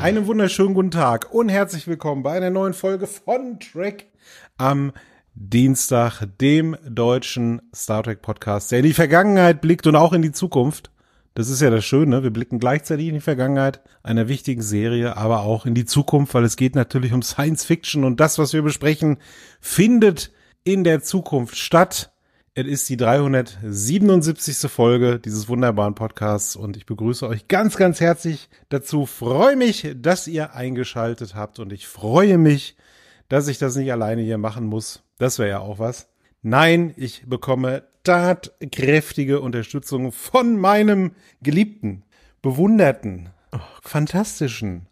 Einen wunderschönen guten Tag und herzlich willkommen bei einer neuen Folge von Trek am Dienstag, dem deutschen Star Trek Podcast, der in die Vergangenheit blickt und auch in die Zukunft. Das ist ja das Schöne. Wir blicken gleichzeitig in die Vergangenheit einer wichtigen Serie, aber auch in die Zukunft, weil es geht natürlich um Science Fiction und das, was wir besprechen, findet in der Zukunft statt. Es ist die 377. Folge dieses wunderbaren Podcasts und ich begrüße euch ganz, ganz herzlich dazu. Freue mich, dass ihr eingeschaltet habt und ich freue mich, dass ich das nicht alleine hier machen muss. Das wäre ja auch was. Nein, ich bekomme tatkräftige Unterstützung von meinem geliebten, bewunderten, fantastischen,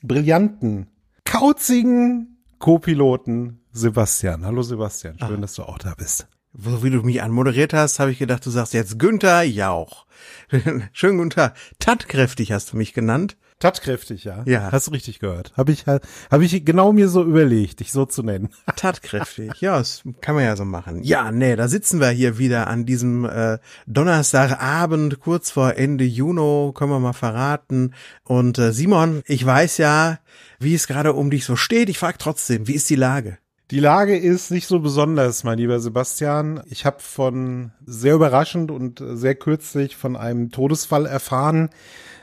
brillanten, kauzigen Co-Piloten Sebastian. Hallo Sebastian, schön, ah. dass du auch da bist so wie du mich anmoderiert hast, habe ich gedacht, du sagst jetzt Günther Jauch. Schönen guten Tag. Tatkräftig hast du mich genannt. Tatkräftig, ja. Ja. Hast du richtig gehört. Habe ich, hab ich genau mir so überlegt, dich so zu nennen. Tatkräftig, ja, das kann man ja so machen. Ja, nee, da sitzen wir hier wieder an diesem äh, Donnerstagabend, kurz vor Ende Juni, können wir mal verraten. Und äh, Simon, ich weiß ja, wie es gerade um dich so steht. Ich frage trotzdem, wie ist die Lage? Die Lage ist nicht so besonders, mein lieber Sebastian. Ich habe von sehr überraschend und sehr kürzlich von einem Todesfall erfahren.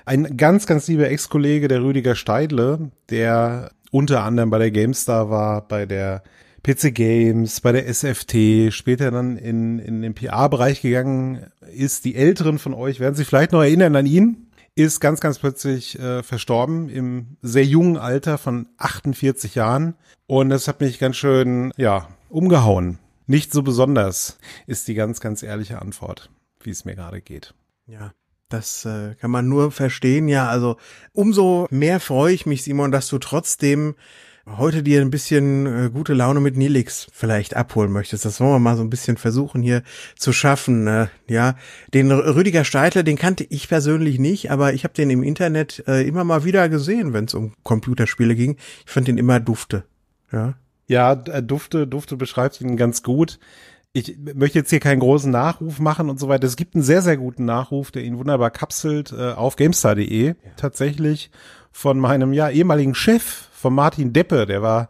Ein ganz, ganz lieber Ex-Kollege, der Rüdiger Steidle, der unter anderem bei der GameStar war, bei der PC Games, bei der SFT, später dann in, in den PR-Bereich gegangen ist. Die Älteren von euch werden sich vielleicht noch erinnern an ihn ist ganz, ganz plötzlich äh, verstorben im sehr jungen Alter von 48 Jahren. Und das hat mich ganz schön, ja, umgehauen. Nicht so besonders ist die ganz, ganz ehrliche Antwort, wie es mir gerade geht. Ja, das äh, kann man nur verstehen. Ja, also umso mehr freue ich mich, Simon, dass du trotzdem heute dir ein bisschen äh, gute Laune mit Nilix vielleicht abholen möchtest. Das wollen wir mal so ein bisschen versuchen hier zu schaffen. Äh, ja, den Rüdiger Steitler, den kannte ich persönlich nicht, aber ich habe den im Internet äh, immer mal wieder gesehen, wenn es um Computerspiele ging. Ich fand den immer dufte. Ja. Ja, äh, dufte, dufte beschreibt ihn ganz gut ich möchte jetzt hier keinen großen Nachruf machen und so weiter. Es gibt einen sehr, sehr guten Nachruf, der ihn wunderbar kapselt äh, auf GameStar.de ja. tatsächlich von meinem ja, ehemaligen Chef, von Martin Deppe, der war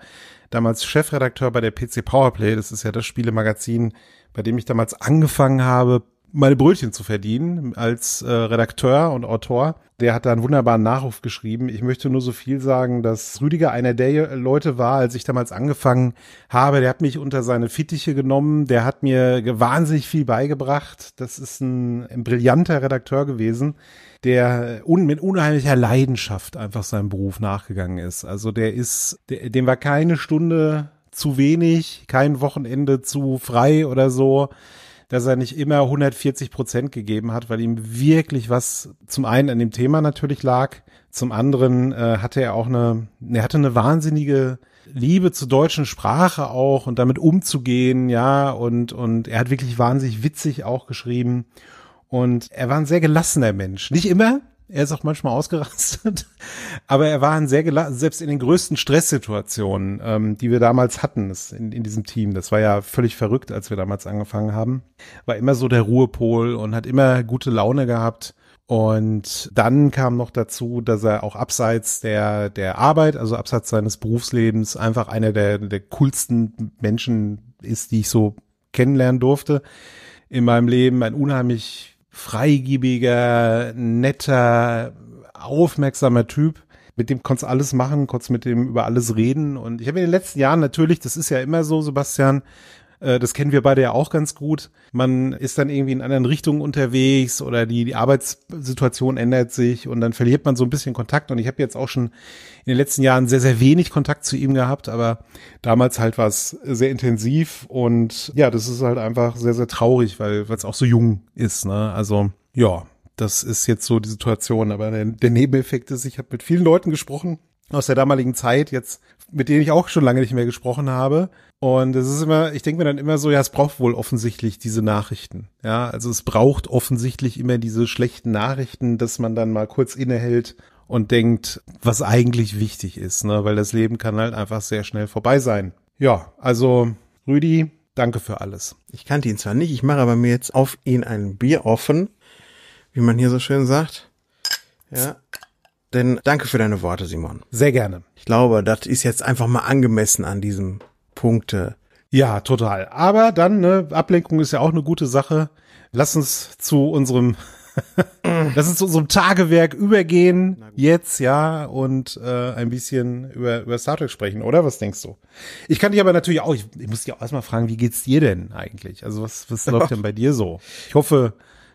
damals Chefredakteur bei der PC Powerplay, das ist ja das Spielemagazin, bei dem ich damals angefangen habe, meine Brötchen zu verdienen als äh, Redakteur und Autor. Der hat da einen wunderbaren Nachruf geschrieben. Ich möchte nur so viel sagen, dass Rüdiger einer der äh, Leute war, als ich damals angefangen habe. Der hat mich unter seine Fittiche genommen. Der hat mir wahnsinnig viel beigebracht. Das ist ein, ein brillanter Redakteur gewesen, der äh, un, mit unheimlicher Leidenschaft einfach seinem Beruf nachgegangen ist. Also der ist, der, dem war keine Stunde zu wenig, kein Wochenende zu frei oder so dass er nicht immer 140 Prozent gegeben hat, weil ihm wirklich was zum einen an dem Thema natürlich lag, zum anderen äh, hatte er auch eine, er hatte eine wahnsinnige Liebe zur deutschen Sprache auch und damit umzugehen, ja, und, und er hat wirklich wahnsinnig witzig auch geschrieben. Und er war ein sehr gelassener Mensch. Nicht immer, er ist auch manchmal ausgerastet, aber er war ein sehr gelassen, selbst in den größten Stresssituationen, ähm, die wir damals hatten das in, in diesem Team. Das war ja völlig verrückt, als wir damals angefangen haben. War immer so der Ruhepol und hat immer gute Laune gehabt. Und dann kam noch dazu, dass er auch abseits der, der Arbeit, also abseits seines Berufslebens, einfach einer der, der coolsten Menschen ist, die ich so kennenlernen durfte in meinem Leben. Ein unheimlich freigiebiger, netter, aufmerksamer Typ. Mit dem konntest alles machen, konntest mit dem über alles reden. Und ich habe in den letzten Jahren natürlich, das ist ja immer so, Sebastian, äh, das kennen wir beide ja auch ganz gut. Man ist dann irgendwie in anderen Richtungen unterwegs oder die, die Arbeitssituation ändert sich und dann verliert man so ein bisschen Kontakt. Und ich habe jetzt auch schon in den letzten Jahren sehr, sehr wenig Kontakt zu ihm gehabt, aber damals halt war es sehr intensiv und ja, das ist halt einfach sehr, sehr traurig, weil es auch so jung ist. Ne? Also ja, das ist jetzt so die Situation. Aber der, der Nebeneffekt ist, ich habe mit vielen Leuten gesprochen aus der damaligen Zeit, jetzt mit denen ich auch schon lange nicht mehr gesprochen habe. Und es ist immer, ich denke mir dann immer so, ja, es braucht wohl offensichtlich diese Nachrichten. Ja, also es braucht offensichtlich immer diese schlechten Nachrichten, dass man dann mal kurz innehält und denkt, was eigentlich wichtig ist, ne? weil das Leben kann halt einfach sehr schnell vorbei sein. Ja, also Rüdi, danke für alles. Ich kannte ihn zwar nicht, ich mache aber mir jetzt auf ihn ein Bier offen, wie man hier so schön sagt. Ja, denn danke für deine Worte, Simon. Sehr gerne. Ich glaube, das ist jetzt einfach mal angemessen an diesem Punkte. Ja, total. Aber dann, ne, Ablenkung ist ja auch eine gute Sache. Lass uns zu unserem Lass uns zu unserem Tagewerk übergehen jetzt, ja, und äh, ein bisschen über, über Star Trek sprechen, oder? Was denkst du? Ich kann dich aber natürlich auch, ich, ich muss dich auch erstmal fragen, wie geht's dir denn eigentlich? Also was, was läuft denn bei dir so? Ich hoffe,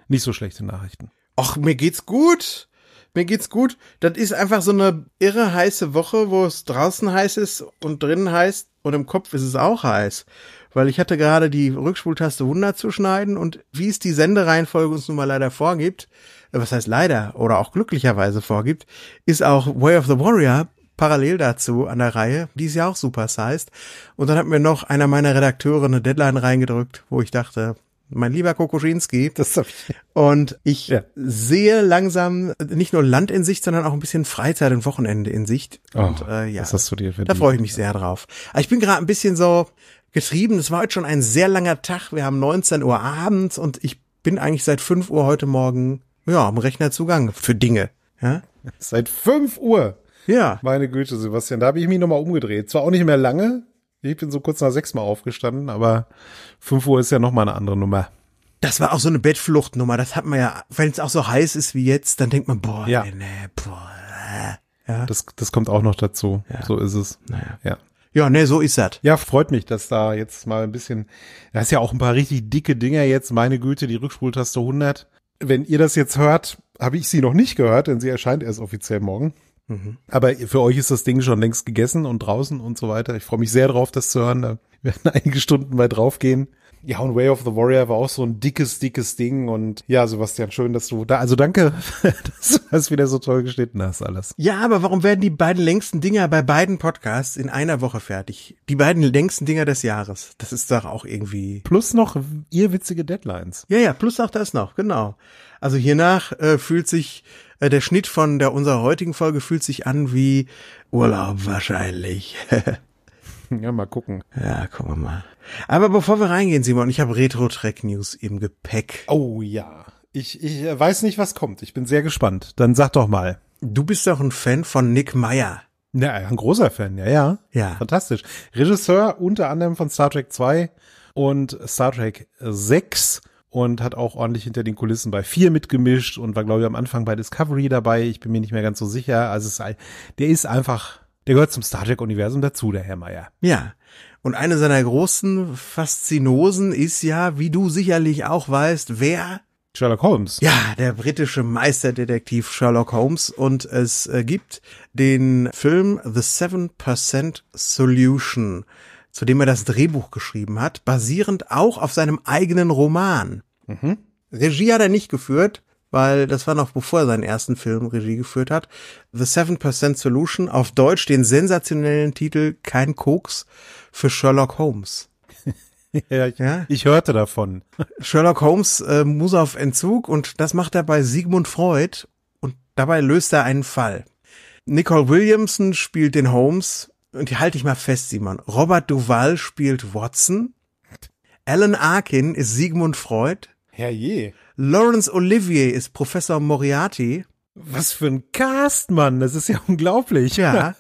nicht so schlechte Nachrichten. Ach, mir geht's gut mir geht's gut. Das ist einfach so eine irre heiße Woche, wo es draußen heiß ist und drinnen heiß und im Kopf ist es auch heiß. Weil ich hatte gerade die Rückspultaste Wunder zu schneiden und wie es die Sendereihenfolge uns nun mal leider vorgibt, äh, was heißt leider oder auch glücklicherweise vorgibt, ist auch Way of the Warrior parallel dazu an der Reihe, die ist ja auch super sized. Und dann hat mir noch einer meiner Redakteure eine Deadline reingedrückt, wo ich dachte, mein lieber Kokoschinski. Das ich. Und ich ja. sehe langsam nicht nur Land in Sicht, sondern auch ein bisschen Freizeit und Wochenende in Sicht. Oh, und, oh, äh, ja, das hast du dir verdient. Da freue ich mich sehr drauf. ich bin gerade ein bisschen so getrieben. Es war heute schon ein sehr langer Tag. Wir haben 19 Uhr abends und ich bin eigentlich seit 5 Uhr heute Morgen ja, am Rechner zugang für Dinge. Ja? Seit 5 Uhr? Ja. Meine Güte, Sebastian, da habe ich mich nochmal umgedreht. Zwar auch nicht mehr lange, ich bin so kurz nach sechs mal aufgestanden, aber fünf Uhr ist ja nochmal eine andere Nummer. Das war auch so eine Bettfluchtnummer. Das hat man ja, wenn es auch so heiß ist wie jetzt, dann denkt man, boah, ja. nee, boah. Äh, ja. Das, das kommt auch noch dazu. Ja. So ist es. Naja. Ja. Ja, ne, so ist das. Ja, freut mich, dass da jetzt mal ein bisschen, da ist ja auch ein paar richtig dicke Dinger jetzt, meine Güte, die Rückspultaste 100. Wenn ihr das jetzt hört, habe ich sie noch nicht gehört, denn sie erscheint erst offiziell morgen. Mhm. Aber für euch ist das Ding schon längst gegessen und draußen und so weiter. Ich freue mich sehr drauf, das zu hören. Da werden einige Stunden bei draufgehen. Ja, und Way of the Warrior war auch so ein dickes, dickes Ding. Und ja, Sebastian, schön, dass du da. Also danke, dass du das wieder so toll geschnitten hast, alles. Ja, aber warum werden die beiden längsten Dinger bei beiden Podcasts in einer Woche fertig? Die beiden längsten Dinger des Jahres. Das ist doch auch irgendwie. Plus noch ihr witzige Deadlines. Ja, ja, plus auch das noch, genau. Also hiernach äh, fühlt sich äh, der Schnitt von der unserer heutigen Folge fühlt sich an wie Urlaub wahrscheinlich. ja, mal gucken. Ja, gucken wir mal. Aber bevor wir reingehen, Simon, ich habe Retro Track News im Gepäck. Oh ja, ich ich äh, weiß nicht, was kommt. Ich bin sehr gespannt. Dann sag doch mal. Du bist doch ein Fan von Nick Meyer. Ja, ein großer Fan, ja, ja. Ja. Fantastisch. Regisseur unter anderem von Star Trek 2 und Star Trek 6 und hat auch ordentlich hinter den Kulissen bei vier mitgemischt und war, glaube ich, am Anfang bei Discovery dabei. Ich bin mir nicht mehr ganz so sicher. Also es, der ist einfach, der gehört zum Star Trek-Universum dazu, der Herr Meyer. Ja. Und eine seiner großen Faszinosen ist ja, wie du sicherlich auch weißt, wer Sherlock Holmes. Ja, der britische Meisterdetektiv Sherlock Holmes. Und es äh, gibt den Film The Seven Percent Solution zu dem er das Drehbuch geschrieben hat, basierend auch auf seinem eigenen Roman. Mhm. Regie hat er nicht geführt, weil das war noch bevor er seinen ersten Film Regie geführt hat. The Seven Percent Solution, auf Deutsch den sensationellen Titel Kein Koks für Sherlock Holmes. ja, ich, ja? ich, hörte davon. Sherlock Holmes äh, muss auf Entzug und das macht er bei Sigmund Freud und dabei löst er einen Fall. Nicole Williamson spielt den Holmes und die halte ich mal fest, Simon. Robert Duval spielt Watson. Alan Arkin ist Sigmund Freud. Herr je. Lawrence Olivier ist Professor Moriarty. Was für ein Cast, Mann. Das ist ja unglaublich. Ja.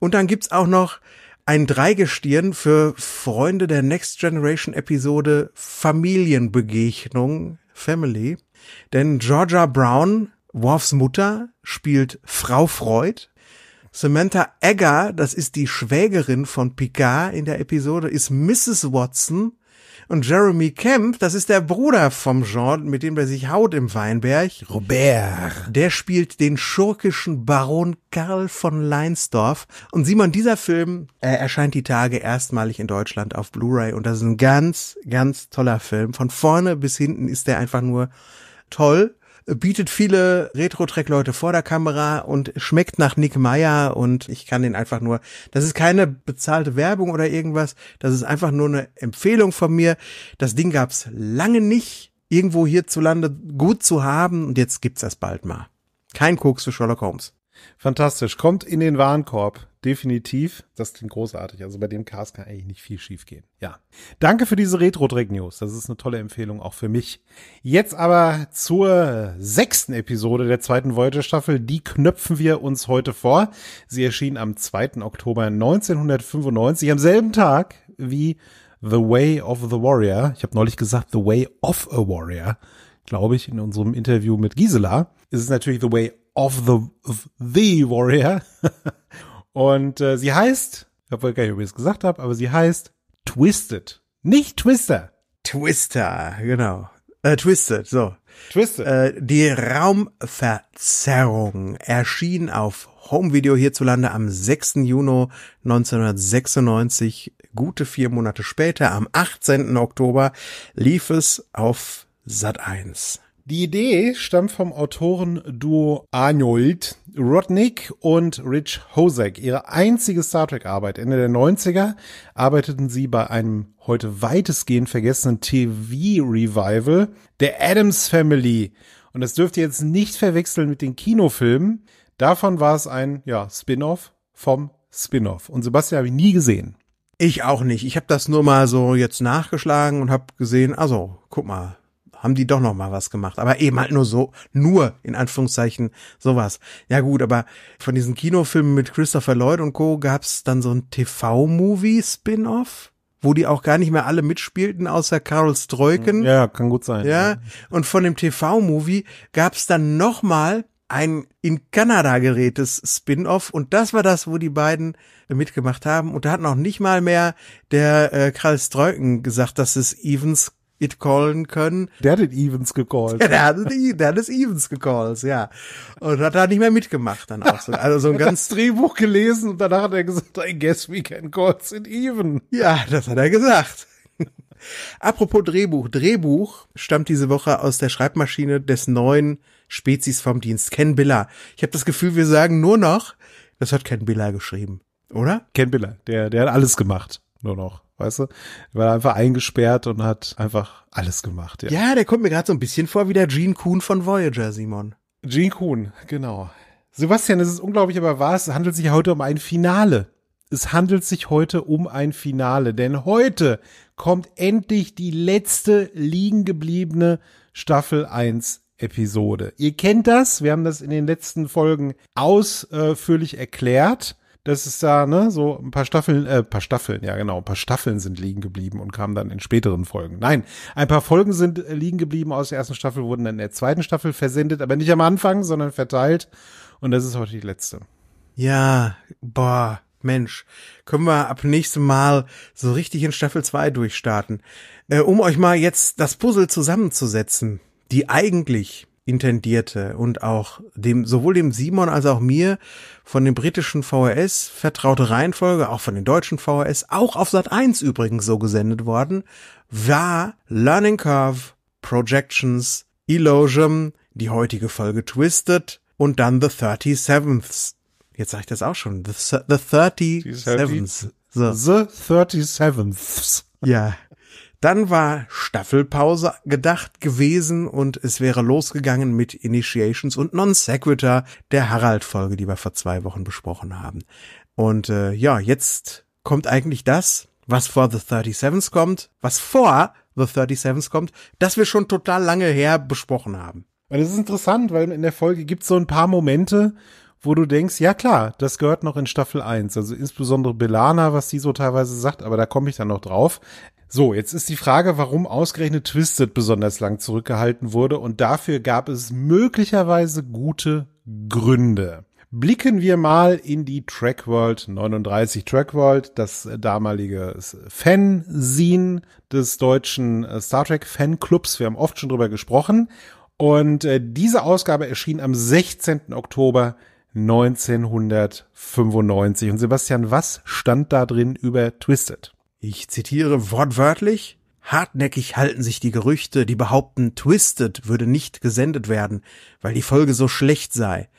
Und dann gibt's auch noch ein Dreigestirn für Freunde der Next Generation Episode Familienbegegnung, Family. Denn Georgia Brown, Worfs Mutter, spielt Frau Freud. Samantha Egger, das ist die Schwägerin von Picard in der Episode, ist Mrs. Watson. Und Jeremy Kemp, das ist der Bruder vom Jean, mit dem er sich haut im Weinberg. Robert. Der spielt den schurkischen Baron Karl von Leinsdorf. Und Simon, dieser Film äh, erscheint die Tage erstmalig in Deutschland auf Blu-ray. Und das ist ein ganz, ganz toller Film. Von vorne bis hinten ist der einfach nur toll bietet viele Retro-Track-Leute vor der Kamera und schmeckt nach Nick Meyer und ich kann den einfach nur, das ist keine bezahlte Werbung oder irgendwas, das ist einfach nur eine Empfehlung von mir. Das Ding gab's lange nicht irgendwo hierzulande gut zu haben und jetzt gibt's das bald mal. Kein Koks für Sherlock Holmes. Fantastisch. Kommt in den Warenkorb definitiv. Das klingt großartig. Also bei dem Cast kann eigentlich nicht viel schiefgehen. Ja. Danke für diese Retro-Dreck-News. Das ist eine tolle Empfehlung auch für mich. Jetzt aber zur sechsten Episode der zweiten Voyager-Staffel. Die knöpfen wir uns heute vor. Sie erschien am 2. Oktober 1995, am selben Tag wie The Way of the Warrior. Ich habe neulich gesagt The Way of a Warrior, glaube ich, in unserem Interview mit Gisela. Es ist natürlich The Way of the, of the Warrior. Und äh, sie heißt, obwohl ich gar nicht, ob ich es gesagt habe, aber sie heißt Twisted. Nicht Twister. Twister, genau. Äh, Twisted, so. Twisted. Äh, die Raumverzerrung erschien auf Homevideo hierzulande am 6. Juni 1996. Gute vier Monate später, am 18. Oktober, lief es auf Sat 1. Die Idee stammt vom Autorenduo Arnold Rodnick und Rich Hosek. Ihre einzige Star Trek-Arbeit Ende der 90er arbeiteten sie bei einem heute weitestgehend vergessenen TV-Revival der Adams Family. Und das dürft ihr jetzt nicht verwechseln mit den Kinofilmen. Davon war es ein ja, Spin-off vom Spin-off. Und Sebastian habe ich nie gesehen. Ich auch nicht. Ich habe das nur mal so jetzt nachgeschlagen und habe gesehen, also guck mal, haben die doch noch mal was gemacht. Aber eben halt nur so, nur in Anführungszeichen sowas. Ja gut, aber von diesen Kinofilmen mit Christopher Lloyd und Co. gab's dann so ein TV-Movie-Spin-Off? wo die auch gar nicht mehr alle mitspielten, außer Karl Streuken. Ja, kann gut sein. Ja, und von dem TV-Movie gab's dann noch mal ein in Kanada gerätes Spin-off und das war das, wo die beiden mitgemacht haben und da hat noch nicht mal mehr der äh, Karl Streuken gesagt, dass es Evans it callen können. Der hat it evens gecallt. Ja, der, hat e, der hat es evens gecallt, ja. Und hat da nicht mehr mitgemacht dann auch. So. Also so ein ganz Drehbuch gelesen und danach hat er gesagt, I guess we can call it even. Ja, das hat er gesagt. Apropos Drehbuch. Drehbuch stammt diese Woche aus der Schreibmaschine des neuen Spezies vom Dienst, Ken Biller. Ich habe das Gefühl, wir sagen nur noch, das hat Ken Biller geschrieben, oder? Ken Biller, der, der hat alles gemacht, nur noch weißt du? War einfach eingesperrt und hat einfach alles gemacht, ja. Ja, der kommt mir gerade so ein bisschen vor wie der Gene Kuhn von Voyager, Simon. Gene Kuhn, genau. Sebastian, es ist unglaublich, aber wahr, es handelt sich heute um ein Finale. Es handelt sich heute um ein Finale, denn heute kommt endlich die letzte liegen gebliebene Staffel 1 Episode. Ihr kennt das, wir haben das in den letzten Folgen ausführlich erklärt das ist da, ne, so ein paar Staffeln, äh, paar Staffeln, ja genau, ein paar Staffeln sind liegen geblieben und kamen dann in späteren Folgen. Nein, ein paar Folgen sind äh, liegen geblieben aus der ersten Staffel, wurden dann in der zweiten Staffel versendet, aber nicht am Anfang, sondern verteilt. Und das ist heute die letzte. Ja, boah, Mensch, können wir ab nächstem Mal so richtig in Staffel 2 durchstarten. Äh, um euch mal jetzt das Puzzle zusammenzusetzen, die eigentlich intendierte und auch dem sowohl dem Simon als auch mir von dem britischen VHS vertraute Reihenfolge, auch von den deutschen VHS, auch auf Sat 1 übrigens so gesendet worden, war Learning Curve, Projections, Elogium, die heutige Folge Twisted und dann The 37 ths Jetzt sage ich das auch schon. The, 37 ths The 37th. Ja. Dann war Staffelpause gedacht gewesen und es wäre losgegangen mit Initiations und Non Sequitur der Harald-Folge, die wir vor zwei Wochen besprochen haben. Und äh, ja, jetzt kommt eigentlich das, was vor The 37s kommt, was vor The 37s kommt, das wir schon total lange her besprochen haben. Und es ist interessant, weil in der Folge gibt es so ein paar Momente, wo du denkst, ja klar, das gehört noch in Staffel 1. Also insbesondere Belana, was sie so teilweise sagt, aber da komme ich dann noch drauf. So, jetzt ist die Frage, warum ausgerechnet Twisted besonders lang zurückgehalten wurde und dafür gab es möglicherweise gute Gründe. Blicken wir mal in die Trackworld 39. Trackworld, das damalige Fanzine des deutschen äh, Star Trek Fanclubs. Wir haben oft schon drüber gesprochen. Und äh, diese Ausgabe erschien am 16. Oktober 1995. Und Sebastian, was stand da drin über Twisted? ich zitiere wortwörtlich, Hartnäckig halten sich die Gerüchte, die behaupten, Twisted würde nicht gesendet werden, weil die Folge so schlecht sei.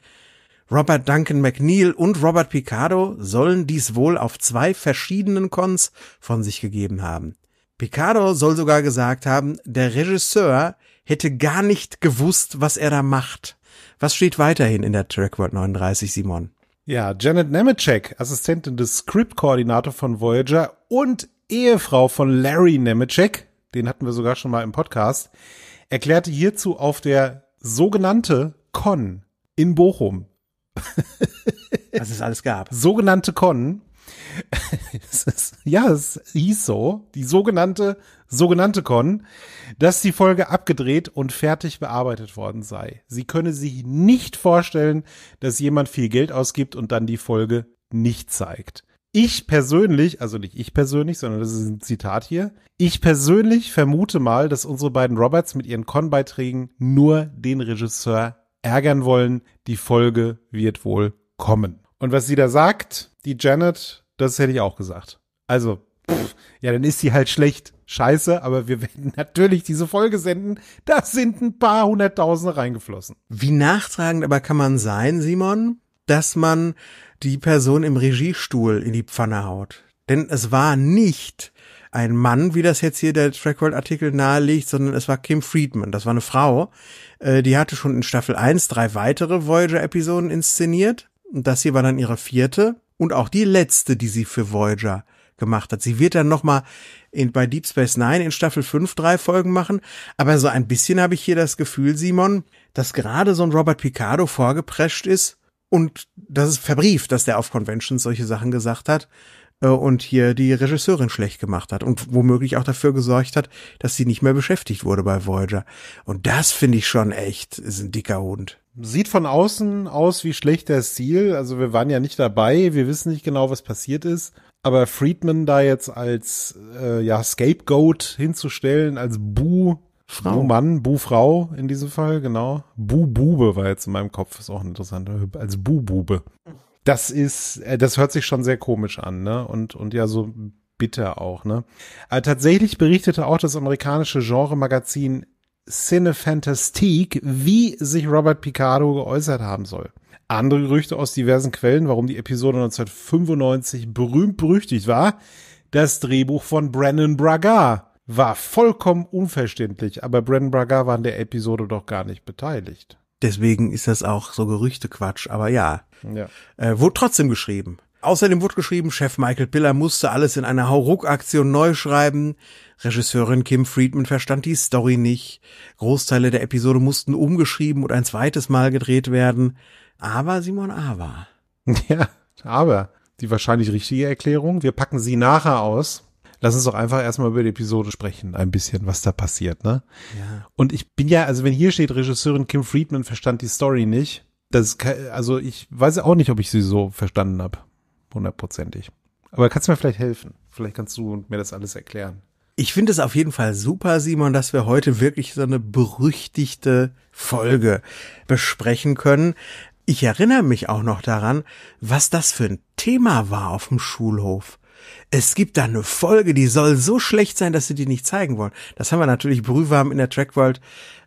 Robert Duncan McNeil und Robert Picardo sollen dies wohl auf zwei verschiedenen Cons von sich gegeben haben. Picardo soll sogar gesagt haben, der Regisseur hätte gar nicht gewusst, was er da macht. Was steht weiterhin in der Trackword 39, Simon? Ja, Janet Nemeczek, Assistentin des Script-Koordinator von Voyager und Ehefrau von Larry Nemeczek, den hatten wir sogar schon mal im Podcast, erklärte hierzu auf der sogenannte Con in Bochum. Was es alles gab. Sogenannte Con. ja, es hieß so, die sogenannte, sogenannte Con, dass die Folge abgedreht und fertig bearbeitet worden sei. Sie könne sich nicht vorstellen, dass jemand viel Geld ausgibt und dann die Folge nicht zeigt ich persönlich, also nicht ich persönlich, sondern das ist ein Zitat hier, ich persönlich vermute mal, dass unsere beiden Roberts mit ihren Con-Beiträgen nur den Regisseur ärgern wollen. Die Folge wird wohl kommen. Und was sie da sagt, die Janet, das hätte ich auch gesagt. Also, pff, ja, dann ist sie halt schlecht. Scheiße, aber wir werden natürlich diese Folge senden. Da sind ein paar hunderttausende reingeflossen. Wie nachtragend aber kann man sein, Simon? dass man die Person im Regiestuhl in die Pfanne haut. Denn es war nicht ein Mann, wie das jetzt hier der Trackworld-Artikel nahelegt, sondern es war Kim Friedman. Das war eine Frau. Äh, die hatte schon in Staffel 1 drei weitere Voyager-Episoden inszeniert. Und das hier war dann ihre vierte und auch die letzte, die sie für Voyager gemacht hat. Sie wird dann nochmal in, bei Deep Space Nine in Staffel 5 drei Folgen machen. Aber so ein bisschen habe ich hier das Gefühl, Simon, dass gerade so ein Robert Picardo vorgeprescht ist und das ist verbrieft, dass der auf Conventions solche Sachen gesagt hat äh, und hier die Regisseurin schlecht gemacht hat und womöglich auch dafür gesorgt hat, dass sie nicht mehr beschäftigt wurde bei Voyager. Und das finde ich schon echt, ist ein dicker Hund. Sieht von außen aus wie schlechter Stil. Also wir waren ja nicht dabei, wir wissen nicht genau, was passiert ist. Aber Friedman da jetzt als äh, ja, Scapegoat hinzustellen, als Bu Frau. Bu-Mann, Bu-Frau in diesem Fall, genau. Bu-Bube war jetzt in meinem Kopf, ist auch ein interessanter interessant, als Bu-Bube. Das ist, äh, das hört sich schon sehr komisch an, ne? Und, und ja, so bitter auch, ne? Aber äh, tatsächlich berichtete auch das amerikanische Genre-Magazin Cine Fantastique, wie sich Robert Picardo geäußert haben soll. Andere Gerüchte aus diversen Quellen, warum die Episode 1995 berühmt berüchtigt war, das Drehbuch von Brandon Braga war vollkommen unverständlich, aber Brandon Braga war an der Episode doch gar nicht beteiligt. Deswegen ist das auch so Gerüchtequatsch, aber ja. ja. Äh, wurde trotzdem geschrieben. Außerdem wurde geschrieben, Chef Michael Piller musste alles in einer Hauruck-Aktion neu schreiben. Regisseurin Kim Friedman verstand die Story nicht. Großteile der Episode mussten umgeschrieben und ein zweites Mal gedreht werden. Aber Simon aber. Ja, aber die wahrscheinlich richtige Erklärung. Wir packen sie nachher aus lass uns doch einfach erstmal über die Episode sprechen, ein bisschen, was da passiert, ne? Ja. Und ich bin ja, also wenn hier steht, Regisseurin Kim Friedman verstand die Story nicht, das kann, also ich weiß auch nicht, ob ich sie so verstanden habe, hundertprozentig. Aber kannst du mir vielleicht helfen? Vielleicht kannst du mir das alles erklären. Ich finde es auf jeden Fall super, Simon, dass wir heute wirklich so eine berüchtigte Folge besprechen können. Ich erinnere mich auch noch daran, was das für ein Thema war auf dem Schulhof es gibt da eine Folge, die soll so schlecht sein, dass sie die nicht zeigen wollen. Das haben wir natürlich brühwarm in der Trackworld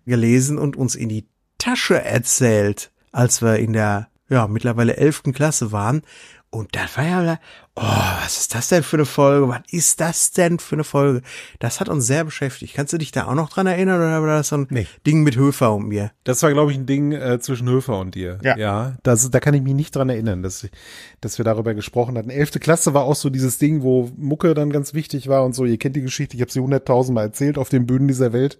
gelesen und uns in die Tasche erzählt, als wir in der ja, mittlerweile elften Klasse waren und dann war ja, oh, was ist das denn für eine Folge? Was ist das denn für eine Folge? Das hat uns sehr beschäftigt. Kannst du dich da auch noch dran erinnern oder war das so ein nee. Ding mit Höfer und mir? Das war, glaube ich, ein Ding äh, zwischen Höfer und dir. Ja. ja das, da kann ich mich nicht dran erinnern, dass, dass wir darüber gesprochen hatten. Elfte Klasse war auch so dieses Ding, wo Mucke dann ganz wichtig war und so. Ihr kennt die Geschichte, ich habe sie hunderttausendmal erzählt auf den Bühnen dieser Welt.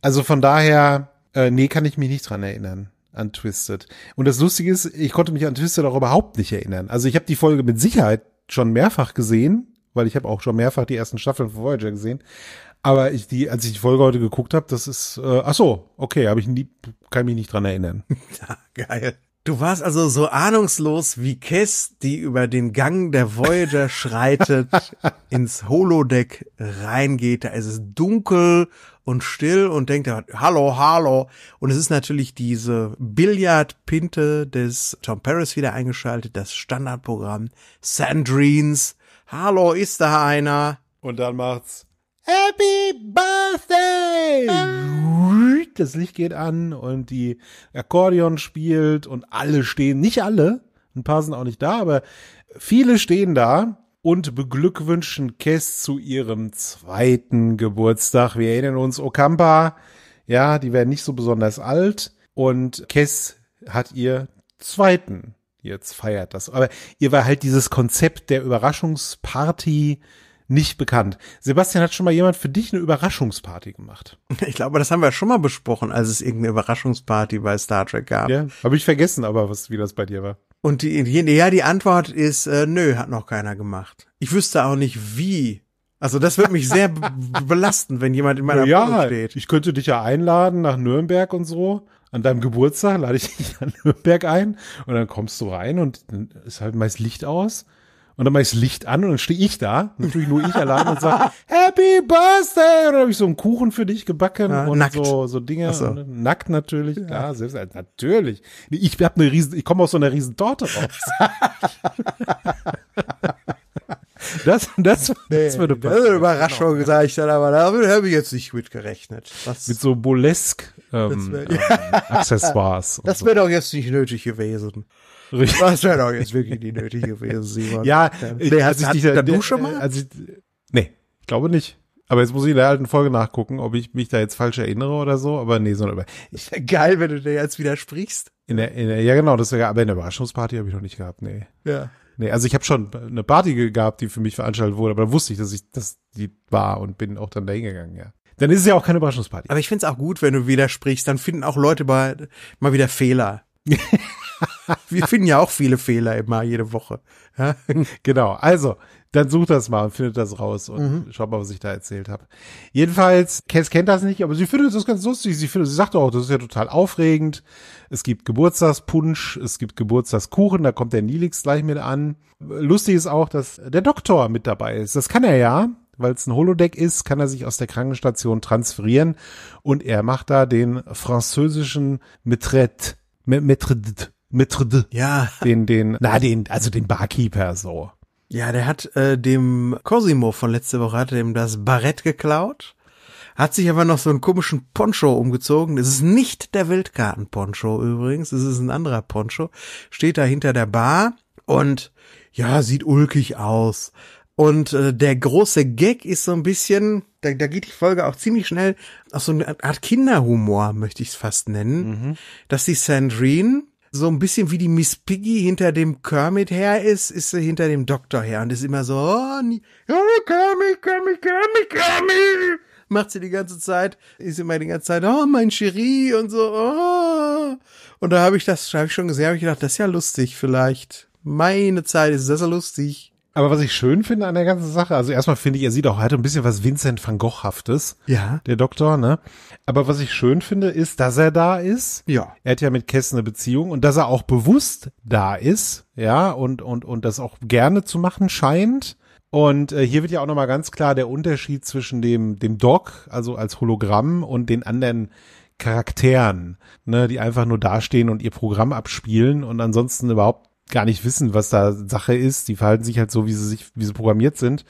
Also von daher, äh, nee, kann ich mich nicht dran erinnern an Twisted. Und das Lustige ist, ich konnte mich an Twisted auch überhaupt nicht erinnern. Also ich habe die Folge mit Sicherheit schon mehrfach gesehen, weil ich habe auch schon mehrfach die ersten Staffeln von Voyager gesehen. Aber ich die, als ich die Folge heute geguckt habe, das ist, äh, ach so, okay, habe ich nie, kann mich nicht dran erinnern. Ja, geil. Du warst also so ahnungslos wie Kess, die über den Gang der Voyager schreitet, ins Holodeck reingeht. Da ist es dunkel und still und denkt, hallo, hallo. Und es ist natürlich diese Billardpinte des Tom Paris wieder eingeschaltet, das Standardprogramm Sandrines. Hallo, ist da einer? Und dann macht's Happy Birthday! Das Licht geht an und die Akkordeon spielt und alle stehen, nicht alle, ein paar sind auch nicht da, aber viele stehen da und beglückwünschen Kess zu ihrem zweiten Geburtstag. Wir erinnern uns, Okampa, ja, die werden nicht so besonders alt und Kess hat ihr zweiten jetzt feiert das. Aber ihr war halt dieses Konzept der Überraschungsparty nicht bekannt. Sebastian hat schon mal jemand für dich eine Überraschungsparty gemacht. Ich glaube, das haben wir schon mal besprochen, als es irgendeine Überraschungsparty bei Star Trek gab. Ja, habe ich vergessen, aber was wie das bei dir war. Und die, ja, die Antwort ist äh, nö, hat noch keiner gemacht. Ich wüsste auch nicht wie. Also das wird mich sehr belasten, wenn jemand in meiner ja, Wohnung steht. Ich könnte dich ja einladen nach Nürnberg und so. An deinem Geburtstag lade ich dich an Nürnberg ein und dann kommst du rein und dann ist halt meist Licht aus und dann mach ich das Licht an und dann stehe ich da, natürlich nur ich allein und sage, Happy Birthday! Und dann habe ich so einen Kuchen für dich gebacken ja, ah, und nackt. so, so Dinge. So. Nackt natürlich, ja. klar, selbst, äh, natürlich. Ich hab eine riesen, ich komme aus so einer riesen Torte raus. Das, das, nee, das würde passen. Das ist eine Überraschung, genau. sage ich dann, aber da habe ich jetzt nicht mit gerechnet. Das, mit so bolesk ähm, ähm, Accessoires. Das wäre so. doch jetzt nicht nötig gewesen. Richtig. Das wäre doch jetzt wirklich nicht nötig gewesen, Simon. Ja, äh, nee, äh, hat sich dich du schon mal? Als ich, nee, ich glaube nicht. Aber jetzt muss ich in der alten Folge nachgucken, ob ich mich da jetzt falsch erinnere oder so. Aber nee, sondern aber ich, geil, wenn du dir jetzt widersprichst. In der, in der, ja, genau, das wäre, aber in der Überraschungsparty habe ich noch nicht gehabt, nee. Ja. Nee, also ich habe schon eine Party gehabt, die für mich veranstaltet wurde, aber da wusste ich, dass ich, dass die war und bin auch dann dahin gegangen, ja. Dann ist es ja auch keine Überraschungsparty. Aber ich find's auch gut, wenn du widersprichst, dann finden auch Leute mal, mal wieder Fehler. Wir finden ja auch viele Fehler immer jede Woche. genau. Also, dann sucht das mal und findet das raus und mhm. schaut mal, was ich da erzählt habe. Jedenfalls, Cass kennt das nicht, aber sie findet das ganz lustig. Sie, findet, sie sagt auch, das ist ja total aufregend. Es gibt Geburtstagspunsch, es gibt Geburtstagskuchen, da kommt der Nilix gleich mit an. Lustig ist auch, dass der Doktor mit dabei ist. Das kann er ja. Weil es ein Holodeck ist, kann er sich aus der Krankenstation transferieren und er macht da den französischen Maître, Maître Maitre Ja. Den, den, na, also den, also den Barkeeper so. Ja, der hat äh, dem Cosimo von letzte Woche, hat ihm das Barett geklaut, hat sich aber noch so einen komischen Poncho umgezogen. Es ist nicht der Wildgarten-Poncho übrigens, es ist ein anderer Poncho. Steht da hinter der Bar und ja, sieht ulkig aus. Und äh, der große Gag ist so ein bisschen, da, da geht die Folge auch ziemlich schnell, auch so eine Art Kinderhumor, möchte ich es fast nennen, mhm. dass die Sandrine so ein bisschen wie die Miss Piggy hinter dem Kermit her ist, ist sie hinter dem Doktor her und ist immer so, oh, Kermit, Kermit, Kermit, Kermit, macht sie die ganze Zeit, ist immer die ganze Zeit, oh, mein Cherie und so, oh. Und da habe ich das, habe ich schon gesehen, habe ich gedacht, das ist ja lustig vielleicht. Meine Zeit ist das ja lustig. Aber was ich schön finde an der ganzen Sache, also erstmal finde ich, er sieht auch halt ein bisschen was Vincent van Gogh-haftes. Ja. Der Doktor, ne? Aber was ich schön finde, ist, dass er da ist. Ja. Er hat ja mit Kess eine Beziehung und dass er auch bewusst da ist. Ja. Und, und, und das auch gerne zu machen scheint. Und äh, hier wird ja auch nochmal ganz klar der Unterschied zwischen dem, dem Doc, also als Hologramm und den anderen Charakteren, ne, die einfach nur dastehen und ihr Programm abspielen und ansonsten überhaupt gar nicht wissen, was da Sache ist. Die verhalten sich halt so, wie sie sich, wie sie programmiert sind.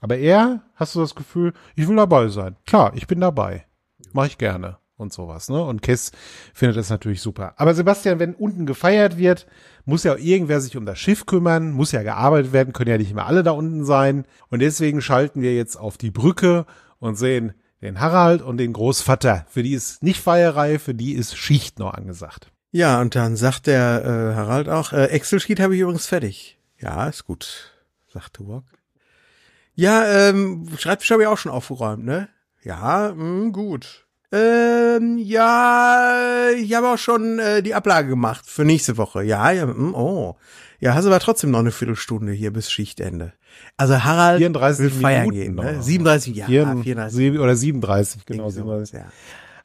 Aber er, hast du das Gefühl, ich will dabei sein. Klar, ich bin dabei. Mache ich gerne und sowas, ne? Und Kess findet das natürlich super. Aber Sebastian, wenn unten gefeiert wird, muss ja irgendwer sich um das Schiff kümmern, muss ja gearbeitet werden, können ja nicht immer alle da unten sein. Und deswegen schalten wir jetzt auf die Brücke und sehen den Harald und den Großvater. Für die ist nicht Feierei, für die ist Schicht noch angesagt. Ja, und dann sagt der äh, Harald auch, äh, Excel-Sheet habe ich übrigens fertig. Ja, ist gut, sagt Tuvok. Ja, ähm, Schreibtisch habe ich auch schon aufgeräumt, ne? Ja, mh, hm, gut. Ähm, ja, ich habe auch schon äh, die Ablage gemacht für nächste Woche. Ja, ja, mh, hm, oh. Ja, hast aber trotzdem noch eine Viertelstunde hier bis Schichtende. Also Harald will feiern Minuten gehen, ne? 37, ja, 34, Oder 37, genau. 37, ja.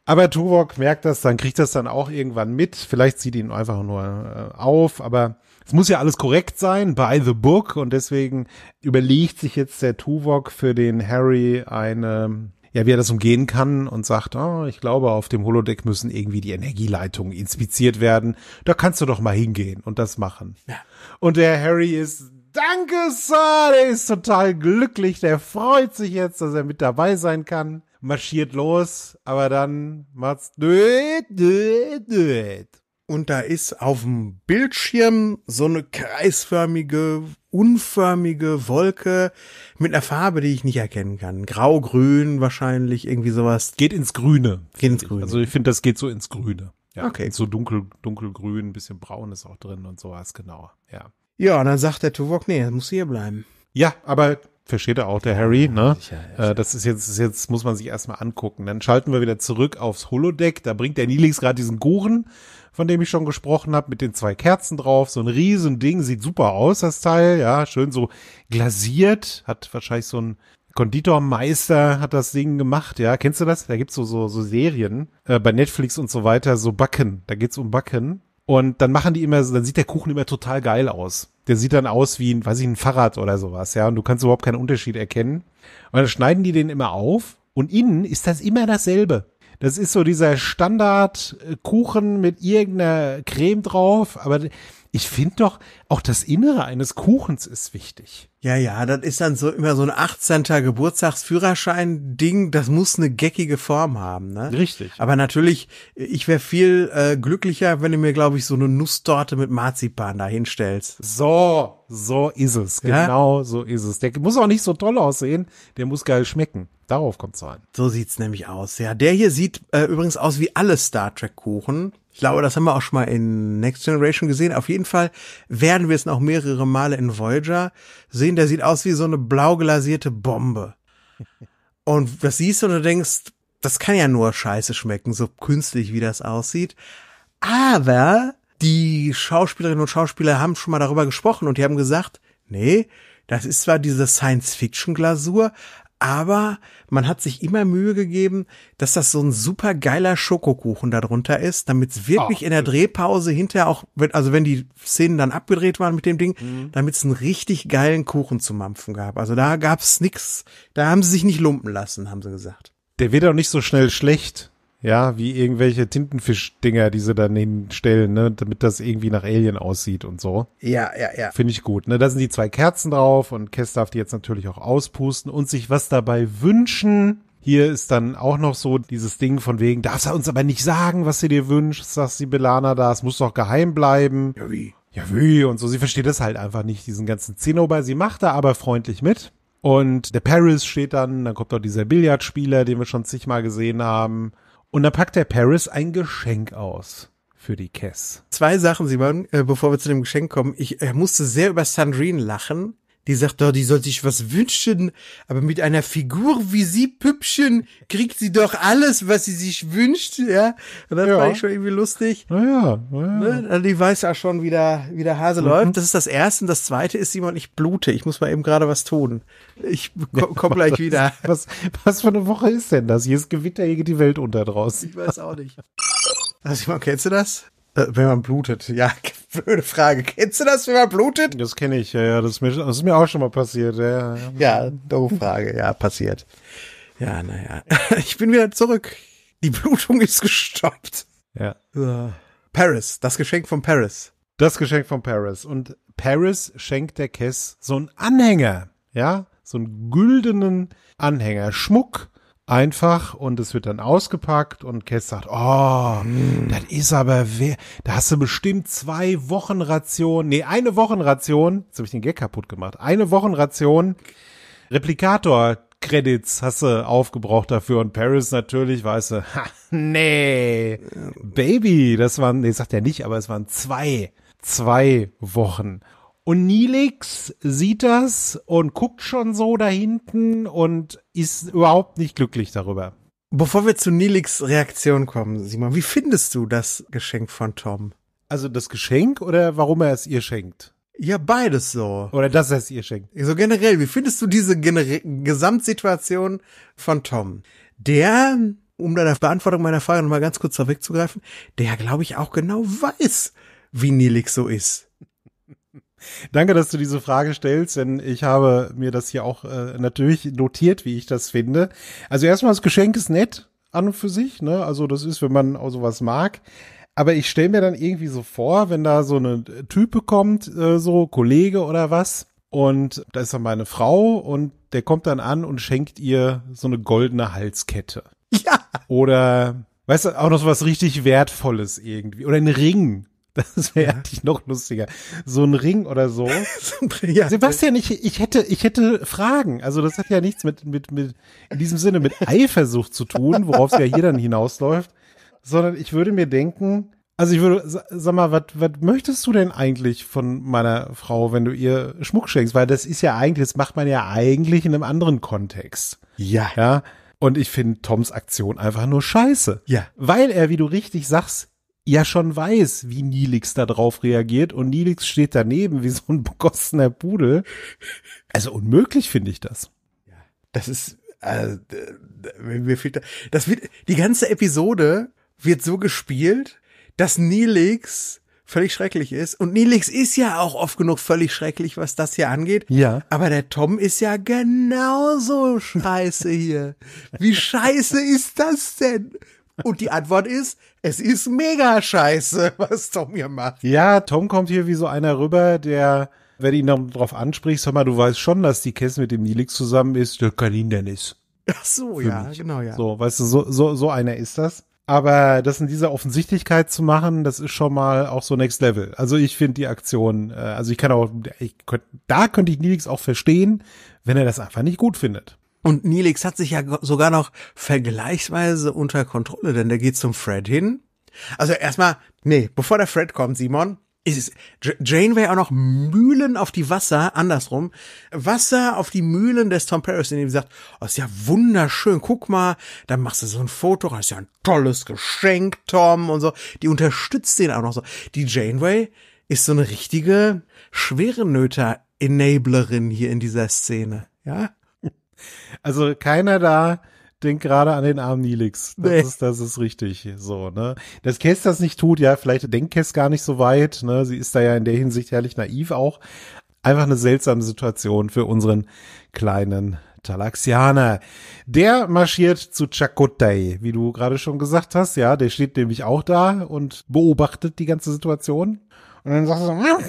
Aber Tuvok merkt das, dann kriegt das dann auch irgendwann mit. Vielleicht zieht ihn einfach nur äh, auf, aber es muss ja alles korrekt sein, by the book. Und deswegen überlegt sich jetzt der Tuvok für den Harry eine, ja, wie er das umgehen kann und sagt, oh, ich glaube, auf dem Holodeck müssen irgendwie die Energieleitungen inspiziert werden. Da kannst du doch mal hingehen und das machen. Ja. Und der Harry ist Danke, Sir! Der ist total glücklich. Der freut sich jetzt, dass er mit dabei sein kann marschiert los, aber dann macht's död, död, död. Und da ist auf dem Bildschirm so eine kreisförmige, unförmige Wolke mit einer Farbe, die ich nicht erkennen kann. Grau-grün wahrscheinlich, irgendwie sowas. Geht ins Grüne. Geht ins Grüne. Also ich finde, das geht so ins Grüne. Ja, okay. So dunkel, dunkelgrün, ein bisschen braun ist auch drin und sowas, genau. Ja. Ja, und dann sagt der Tuvok, nee, muss hier bleiben. Ja, aber versteht er auch, der Harry, ne? Sicher, äh, sicher. das ist jetzt, ist jetzt muss man sich erstmal angucken. Dann schalten wir wieder zurück aufs Holodeck. Da bringt der Nilix gerade diesen Guren, von dem ich schon gesprochen habe, mit den zwei Kerzen drauf. So ein riesen Ding, sieht super aus, das Teil, ja, schön so glasiert, hat wahrscheinlich so ein Konditormeister hat das Ding gemacht, ja. Kennst du das? Da gibt's so, so, so Serien äh, bei Netflix und so weiter, so Backen. Da geht's um Backen. Und dann machen die immer, dann sieht der Kuchen immer total geil aus der sieht dann aus wie ein, weiß ich, ein Fahrrad oder sowas, ja. Und du kannst überhaupt keinen Unterschied erkennen. Und dann schneiden die den immer auf und innen ist das immer dasselbe. Das ist so dieser Standardkuchen äh, mit irgendeiner Creme drauf, aber ich finde doch, auch das Innere eines Kuchens ist wichtig. Ja, ja, das ist dann so immer so ein 18. Geburtstagsführerschein-Ding, das muss eine geckige Form haben, ne? Richtig. Aber natürlich, ich wäre viel äh, glücklicher, wenn du mir, glaube ich, so eine Nusstorte mit Marzipan da hinstellst. So, so ist es. Ja? Genau so ist es. Der muss auch nicht so toll aussehen, der muss geil schmecken. Darauf kommt's an. So sieht's nämlich aus. Ja, der hier sieht äh, übrigens aus wie alle Star Trek Kuchen. Ich glaube, das haben wir auch schon mal in Next Generation gesehen. Auf jeden Fall werden wir es noch mehrere Male in Voyager sehen. Der sieht aus wie so eine blau glasierte Bombe. Und das siehst du und du denkst, das kann ja nur scheiße schmecken, so künstlich wie das aussieht. Aber die Schauspielerinnen und Schauspieler haben schon mal darüber gesprochen und die haben gesagt, nee, das ist zwar diese Science-Fiction-Glasur, aber man hat sich immer Mühe gegeben, dass das so ein super geiler Schokokuchen darunter ist, damit es wirklich oh. in der Drehpause hinterher auch, also wenn die Szenen dann abgedreht waren mit dem Ding, mhm. damit es einen richtig geilen Kuchen zu mampfen gab. Also da gab es nix, da haben sie sich nicht lumpen lassen, haben sie gesagt. Der wird auch nicht so schnell schlecht. Ja, wie irgendwelche Tintenfischdinger, die sie dann hinstellen, ne, damit das irgendwie nach Alien aussieht und so. Ja, ja, ja. Finde ich gut, ne. Da sind die zwei Kerzen drauf und Kess darf die jetzt natürlich auch auspusten und sich was dabei wünschen. Hier ist dann auch noch so dieses Ding von wegen, darfst du uns aber nicht sagen, was sie dir wünscht, sagt die Belana da, es muss doch geheim bleiben. Ja, wie? Ja, wie? Und so, sie versteht das halt einfach nicht, diesen ganzen Zinnober. Sie macht da aber freundlich mit. Und der Paris steht dann, dann kommt auch dieser Billardspieler, den wir schon zigmal gesehen haben. Und da packt der Paris ein Geschenk aus für die Kess. Zwei Sachen, Simon, äh, bevor wir zu dem Geschenk kommen. Ich äh, musste sehr über Sandrine lachen, die sagt, doch, die soll sich was wünschen, aber mit einer Figur wie sie, Püppchen, kriegt sie doch alles, was sie sich wünscht, ja. Und das ja. fand ich schon irgendwie lustig. Naja, naja. Ne? Also die weiß ja schon, wie der, wie der Hase mhm. läuft. Das ist das Erste. Und das Zweite ist, Simon, ich blute. Ich muss mal eben gerade was tun. Ich komm, komm gleich was, wieder. Was, was für eine Woche ist denn das? Hier ist Gewitter, hier geht die Welt unter draußen. Ich weiß auch nicht. Also, Simon, kennst du das? Äh, wenn man blutet, ja, blöde Frage. Kennst du das, wenn man blutet? Das kenne ich, ja, ja. Das ist, mir, das ist mir auch schon mal passiert, ja. Ja, doofe Frage, ja, passiert. Ja, naja. Ich bin wieder zurück. Die Blutung ist gestoppt. Ja. Paris, das Geschenk von Paris. Das Geschenk von Paris. Und Paris schenkt der Kess so einen Anhänger, ja? So einen güldenen Anhänger. Schmuck einfach und es wird dann ausgepackt und Cass sagt, oh, mm. das ist aber, wer, da hast du bestimmt zwei Wochenration, nee, eine Wochenration, jetzt habe ich den Gag kaputt gemacht, eine Wochenration Replikator Credits hast du aufgebraucht dafür und Paris natürlich, weißt du, ha, nee, Baby, das waren, nee, sagt er nicht, aber es waren zwei, zwei Wochen und Nilix sieht das und guckt schon so da hinten und ist überhaupt nicht glücklich darüber. Bevor wir zu Nilix Reaktion kommen, Simon, wie findest du das Geschenk von Tom? Also das Geschenk oder warum er es ihr schenkt? Ja, beides so. Oder dass er es ihr schenkt. So generell, wie findest du diese Gesamtsituation von Tom? Der, um deine Beantwortung meiner Frage nochmal ganz kurz vorwegzugreifen, der, glaube ich, auch genau weiß, wie Nilix so ist. Danke, dass du diese Frage stellst, denn ich habe mir das hier auch äh, natürlich notiert, wie ich das finde. Also erstmal, das Geschenk ist nett an und für sich, ne? Also das ist, wenn man auch sowas mag. Aber ich stelle mir dann irgendwie so vor, wenn da so eine äh, Type kommt, äh, so Kollege oder was, und da ist dann meine Frau und der kommt dann an und schenkt ihr so eine goldene Halskette. Ja. Oder, weißt du, auch noch so was richtig Wertvolles irgendwie. Oder ein Ring das wäre ja. eigentlich noch lustiger. So ein Ring oder so. ja, Sebastian, ich, ich hätte, ich hätte Fragen. Also das hat ja nichts mit, mit, mit, in diesem Sinne mit Eifersucht zu tun, worauf es ja hier dann hinausläuft, sondern ich würde mir denken, also ich würde, sag mal, was, was möchtest du denn eigentlich von meiner Frau, wenn du ihr Schmuck schenkst? Weil das ist ja eigentlich, das macht man ja eigentlich in einem anderen Kontext. Ja. Ja. Und ich finde Toms Aktion einfach nur scheiße. Ja. Weil er, wie du richtig sagst, ja schon weiß, wie Nilix da drauf reagiert und Nilix steht daneben wie so ein begossener Pudel. Also unmöglich finde ich das. das ist äh, mir fehlt da, das wird die ganze Episode wird so gespielt, dass Nilix völlig schrecklich ist und Nilix ist ja auch oft genug völlig schrecklich, was das hier angeht. Ja. Aber der Tom ist ja genauso scheiße hier. Wie scheiße ist das denn? Und die Antwort ist, es ist mega scheiße, was Tom hier macht. Ja, Tom kommt hier wie so einer rüber, der, wenn ihn dann drauf anspricht, sag mal, du weißt schon, dass die Kess mit dem Nilix zusammen ist, der kann ihn denn ist. Ach so, Für ja, mich. genau, ja. So, weißt du, so, so, so einer ist das. Aber das in dieser Offensichtlichkeit zu machen, das ist schon mal auch so Next Level. Also ich finde die Aktion, äh, also ich kann auch, ich könnt, da könnte ich Nilix auch verstehen, wenn er das einfach nicht gut findet. Und Nilix hat sich ja sogar noch vergleichsweise unter Kontrolle, denn der geht zum Fred hin. Also erstmal, nee, bevor der Fred kommt, Simon, ist es, Janeway auch noch Mühlen auf die Wasser, andersrum, Wasser auf die Mühlen des Tom Paris, indem sie sagt, oh, ist ja wunderschön, guck mal, dann machst du so ein Foto, das ist ja ein tolles Geschenk, Tom, und so. Die unterstützt den auch noch so. Die Janeway ist so eine richtige schwerenöter Enablerin hier in dieser Szene, ja? Also keiner da denkt gerade an den armen Nilix. Das, nee. ist, das ist richtig so, ne? Dass Kess das nicht tut, ja, vielleicht denkt Kess gar nicht so weit, ne? Sie ist da ja in der Hinsicht herrlich naiv auch. Einfach eine seltsame Situation für unseren kleinen Talaxianer. Der marschiert zu Chakotay, wie du gerade schon gesagt hast, ja, der steht nämlich auch da und beobachtet die ganze Situation. Und dann sagt er so, hm,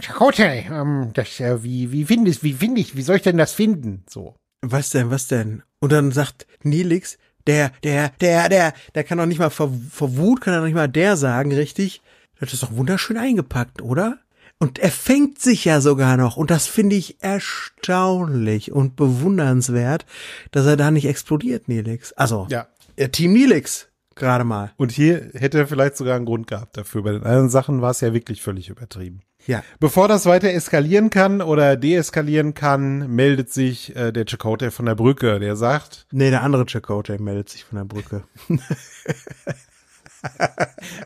Chakote, ähm, das, äh, wie, wie findest, wie finde ich, wie soll ich denn das finden? So. Was denn, was denn? Und dann sagt Nilix, der, der, der, der, der kann doch nicht mal vor, vor Wut, kann er doch nicht mal der sagen, richtig? Das ist doch wunderschön eingepackt, oder? Und er fängt sich ja sogar noch. Und das finde ich erstaunlich und bewundernswert, dass er da nicht explodiert, Nelix. Also, ja. Äh, Team Nelix, gerade mal. Und hier hätte er vielleicht sogar einen Grund gehabt dafür. Bei den anderen Sachen war es ja wirklich völlig übertrieben. Ja. Bevor das weiter eskalieren kann oder deeskalieren kann, meldet sich äh, der Chakotay von der Brücke, der sagt. Nee, der andere Chakotay meldet sich von der Brücke.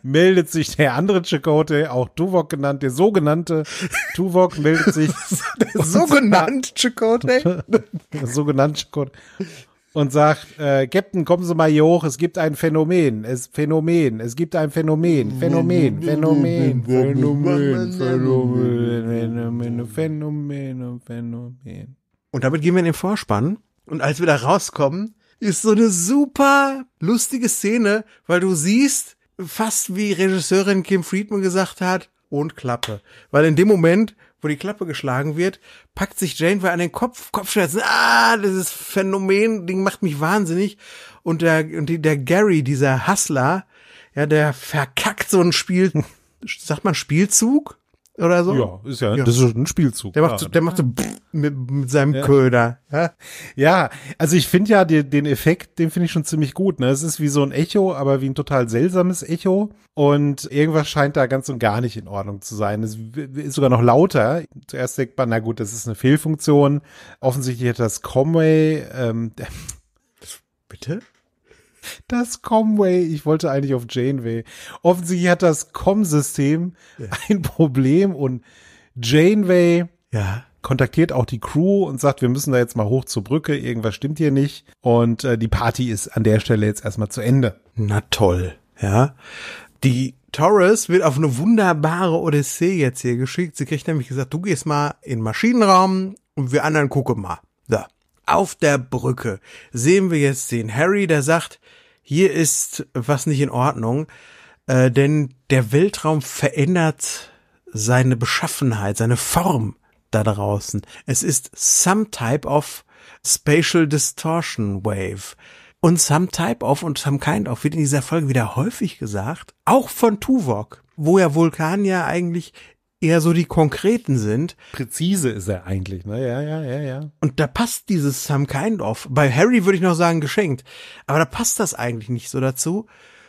meldet sich der andere Chakote, auch Tuvok genannt, der sogenannte Tuvok meldet sich. der sogenannte Chakote? der sogenannte Chakote und sagt, äh, Captain, kommen Sie mal hier hoch, es gibt ein Phänomen, es Phänomen, es gibt ein Phänomen, Phänomen, Phänomen, Phänomen, Phänomen, Phänomen, Phänomen. Und damit gehen wir in den Vorspann und als wir da rauskommen, ist so eine super lustige Szene, weil du siehst, fast wie Regisseurin Kim Friedman gesagt hat, und Klappe. Weil in dem Moment wo die Klappe geschlagen wird, packt sich Janeway an den Kopf, Kopfschmerzen. Ah, dieses Phänomen, Ding macht mich wahnsinnig. Und der, und der Gary, dieser Hustler, ja, der verkackt so ein Spiel, sagt man Spielzug? oder so. Ja, ist ja, ja. das ist ein Spielzug. Der macht, so, der macht so mit, mit seinem ja. Köder. Ja? ja, also ich finde ja die, den Effekt, den finde ich schon ziemlich gut. Ne? Es ist wie so ein Echo, aber wie ein total seltsames Echo. Und irgendwas scheint da ganz und gar nicht in Ordnung zu sein. Es ist sogar noch lauter. Zuerst denkt man, na gut, das ist eine Fehlfunktion. Offensichtlich hat das Conway, ähm, Bitte? Das Comway. Ich wollte eigentlich auf Janeway. Offensichtlich hat das Com-System ja. ein Problem und Janeway ja. kontaktiert auch die Crew und sagt, wir müssen da jetzt mal hoch zur Brücke. Irgendwas stimmt hier nicht. Und äh, die Party ist an der Stelle jetzt erstmal zu Ende. Na toll. Ja. Die Torres wird auf eine wunderbare Odyssee jetzt hier geschickt. Sie kriegt nämlich gesagt, du gehst mal in den Maschinenraum und wir anderen gucken mal. Da. Auf der Brücke sehen wir jetzt den Harry, der sagt, hier ist was nicht in Ordnung, äh, denn der Weltraum verändert seine Beschaffenheit, seine Form da draußen. Es ist some type of spatial distortion wave. Und some type of und some kind of wird in dieser Folge wieder häufig gesagt, auch von Tuvok, wo ja Vulkan ja eigentlich eher so die konkreten sind. Präzise ist er eigentlich, ne? Ja, ja, ja, ja. Und da passt dieses Some Kind of. Bei Harry würde ich noch sagen geschenkt, aber da passt das eigentlich nicht so dazu.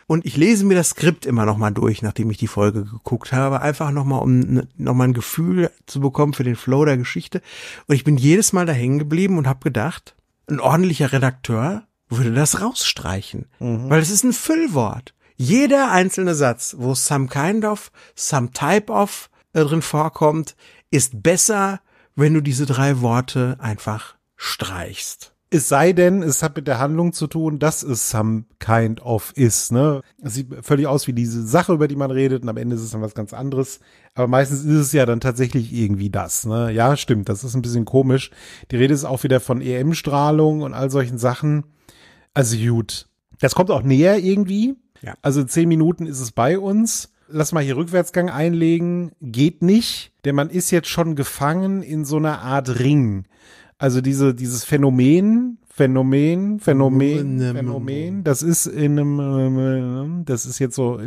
Und ich lese mir das Skript immer nochmal durch, nachdem ich die Folge geguckt habe, einfach nochmal, um ne, nochmal ein Gefühl zu bekommen für den Flow der Geschichte. Und ich bin jedes Mal da hängen geblieben und habe gedacht, ein ordentlicher Redakteur würde das rausstreichen, mhm. weil es ist ein Füllwort. Jeder einzelne Satz, wo some kind of, some type of, äh, drin vorkommt, ist besser, wenn du diese drei Worte einfach streichst. Es sei denn, es hat mit der Handlung zu tun, dass es some kind of ist. Ne? Es sieht völlig aus wie diese Sache, über die man redet, und am Ende ist es dann was ganz anderes. Aber meistens ist es ja dann tatsächlich irgendwie das. Ne? Ja, stimmt, das ist ein bisschen komisch. Die Rede ist auch wieder von EM-Strahlung und all solchen Sachen. Also gut. Das kommt auch näher irgendwie. Ja. Also zehn Minuten ist es bei uns lass mal hier Rückwärtsgang einlegen, geht nicht, denn man ist jetzt schon gefangen in so einer Art Ring. Also diese, dieses Phänomen, Phänomen, Phänomen, Phänomen, das ist in einem, das ist jetzt so,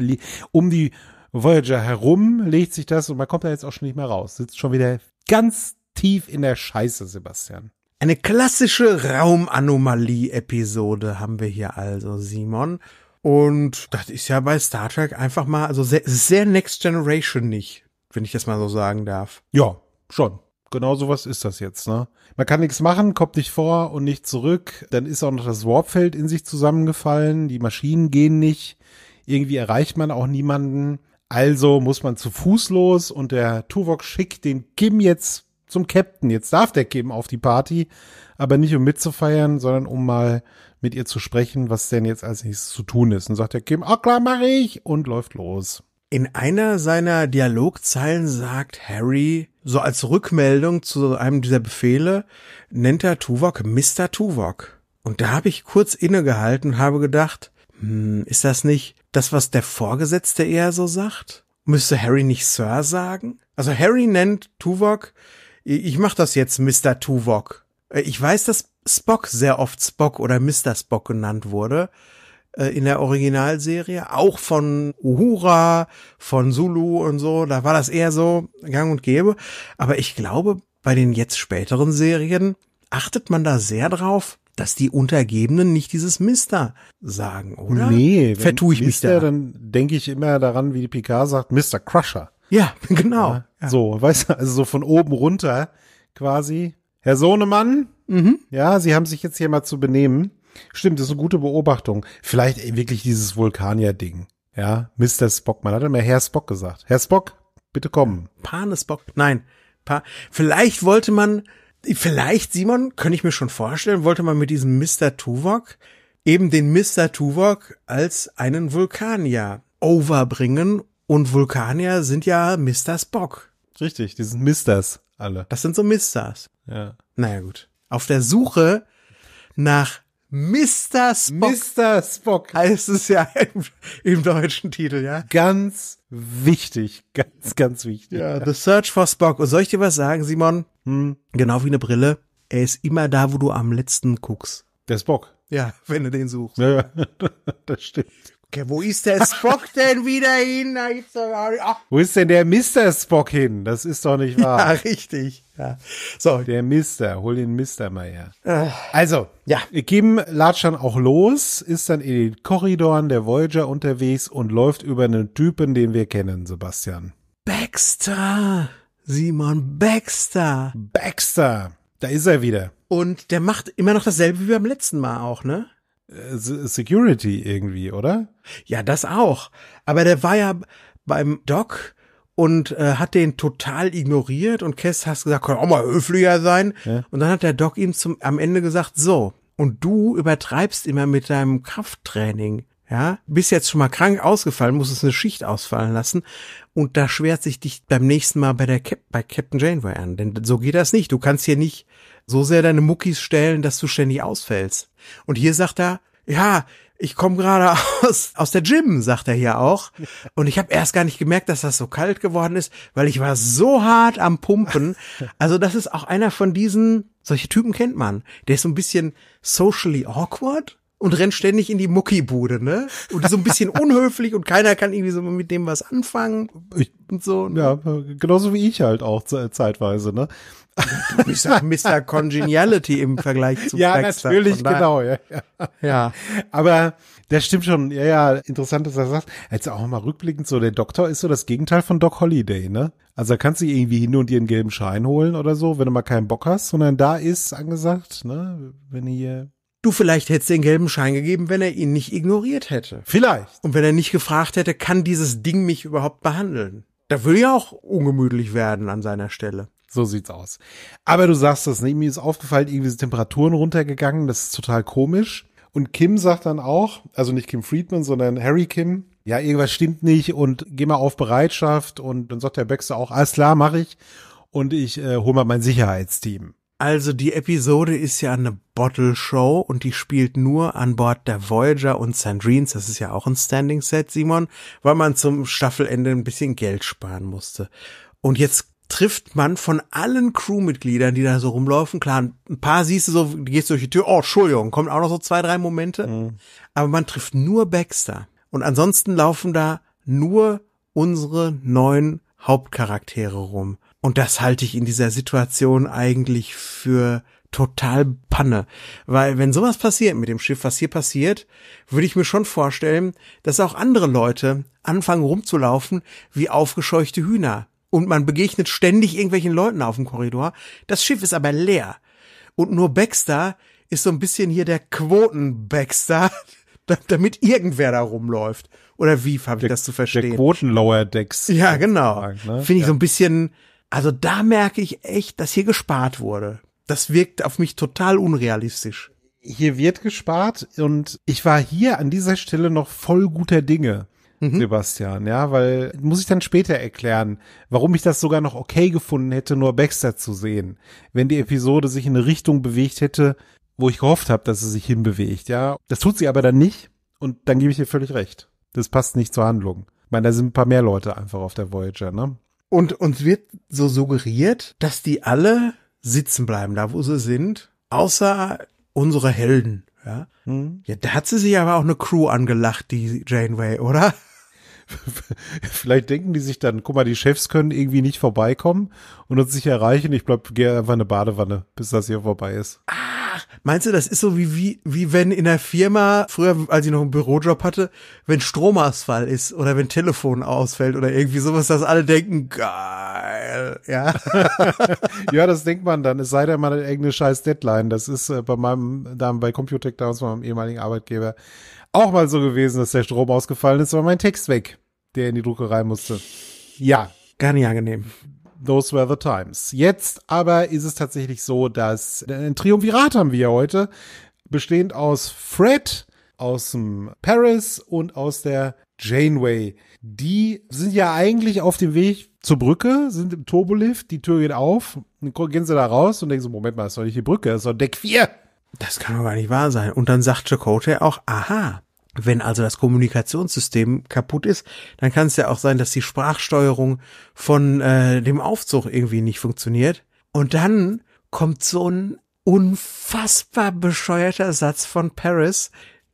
um die Voyager herum legt sich das und man kommt da jetzt auch schon nicht mehr raus. Sitzt schon wieder ganz tief in der Scheiße, Sebastian. Eine klassische Raumanomalie-Episode haben wir hier also, Simon. Und das ist ja bei Star Trek einfach mal, also sehr, sehr Next Generation nicht, wenn ich das mal so sagen darf. Ja, schon. Genau sowas ist das jetzt, ne? Man kann nichts machen, kommt nicht vor und nicht zurück. Dann ist auch noch das Warpfeld in sich zusammengefallen. Die Maschinen gehen nicht. Irgendwie erreicht man auch niemanden. Also muss man zu Fuß los und der Tuvok schickt den Kim jetzt zum Captain. Jetzt darf der Kim auf die Party, aber nicht um mitzufeiern, sondern um mal mit ihr zu sprechen, was denn jetzt als nächstes zu tun ist. Und sagt der Kim, ah klar, mache ich und läuft los. In einer seiner Dialogzeilen sagt Harry, so als Rückmeldung zu einem dieser Befehle, nennt er Tuvok Mr. Tuvok. Und da habe ich kurz innegehalten und habe gedacht, hm, ist das nicht das, was der Vorgesetzte eher so sagt? Müsste Harry nicht Sir sagen? Also Harry nennt Tuvok, ich mach das jetzt Mr. Tuvok. Äh, ich weiß, dass Spock sehr oft Spock oder Mr. Spock genannt wurde äh, in der Originalserie, auch von Uhura, von Zulu und so, da war das eher so gang und gäbe. Aber ich glaube, bei den jetzt späteren Serien achtet man da sehr drauf, dass die Untergebenen nicht dieses Mister sagen, oder? Nee, vertue ich Mister, mich da. Dann denke ich immer daran, wie die Picard sagt, Mr. Crusher. Ja, genau. Ja, so, weißt du, also so von oben runter quasi Herr Sohnemann, mhm. ja, Sie haben sich jetzt hier mal zu benehmen. Stimmt, das ist eine gute Beobachtung. Vielleicht ey, wirklich dieses Vulkanier-Ding. Ja, Mr. Spock. Man hat immer Herr Spock gesagt. Herr Spock, bitte kommen. Pane Spock. Nein. Pa vielleicht wollte man, vielleicht, Simon, könnte ich mir schon vorstellen, wollte man mit diesem Mr. Tuvok eben den Mr. Tuvok als einen Vulkanier overbringen. Und Vulkanier sind ja Mr. Spock. Richtig, diesen Misters. Alle. Das sind so Misters. Ja. Naja, gut. Auf der Suche nach Mr. Spock. Mr. Spock. Heißt es ja im, im, deutschen Titel, ja. Ganz wichtig. Ganz, ganz wichtig. Ja, The Search for Spock. Und soll ich dir was sagen, Simon? Hm. Genau wie eine Brille. Er ist immer da, wo du am letzten guckst. Der Spock. Ja, wenn du den suchst. Ja, ja. das stimmt. Okay, wo ist der Spock denn wieder hin? Wo ist denn der Mr. Spock hin? Das ist doch nicht wahr. Ja, richtig. Ja. So. Der Mister, hol den Mister mal her. Äh. Also, ja. Kim latscht dann auch los, ist dann in den Korridoren der Voyager unterwegs und läuft über einen Typen, den wir kennen, Sebastian. Baxter! Simon Baxter! Baxter! Da ist er wieder. Und der macht immer noch dasselbe wie beim letzten Mal auch, ne? Security irgendwie, oder? Ja, das auch. Aber der war ja beim Doc und äh, hat den total ignoriert und Kess hat gesagt, kann auch mal höflicher sein. Ja. Und dann hat der Doc ihm zum am Ende gesagt, so und du übertreibst immer mit deinem Krafttraining. Ja, bist jetzt schon mal krank ausgefallen, musst es eine Schicht ausfallen lassen und da schwert sich dich beim nächsten Mal bei der Cap bei Captain Janeway an, denn so geht das nicht. Du kannst hier nicht so sehr deine Muckis stellen, dass du ständig ausfällst. Und hier sagt er, ja, ich komme gerade aus, aus der Gym, sagt er hier auch. Und ich habe erst gar nicht gemerkt, dass das so kalt geworden ist, weil ich war so hart am Pumpen. Also das ist auch einer von diesen, solche Typen kennt man. Der ist so ein bisschen socially awkward und rennt ständig in die Muckibude, ne? Und so ein bisschen unhöflich und keiner kann irgendwie so mit dem was anfangen und so. Ne? Ja, genauso wie ich halt auch zeitweise, ne? Du bist ja Mr. Congeniality im Vergleich zu Ja, Baxter, natürlich, genau. Ja, ja. ja. Aber das stimmt schon. Ja, ja, interessant, dass er sagt. Jetzt auch mal rückblickend so, der Doktor ist so das Gegenteil von Doc Holiday, ne? Also da kannst du irgendwie hin und dir einen gelben Schein holen oder so, wenn du mal keinen Bock hast, sondern da ist angesagt, ne? Wenn ihr Du, vielleicht hättest den gelben Schein gegeben, wenn er ihn nicht ignoriert hätte. Vielleicht. Und wenn er nicht gefragt hätte, kann dieses Ding mich überhaupt behandeln? Da würde ich auch ungemütlich werden an seiner Stelle. So sieht's aus. Aber du sagst das, ne? mir ist aufgefallen, irgendwie sind Temperaturen runtergegangen, das ist total komisch. Und Kim sagt dann auch, also nicht Kim Friedman, sondern Harry Kim, ja, irgendwas stimmt nicht und geh mal auf Bereitschaft und dann sagt der Baxter auch, alles klar, mache ich und ich äh, hole mal mein Sicherheitsteam. Also die Episode ist ja eine Bottle Show und die spielt nur an Bord der Voyager und Sandrines. Das ist ja auch ein Standing Set, Simon, weil man zum Staffelende ein bisschen Geld sparen musste. Und jetzt trifft man von allen Crewmitgliedern, die da so rumlaufen, klar, ein paar siehst du so, gehst durch die Tür, oh, Entschuldigung, kommen auch noch so zwei, drei Momente, mhm. aber man trifft nur Baxter. Und ansonsten laufen da nur unsere neuen Hauptcharaktere rum. Und das halte ich in dieser Situation eigentlich für total Panne. Weil wenn sowas passiert mit dem Schiff, was hier passiert, würde ich mir schon vorstellen, dass auch andere Leute anfangen rumzulaufen wie aufgescheuchte Hühner und man begegnet ständig irgendwelchen Leuten auf dem Korridor. Das Schiff ist aber leer. Und nur Baxter ist so ein bisschen hier der Quoten-Baxter, damit irgendwer da rumläuft. Oder wie habe ich das zu verstehen? Der Quoten-Lower-Decks. Ja, genau. Ne? Finde ich ja. so ein bisschen, also da merke ich echt, dass hier gespart wurde. Das wirkt auf mich total unrealistisch. Hier wird gespart und ich war hier an dieser Stelle noch voll guter Dinge mhm. Sebastian, ja, weil muss ich dann später erklären, warum ich das sogar noch okay gefunden hätte, nur Baxter zu sehen, wenn die Episode sich in eine Richtung bewegt hätte, wo ich gehofft habe, dass sie sich hinbewegt, ja. Das tut sie aber dann nicht und dann gebe ich dir völlig recht. Das passt nicht zur Handlung. Ich meine, da sind ein paar mehr Leute einfach auf der Voyager, ne? Und uns wird so suggeriert, dass die alle sitzen bleiben, da wo sie sind, außer unsere Helden. Ja, hm. ja da hat sie sich aber auch eine Crew angelacht, die Janeway, oder? vielleicht denken die sich dann, guck mal, die Chefs können irgendwie nicht vorbeikommen und uns nicht erreichen. Ich bleib, gehe einfach in eine Badewanne, bis das hier vorbei ist. Ach, meinst du, das ist so wie, wie, wie wenn in der Firma, früher, als ich noch einen Bürojob hatte, wenn Stromausfall ist oder wenn Telefon ausfällt oder irgendwie sowas, dass alle denken, geil, ja. ja, das denkt man dann, es sei denn, man hat irgendeine scheiß Deadline. Das ist äh, bei meinem, da bei Computec damals, meinem ehemaligen Arbeitgeber, auch mal so gewesen, dass der Strom ausgefallen ist, war mein Text weg der in die Druckerei musste. Ja. Gar nicht angenehm. Those were the times. Jetzt aber ist es tatsächlich so, dass äh, ein Triumvirat haben wir heute, bestehend aus Fred, aus dem Paris und aus der Janeway. Die sind ja eigentlich auf dem Weg zur Brücke, sind im Turbolift, die Tür geht auf, dann gehen sie da raus und denken so, Moment mal, das ist doch nicht die Brücke, das ist doch Deck 4. Das kann doch gar nicht wahr sein. Und dann sagt Chakotay auch, aha, wenn also das Kommunikationssystem kaputt ist, dann kann es ja auch sein, dass die Sprachsteuerung von äh, dem Aufzug irgendwie nicht funktioniert. Und dann kommt so ein unfassbar bescheuerter Satz von Paris,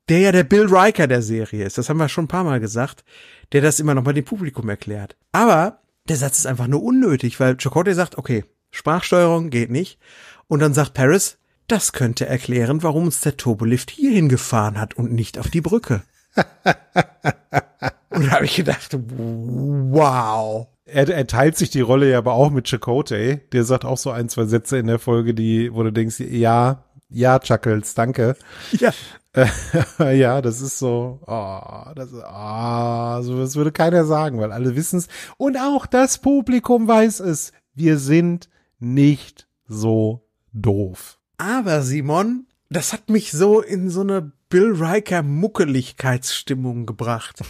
der ja der Bill Riker der Serie ist. Das haben wir schon ein paar Mal gesagt, der das immer nochmal dem Publikum erklärt. Aber der Satz ist einfach nur unnötig, weil Chakotay sagt, okay, Sprachsteuerung geht nicht. Und dann sagt Paris, das könnte erklären, warum uns der Turbolift hierhin gefahren hat und nicht auf die Brücke. und da habe ich gedacht, wow. Er, er, teilt sich die Rolle ja aber auch mit Chakotay. Der sagt auch so ein, zwei Sätze in der Folge, die, wo du denkst, ja, ja, Chuckles, danke. Ja. Äh, ja, das ist so, oh, das, oh, so, das würde keiner sagen, weil alle wissen es. Und auch das Publikum weiß es. Wir sind nicht so doof. Aber Simon, das hat mich so in so eine Bill Riker Muckeligkeitsstimmung gebracht.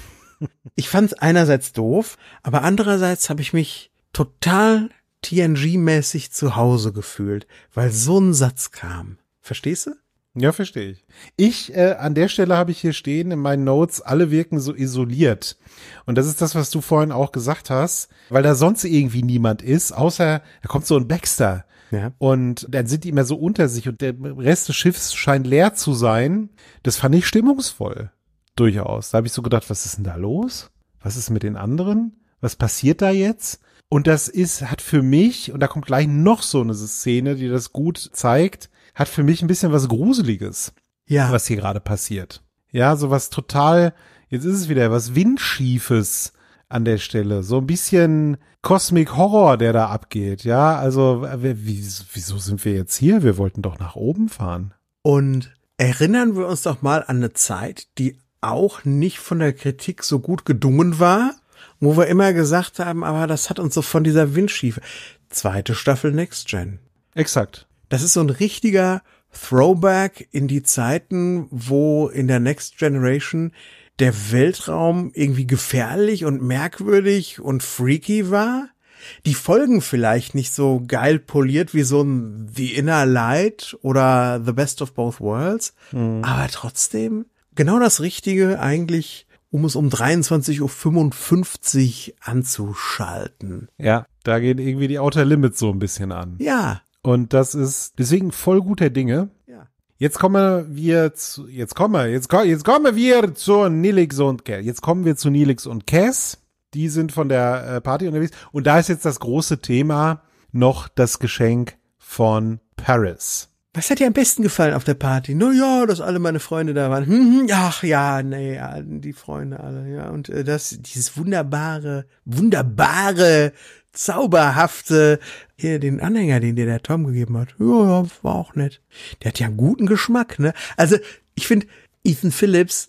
Ich fand es einerseits doof, aber andererseits habe ich mich total TNG-mäßig zu Hause gefühlt, weil so ein Satz kam. Verstehst du? Ja, verstehe ich. Ich, äh, an der Stelle habe ich hier stehen in meinen Notes, alle wirken so isoliert. Und das ist das, was du vorhin auch gesagt hast, weil da sonst irgendwie niemand ist, außer da kommt so ein Baxter ja. Und dann sind die immer so unter sich und der Rest des Schiffs scheint leer zu sein. Das fand ich stimmungsvoll. Durchaus. Da habe ich so gedacht, was ist denn da los? Was ist mit den anderen? Was passiert da jetzt? Und das ist, hat für mich, und da kommt gleich noch so eine Szene, die das gut zeigt, hat für mich ein bisschen was Gruseliges. Ja. Was hier gerade passiert. Ja, so was total, jetzt ist es wieder was Windschiefes an der Stelle. So ein bisschen Cosmic Horror, der da abgeht. Ja, also äh, wieso sind wir jetzt hier? Wir wollten doch nach oben fahren. Und erinnern wir uns doch mal an eine Zeit, die auch nicht von der Kritik so gut gedungen war, wo wir immer gesagt haben, aber das hat uns so von dieser Windschiefe. Zweite Staffel Next Gen. Exakt. Das ist so ein richtiger Throwback in die Zeiten, wo in der Next Generation der Weltraum irgendwie gefährlich und merkwürdig und freaky war? Die Folgen vielleicht nicht so geil poliert wie so ein The Inner Light oder The Best of Both Worlds, mhm. aber trotzdem genau das Richtige eigentlich, um es um 23.55 Uhr anzuschalten. Ja, da gehen irgendwie die Outer Limits so ein bisschen an. Ja. Und das ist deswegen voll guter Dinge, Jetzt kommen wir zu, jetzt kommen, jetzt, kommen, jetzt kommen wir zu Nilix und Cass. Jetzt kommen wir zu Nilix und Cass. Die sind von der äh, Party unterwegs. Und da ist jetzt das große Thema noch das Geschenk von Paris. Was hat dir am besten gefallen auf der Party? Na ja, dass alle meine Freunde da waren. Hm, hm, ach ja, nee, die Freunde alle, ja. Und äh, das, dieses wunderbare, wunderbare zauberhafte, hier den Anhänger, den dir der Tom gegeben hat. Ja, war auch nett. Der hat ja einen guten Geschmack, ne? Also, ich finde, Ethan Phillips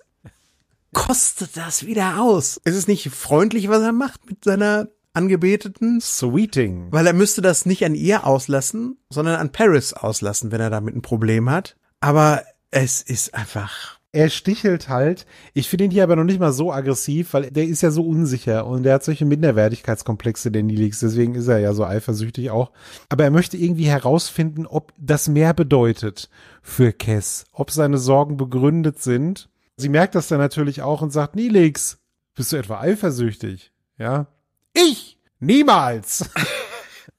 kostet das wieder aus. Es ist nicht freundlich, was er macht mit seiner Angebeteten. Sweeting. Weil er müsste das nicht an ihr auslassen, sondern an Paris auslassen, wenn er damit ein Problem hat. Aber es ist einfach er stichelt halt. Ich finde ihn hier aber noch nicht mal so aggressiv, weil der ist ja so unsicher und der hat solche Minderwertigkeitskomplexe, der Nilix. Deswegen ist er ja so eifersüchtig auch. Aber er möchte irgendwie herausfinden, ob das mehr bedeutet für Kess, ob seine Sorgen begründet sind. Sie merkt das dann natürlich auch und sagt, Nilix, bist du etwa eifersüchtig? Ja. Ich? Niemals!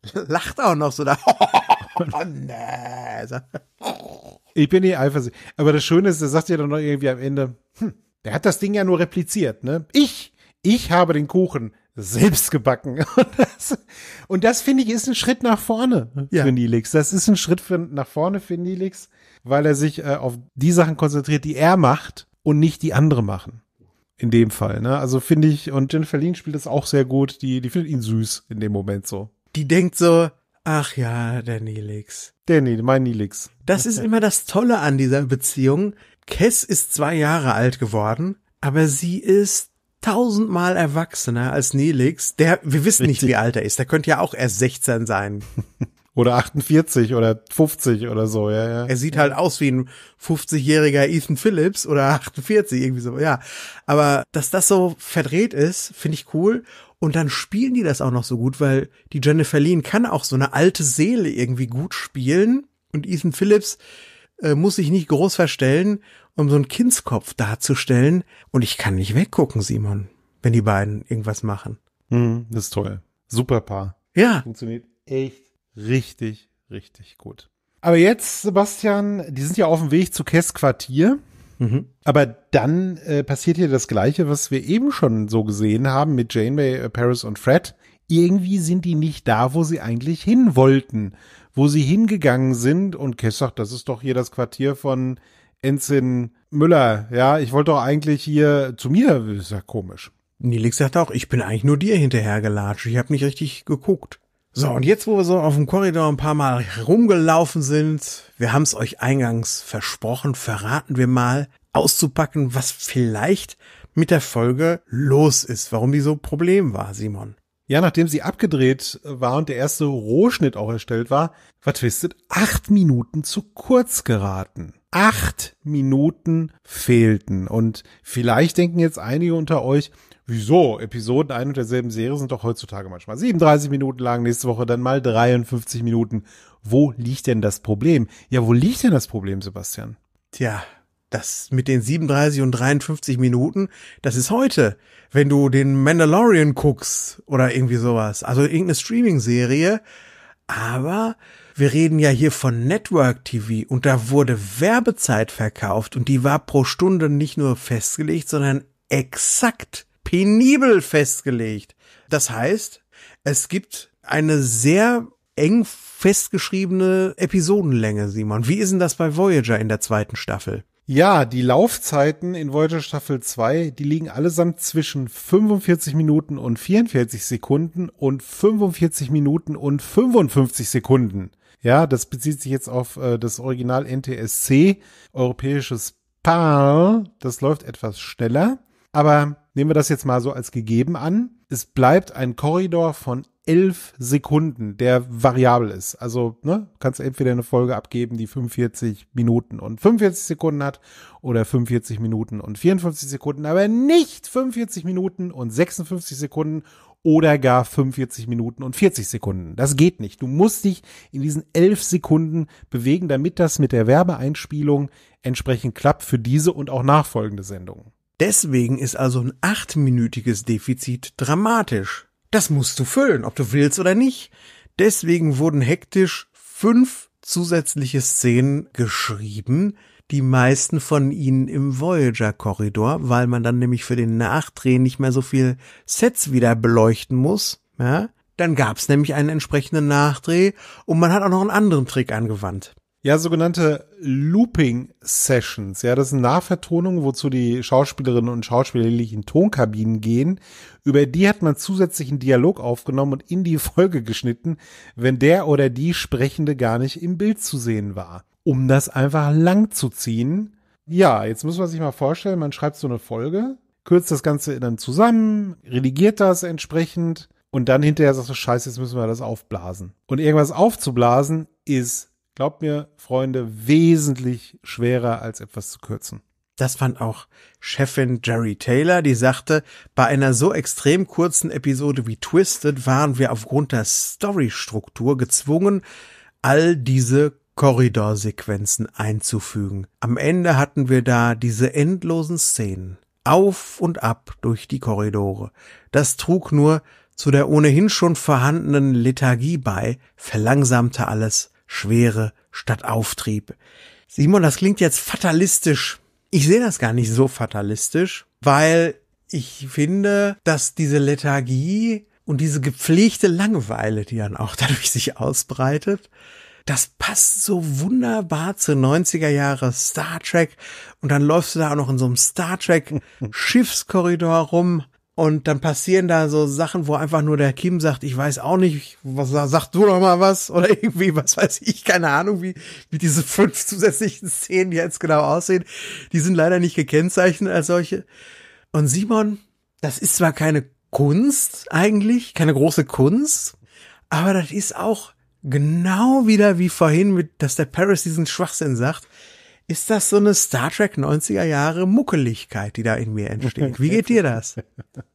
lacht auch noch so da. Oh, ich bin nicht eifersüchtig. Aber das Schöne ist, er sagt ja dann noch irgendwie am Ende, hm, der hat das Ding ja nur repliziert, ne? Ich, ich habe den Kuchen selbst gebacken. Und das, und das finde ich ist ein Schritt nach vorne ja. für Nilix. Das ist ein Schritt für, nach vorne für Nilix, weil er sich äh, auf die Sachen konzentriert, die er macht und nicht die andere machen. In dem Fall, ne? Also finde ich, und Jennifer Lean spielt das auch sehr gut. Die, die findet ihn süß in dem Moment so die denkt so, ach ja, der Nilix. Der Nilix, mein Nilix. Das ist immer das Tolle an dieser Beziehung. Kess ist zwei Jahre alt geworden, aber sie ist tausendmal erwachsener als Nelix, der, wir wissen Richtig. nicht, wie alt er ist. Der könnte ja auch erst 16 sein. oder 48 oder 50 oder so, ja, ja. Er sieht halt aus wie ein 50-jähriger Ethan Phillips oder 48, irgendwie so, ja. Aber dass das so verdreht ist, finde ich cool. Und dann spielen die das auch noch so gut, weil die Jennifer Lean kann auch so eine alte Seele irgendwie gut spielen. Und Ethan Phillips äh, muss sich nicht groß verstellen, um so einen Kindskopf darzustellen. Und ich kann nicht weggucken, Simon, wenn die beiden irgendwas machen. Mm, das ist toll. Super Paar. Ja. Funktioniert echt richtig, richtig gut. Aber jetzt, Sebastian, die sind ja auf dem Weg zu Kess Quartier. Mhm. Aber dann äh, passiert hier das Gleiche, was wir eben schon so gesehen haben mit Janeway, äh, Paris und Fred. Irgendwie sind die nicht da, wo sie eigentlich hin wollten, wo sie hingegangen sind. Und Kess sagt, das ist doch hier das Quartier von Ensign Müller. Ja, ich wollte doch eigentlich hier zu mir. Ist ja komisch. Nilix sagt auch, ich bin eigentlich nur dir hinterhergelatscht. Ich habe nicht richtig geguckt. So, und jetzt, wo wir so auf dem Korridor ein paar Mal rumgelaufen sind, wir haben es euch eingangs versprochen, verraten wir mal auszupacken, was vielleicht mit der Folge los ist, warum die so Problem war, Simon. Ja, nachdem sie abgedreht war und der erste Rohschnitt auch erstellt war, war Twisted acht Minuten zu kurz geraten. Acht Minuten fehlten. Und vielleicht denken jetzt einige unter euch, Wieso? Episoden ein und derselben Serie sind doch heutzutage manchmal 37 Minuten lang, nächste Woche dann mal 53 Minuten. Wo liegt denn das Problem? Ja, wo liegt denn das Problem, Sebastian? Tja, das mit den 37 und 53 Minuten, das ist heute. Wenn du den Mandalorian guckst oder irgendwie sowas, also irgendeine Streaming-Serie, aber wir reden ja hier von Network TV und da wurde Werbezeit verkauft und die war pro Stunde nicht nur festgelegt, sondern exakt penibel festgelegt. Das heißt, es gibt eine sehr eng festgeschriebene Episodenlänge, Simon. Wie ist denn das bei Voyager in der zweiten Staffel? Ja, die Laufzeiten in Voyager Staffel 2, die liegen allesamt zwischen 45 Minuten und 44 Sekunden und 45 Minuten und 55 Sekunden. Ja, das bezieht sich jetzt auf äh, das Original NTSC, europäisches PAL. Das läuft etwas schneller. Aber Nehmen wir das jetzt mal so als gegeben an. Es bleibt ein Korridor von elf Sekunden, der variabel ist. Also ne, kannst du entweder eine Folge abgeben, die 45 Minuten und 45 Sekunden hat oder 45 Minuten und 54 Sekunden, aber nicht 45 Minuten und 56 Sekunden oder gar 45 Minuten und 40 Sekunden. Das geht nicht. Du musst dich in diesen elf Sekunden bewegen, damit das mit der Werbeeinspielung entsprechend klappt für diese und auch nachfolgende Sendungen. Deswegen ist also ein achtminütiges Defizit dramatisch. Das musst du füllen, ob du willst oder nicht. Deswegen wurden hektisch fünf zusätzliche Szenen geschrieben, die meisten von ihnen im Voyager-Korridor, weil man dann nämlich für den Nachdrehen nicht mehr so viel Sets wieder beleuchten muss. Ja? Dann gab's nämlich einen entsprechenden Nachdreh und man hat auch noch einen anderen Trick angewandt. Ja, sogenannte Looping Sessions. Ja, das sind Nachvertonungen, wozu die Schauspielerinnen und Schauspieler in Tonkabinen gehen. Über die hat man zusätzlichen Dialog aufgenommen und in die Folge geschnitten, wenn der oder die Sprechende gar nicht im Bild zu sehen war. Um das einfach lang zu ziehen. Ja, jetzt muss man sich mal vorstellen, man schreibt so eine Folge, kürzt das Ganze dann zusammen, redigiert das entsprechend und dann hinterher sagt so, scheiße, jetzt müssen wir das aufblasen. Und irgendwas aufzublasen ist glaubt mir, Freunde, wesentlich schwerer als etwas zu kürzen. Das fand auch Chefin Jerry Taylor, die sagte, bei einer so extrem kurzen Episode wie Twisted waren wir aufgrund der Storystruktur gezwungen, all diese Korridorsequenzen einzufügen. Am Ende hatten wir da diese endlosen Szenen. Auf und ab durch die Korridore. Das trug nur zu der ohnehin schon vorhandenen Lethargie bei, verlangsamte alles Schwere statt Auftrieb. Simon, das klingt jetzt fatalistisch. Ich sehe das gar nicht so fatalistisch, weil ich finde, dass diese Lethargie und diese gepflegte Langeweile, die dann auch dadurch sich ausbreitet, das passt so wunderbar zu 90er Jahre Star Trek. Und dann läufst du da auch noch in so einem Star Trek Schiffskorridor rum und dann passieren da so Sachen, wo einfach nur der Kim sagt, ich weiß auch nicht, was sagt du noch mal was oder irgendwie, was weiß ich, keine Ahnung, wie, wie diese fünf zusätzlichen Szenen jetzt genau aussehen. Die sind leider nicht gekennzeichnet als solche. Und Simon, das ist zwar keine Kunst eigentlich, keine große Kunst, aber das ist auch genau wieder wie vorhin mit, dass der Paris diesen Schwachsinn sagt ist das so eine Star Trek 90er Jahre Muckeligkeit, die da in mir entsteht. Wie geht dir das?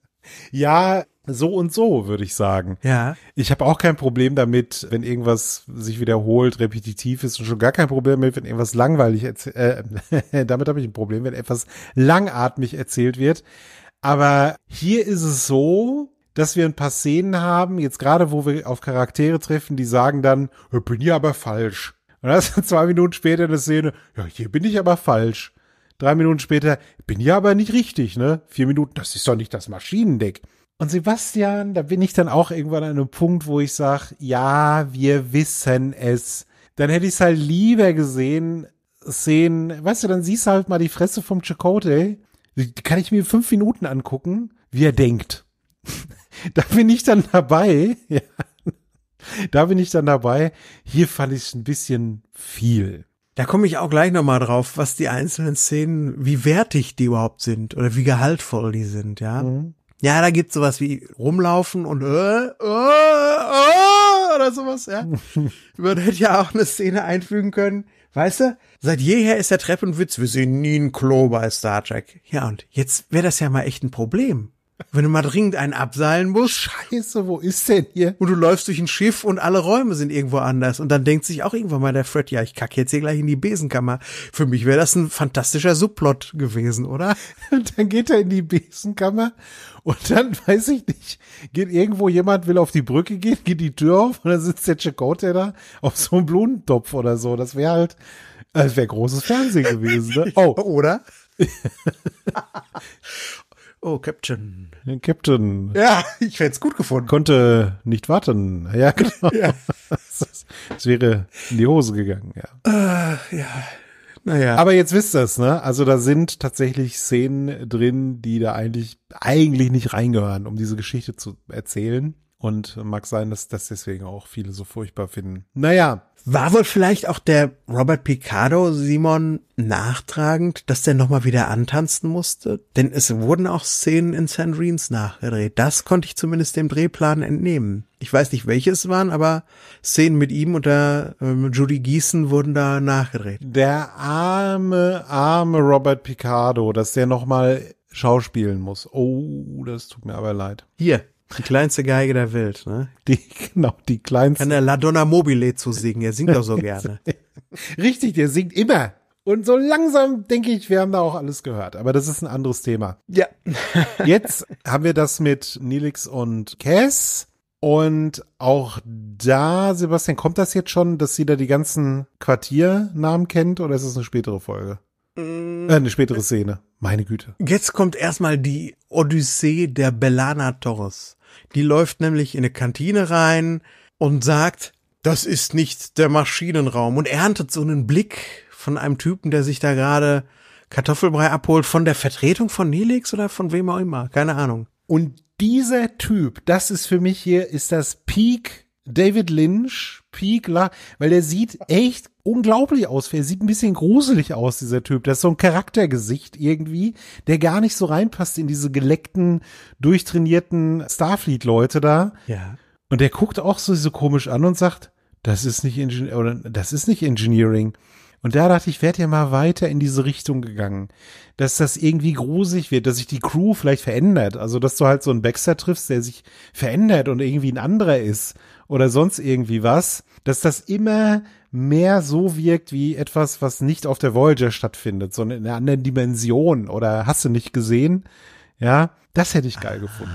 Ja, so und so, würde ich sagen. Ja. Ich habe auch kein Problem damit, wenn irgendwas sich wiederholt, repetitiv ist und schon gar kein Problem damit, wenn irgendwas langweilig erzählt. äh, damit habe ich ein Problem, wenn etwas langatmig erzählt wird. Aber hier ist es so, dass wir ein paar Szenen haben, jetzt gerade wo wir auf Charaktere treffen, die sagen dann, äh, bin ich aber falsch. Und das ist zwei Minuten später eine Szene, ja, hier bin ich aber falsch. Drei Minuten später, bin ja aber nicht richtig, ne? Vier Minuten, das ist doch nicht das Maschinendeck. Und Sebastian, da bin ich dann auch irgendwann an einem Punkt, wo ich sage, ja, wir wissen es. Dann hätte ich es halt lieber gesehen, Szenen, weißt du, dann siehst du halt mal die Fresse vom Chakotay. Die kann ich mir fünf Minuten angucken, wie er denkt. da bin ich dann dabei. Ja. Da bin ich dann dabei. Hier fand ich es ein bisschen viel. Da komme ich auch gleich nochmal drauf, was die einzelnen Szenen, wie wertig die überhaupt sind oder wie gehaltvoll die sind, ja. Mhm. Ja, da gibt's sowas wie rumlaufen und äh, äh, äh, oder sowas, ja. Man hätte ja auch eine Szene einfügen können. Weißt du, seit jeher ist der Treppenwitz, wir sehen nie ein Klo bei Star Trek. Ja, und jetzt wäre das ja mal echt ein Problem. Wenn du mal dringend einen abseilen musst. Scheiße, wo ist denn hier? Und du läufst durch ein Schiff und alle Räume sind irgendwo anders. Und dann denkt sich auch irgendwann mal der Fred, ja, ich kacke jetzt hier gleich in die Besenkammer. Für mich wäre das ein fantastischer Subplot gewesen, oder? Und dann geht er in die Besenkammer und dann, weiß ich nicht, geht irgendwo jemand, will auf die Brücke gehen, geht die Tür auf und dann sitzt der Chakotay da auf so einem Blumentopf oder so. Das wäre halt, das äh, wäre großes Fernsehen gewesen, ne? Oh. oder? Oh, Captain. Captain. Ja, ich hätte es gut gefunden. Konnte nicht warten. Ja, genau. Ja. Es wäre in die Hose gegangen, ja. Uh, ja. Naja. Aber jetzt wisst ihr es, ne? Also da sind tatsächlich Szenen drin, die da eigentlich, eigentlich nicht reingehören, um diese Geschichte zu erzählen. Und mag sein, dass das deswegen auch viele so furchtbar finden. Naja. War wohl vielleicht auch der Robert Picardo Simon nachtragend, dass der nochmal wieder antanzen musste? Denn es wurden auch Szenen in St. nachgedreht. Das konnte ich zumindest dem Drehplan entnehmen. Ich weiß nicht, welche es waren, aber Szenen mit ihm und der ähm, Judy Gießen wurden da nachgedreht. Der arme, arme Robert Picardo, dass der nochmal schauspielen muss. Oh, das tut mir aber leid. Hier, die kleinste Geige der Welt, ne? Die, genau, die kleinste. Kann der La Donna Mobile zu singen, er singt doch so gerne. Richtig, der singt immer. Und so langsam denke ich, wir haben da auch alles gehört. Aber das ist ein anderes Thema. Ja. Jetzt haben wir das mit Nilix und Cass. Und auch da, Sebastian, kommt das jetzt schon, dass sie da die ganzen Quartiernamen kennt oder ist es eine spätere Folge? Mm. Äh, eine spätere Szene. Meine Güte. Jetzt kommt erstmal die Odyssee der Bellana Torres. Die läuft nämlich in eine Kantine rein und sagt, das ist nicht der Maschinenraum und erntet so einen Blick von einem Typen, der sich da gerade Kartoffelbrei abholt von der Vertretung von Nelix oder von wem auch immer. Keine Ahnung. Und dieser Typ, das ist für mich hier, ist das Peak David Lynch Piegler, weil der sieht echt unglaublich aus. Er sieht ein bisschen gruselig aus, dieser Typ. Das ist so ein Charaktergesicht irgendwie, der gar nicht so reinpasst in diese geleckten, durchtrainierten Starfleet-Leute da. Ja. Und der guckt auch so, so komisch an und sagt, das ist nicht Engineering, oder das ist nicht Engineering. Und da dachte ich, werde ja mal weiter in diese Richtung gegangen, dass das irgendwie gruselig wird, dass sich die Crew vielleicht verändert. Also, dass du halt so einen Baxter triffst, der sich verändert und irgendwie ein anderer ist oder sonst irgendwie was, dass das immer mehr so wirkt wie etwas, was nicht auf der Voyager stattfindet, sondern in einer anderen Dimension oder hast du nicht gesehen? Ja, das hätte ich geil gefunden.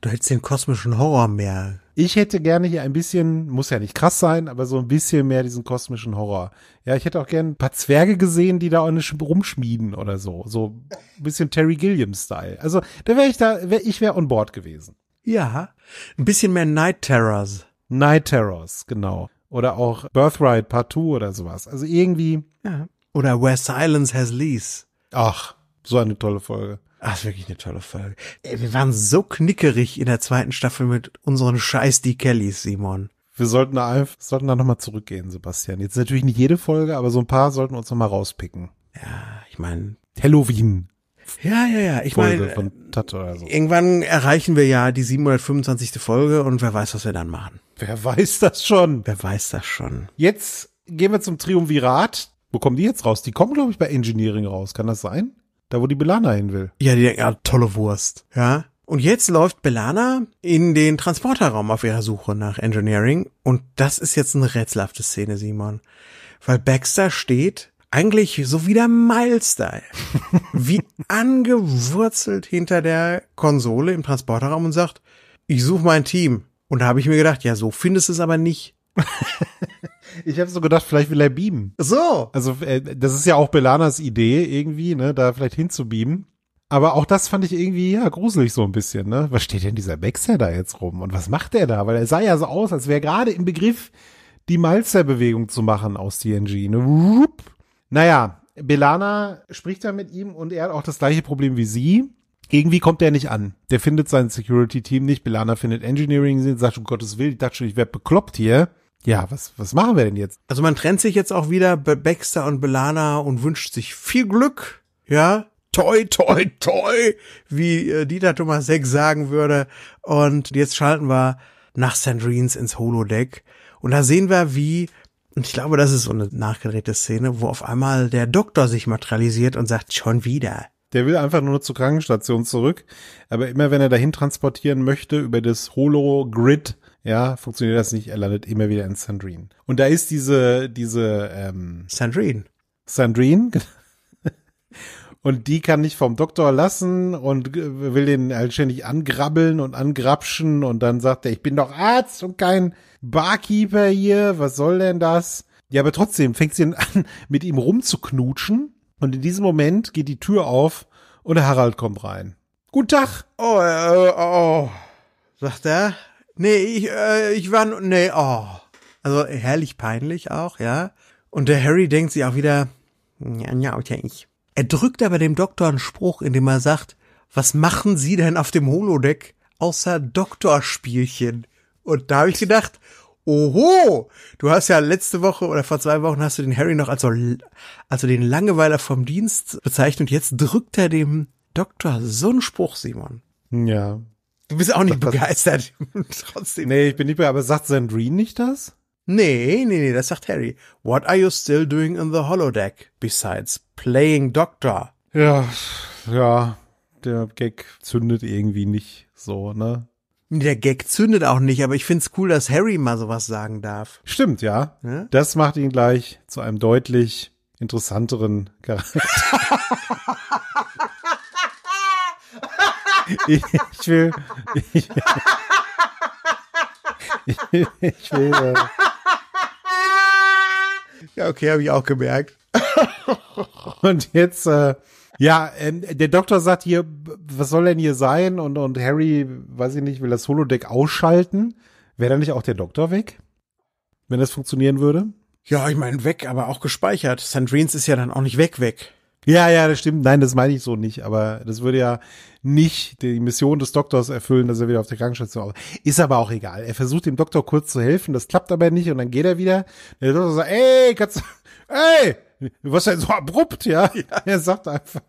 Du hättest den kosmischen Horror mehr. Ich hätte gerne hier ein bisschen, muss ja nicht krass sein, aber so ein bisschen mehr diesen kosmischen Horror. Ja, ich hätte auch gerne ein paar Zwerge gesehen, die da auch nicht rumschmieden oder so. So ein bisschen Terry Gilliam-Style. Also da wäre ich da, wär, ich wäre on board gewesen. Ja, ein bisschen mehr Night Terrors. Night Terrors, genau. Oder auch Birthright Part 2 oder sowas. Also irgendwie. Ja. Oder Where Silence Has Lease. Ach, so eine tolle Folge. Ach, wirklich eine tolle Folge. Ey, wir waren so knickerig in der zweiten Staffel mit unseren scheiß Die Kellys, Simon. Wir sollten da einfach, sollten da nochmal zurückgehen, Sebastian. Jetzt natürlich nicht jede Folge, aber so ein paar sollten wir uns nochmal rauspicken. Ja, ich meine. Halloween. Ja, ja, ja. Ich meine, so. irgendwann erreichen wir ja die 725. Folge und wer weiß, was wir dann machen. Wer weiß das schon? Wer weiß das schon? Jetzt gehen wir zum Triumvirat. Wo kommen die jetzt raus? Die kommen, glaube ich, bei Engineering raus. Kann das sein? Da, wo die Belana hin will. Ja, die ja, tolle Wurst. Ja. Und jetzt läuft Belana in den Transporterraum auf ihrer Suche nach Engineering. Und das ist jetzt eine rätselhafte Szene, Simon. Weil Baxter steht eigentlich so wie der Milestyle. wie angewurzelt hinter der Konsole im Transporterraum und sagt, ich suche mein Team. Und da habe ich mir gedacht, ja, so findest du es aber nicht. ich habe so gedacht, vielleicht will er beamen. So. Also äh, das ist ja auch Belanas Idee irgendwie, ne, da vielleicht hinzubeamen. Aber auch das fand ich irgendwie ja gruselig so ein bisschen, ne? Was steht denn dieser Baxter da jetzt rum und was macht der da? Weil er sah ja so aus, als wäre er gerade im Begriff die Malzer-Bewegung zu machen aus TNG, ne? Wupp. Naja, Belana spricht da mit ihm und er hat auch das gleiche Problem wie sie irgendwie kommt der nicht an. Der findet sein Security-Team nicht. Belana findet Engineering, Sie sagt, um Gottes Willen, ich dachte schon, ich werde bekloppt hier. Ja, was, was machen wir denn jetzt? Also man trennt sich jetzt auch wieder bei Baxter und Belana und wünscht sich viel Glück. Ja, toi, toi, toi, wie äh, Dieter Thomas Heck sagen würde. Und jetzt schalten wir nach Sandrines ins Holodeck. Und da sehen wir, wie, und ich glaube, das ist so eine nachgedrehte Szene, wo auf einmal der Doktor sich materialisiert und sagt, schon wieder. Der will einfach nur zur Krankenstation zurück. Aber immer wenn er dahin transportieren möchte, über das Holo-Grid, ja, funktioniert das nicht. Er landet immer wieder in Sandrine. Und da ist diese, diese, ähm, Sandrine. Sandrine. Genau. und die kann nicht vom Doktor lassen und will den halt ständig angrabbeln und angrapschen und dann sagt er, ich bin doch Arzt und kein Barkeeper hier, was soll denn das? Ja, aber trotzdem fängt sie an, mit ihm rumzuknutschen und in diesem Moment geht die Tür auf und der Harald kommt rein. Guten Tag. Oh, äh, oh. oh. Sagt er. Nee, ich, äh, ich war, nee, oh. Also herrlich peinlich auch, ja. Und der Harry denkt sich auch wieder, ja, ja, okay, ich. Er drückt aber dem Doktor einen Spruch, indem er sagt, was machen Sie denn auf dem Holodeck außer Doktorspielchen? Und da habe ich gedacht, Oho, du hast ja letzte Woche oder vor zwei Wochen hast du den Harry noch als, so, also den Langeweiler vom Dienst bezeichnet. Jetzt drückt er dem Doktor so einen Spruch, Simon. Ja. Du bist auch nicht das begeistert. Trotzdem. Nee, ich bin nicht begeistert. Aber sagt Sandrine nicht das? Nee, nee, nee, das sagt Harry. What are you still doing in the holodeck besides playing Doctor? Ja, ja, der Gag zündet irgendwie nicht so, ne? Der Gag zündet auch nicht, aber ich find's cool, dass Harry mal sowas sagen darf. Stimmt, ja. ja? Das macht ihn gleich zu einem deutlich interessanteren Charakter. ich will. Ich, will, ich will. Äh, ja, okay, habe ich auch gemerkt. Und jetzt äh, ja, ähm, der Doktor sagt hier, was soll denn hier sein? Und, und Harry, weiß ich nicht, will das Holodeck ausschalten. Wäre dann nicht auch der Doktor weg? Wenn das funktionieren würde? Ja, ich meine, weg, aber auch gespeichert. Sandrines ist ja dann auch nicht weg, weg. Ja, ja, das stimmt. Nein, das meine ich so nicht. Aber das würde ja nicht die Mission des Doktors erfüllen, dass er wieder auf der Krankenstation ist. Ist aber auch egal. Er versucht dem Doktor kurz zu helfen. Das klappt aber nicht. Und dann geht er wieder. Der Doktor sagt, ey, kannst, du, ey, du wirst halt so abrupt, ja? ja. Er sagt einfach,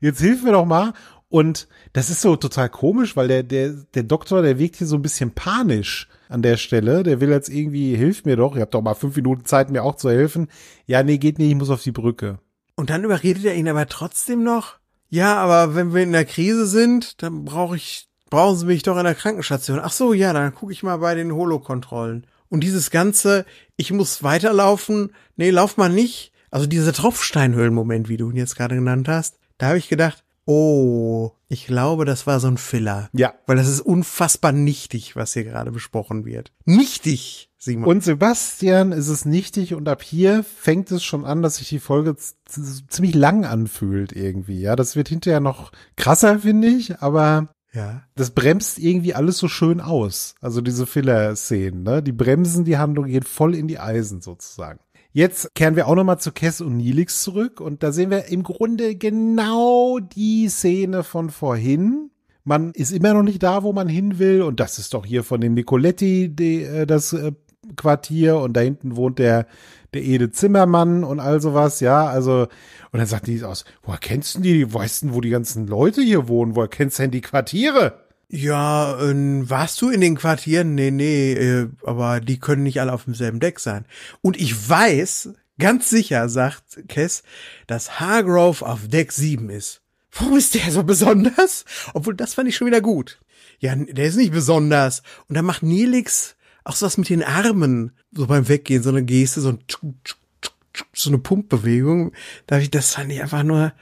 jetzt hilf mir doch mal. Und das ist so total komisch, weil der, der, der Doktor, der wirkt hier so ein bisschen panisch an der Stelle. Der will jetzt irgendwie, hilf mir doch, ihr habt doch mal fünf Minuten Zeit, mir auch zu helfen. Ja, nee, geht nicht, ich muss auf die Brücke. Und dann überredet er ihn aber trotzdem noch. Ja, aber wenn wir in der Krise sind, dann brauche ich, brauchen sie mich doch in der Krankenstation. Ach so, ja, dann gucke ich mal bei den Holo-Kontrollen. Und dieses ganze, ich muss weiterlaufen, nee, lauf mal nicht, also dieser Tropfsteinhöhlen-Moment, wie du ihn jetzt gerade genannt hast, da habe ich gedacht, oh, ich glaube, das war so ein Filler. Ja. Weil das ist unfassbar nichtig, was hier gerade besprochen wird. Nichtig, Simon. Und Sebastian ist es nichtig und ab hier fängt es schon an, dass sich die Folge ziemlich lang anfühlt irgendwie. Ja, das wird hinterher noch krasser, finde ich, aber ja. Das bremst irgendwie alles so schön aus. Also diese Filler-Szenen, ne? Die bremsen die Handlung, geht voll in die Eisen sozusagen. Jetzt kehren wir auch nochmal zu Kess und Nilix zurück und da sehen wir im Grunde genau die Szene von vorhin. Man ist immer noch nicht da, wo man hin will und das ist doch hier von dem Nicoletti die, äh, das äh, Quartier und da hinten wohnt der, der Ede Zimmermann und all sowas, ja, also, und dann sagt die aus, woher kennst du die weißt du, wo die ganzen Leute hier wohnen, woher kennst du denn die Quartiere? Ja, ähm, warst du in den Quartieren? Nee, nee, äh, aber die können nicht alle auf demselben Deck sein. Und ich weiß, ganz sicher, sagt Kess, dass Hargrove auf Deck 7 ist. Warum ist der so besonders? Obwohl, das fand ich schon wieder gut. Ja, der ist nicht besonders. Und dann macht Nelix auch sowas mit den Armen. So beim Weggehen, so eine Geste, so, ein so eine Pumpbewegung. Das fand ich einfach nur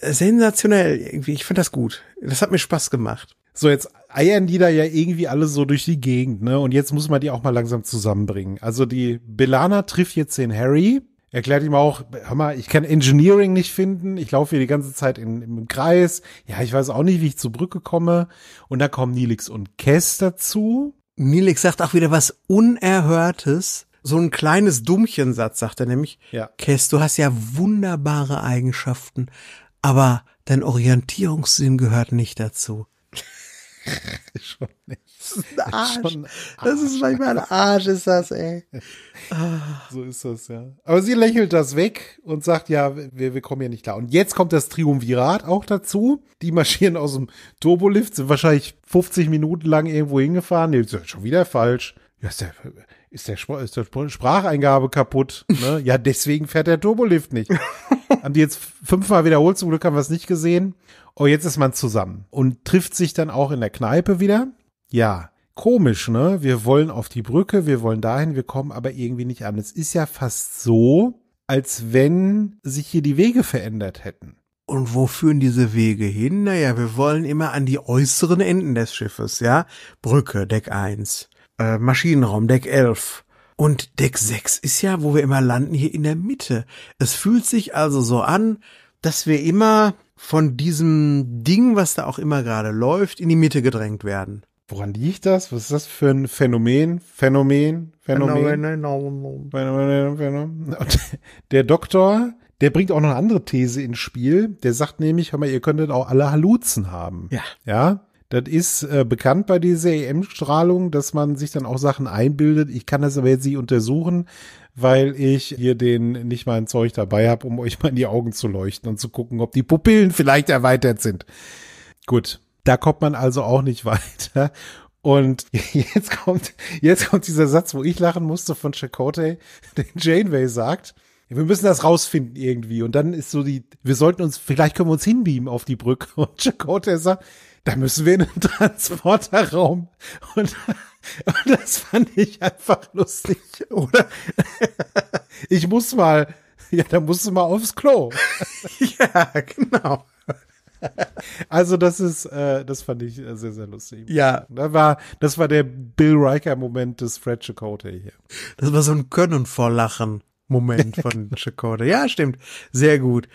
äh, sensationell irgendwie. Ich fand das gut. Das hat mir Spaß gemacht. So, jetzt eiern die da ja irgendwie alle so durch die Gegend, ne? Und jetzt muss man die auch mal langsam zusammenbringen. Also die Belana trifft jetzt den Harry, erklärt ihm auch, hör mal, ich kann Engineering nicht finden, ich laufe hier die ganze Zeit in, im Kreis, ja, ich weiß auch nicht, wie ich zur Brücke komme. Und da kommen Nilix und Kess dazu. Nilix sagt auch wieder was Unerhörtes. So ein kleines Dummchensatz, sagt er nämlich. Ja. Cass, du hast ja wunderbare Eigenschaften, aber dein Orientierungssinn gehört nicht dazu ist schon nicht. Das ist ein Arsch. Ist ein Arsch. Das ist manchmal ein Arsch, ist das, ey. so ist das, ja. Aber sie lächelt das weg und sagt, ja, wir, wir kommen ja nicht klar. Und jetzt kommt das Triumvirat auch dazu. Die marschieren aus dem Turbolift, sind wahrscheinlich 50 Minuten lang irgendwo hingefahren. Nee, das ist schon wieder falsch. Ja, ist der, ist der, Spr ist der Spracheingabe kaputt. Ne? Ja, deswegen fährt der Turbolift nicht. haben die jetzt fünfmal wiederholt, zum Glück haben wir es nicht gesehen. Oh, jetzt ist man zusammen und trifft sich dann auch in der Kneipe wieder. Ja, komisch, ne? Wir wollen auf die Brücke, wir wollen dahin, wir kommen aber irgendwie nicht an. Es ist ja fast so, als wenn sich hier die Wege verändert hätten. Und wo führen diese Wege hin? Naja, wir wollen immer an die äußeren Enden des Schiffes, ja? Brücke, Deck 1. Äh, Maschinenraum, Deck 11. Und Deck 6 ist ja, wo wir immer landen, hier in der Mitte. Es fühlt sich also so an, dass wir immer von diesem Ding, was da auch immer gerade läuft, in die Mitte gedrängt werden. Woran liegt das? Was ist das für ein Phänomen? Phänomen? Phänomen? Ne, ne, ne, Und der Doktor, der bringt auch noch eine andere These ins Spiel. Der sagt nämlich, hör mal, ihr könntet auch alle Halluzen haben. Ja. Ja. Das ist äh, bekannt bei dieser EM-Strahlung, dass man sich dann auch Sachen einbildet. Ich kann das aber jetzt nicht untersuchen, weil ich hier den nicht mal ein Zeug dabei habe, um euch mal in die Augen zu leuchten und zu gucken, ob die Pupillen vielleicht erweitert sind. Gut, da kommt man also auch nicht weiter. Und jetzt kommt, jetzt kommt dieser Satz, wo ich lachen musste von Chakotay, den Janeway sagt wir müssen das rausfinden irgendwie. Und dann ist so die, wir sollten uns, vielleicht können wir uns hinbeamen auf die Brücke. Und Chakotay sagt, da müssen wir in den Transporterraum. Und, und das fand ich einfach lustig, oder? Ich muss mal, ja, da musst du mal aufs Klo. ja, genau. Also das ist, äh, das fand ich äh, sehr, sehr lustig. Ja. Da war, das war der Bill Riker-Moment des Fred Chakotay hier. Das war so ein Können vor Lachen. Moment von Chicote. Ja, stimmt. Sehr gut.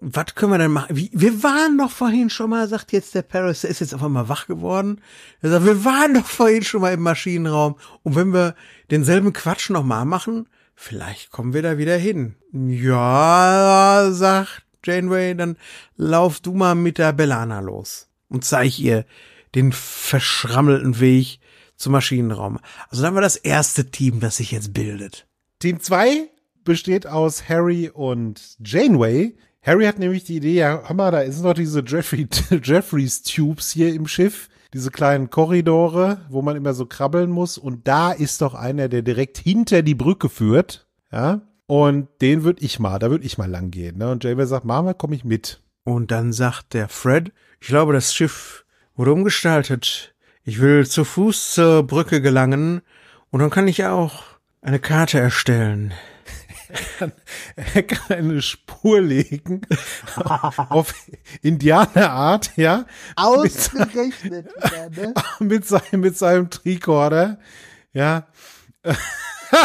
Was können wir denn machen? Wie, wir waren doch vorhin schon mal, sagt jetzt der Paris, der ist jetzt auf einmal wach geworden. Er sagt, wir waren doch vorhin schon mal im Maschinenraum. Und wenn wir denselben Quatsch nochmal machen, vielleicht kommen wir da wieder hin. Ja, sagt Janeway, dann lauf du mal mit der Bellana los und zeig ihr den verschrammelten Weg zum Maschinenraum. Also dann war das erste Team, das sich jetzt bildet. Team 2 besteht aus Harry und Janeway. Harry hat nämlich die Idee, ja, hör mal, da ist noch diese Jeffrey, Jeffreys Tubes hier im Schiff, diese kleinen Korridore, wo man immer so krabbeln muss. Und da ist doch einer, der direkt hinter die Brücke führt. Ja, und den würde ich mal, da würde ich mal lang gehen. Ne? Und Janeway sagt, Mama, komm ich mit. Und dann sagt der Fred, ich glaube, das Schiff wurde umgestaltet. Ich will zu Fuß zur Brücke gelangen und dann kann ich auch eine Karte erstellen er kann eine Spur legen auf Indianerart, ja. Ausgerechnet. Mit, ja, ne? mit, seinem, mit seinem Tricorder, ja.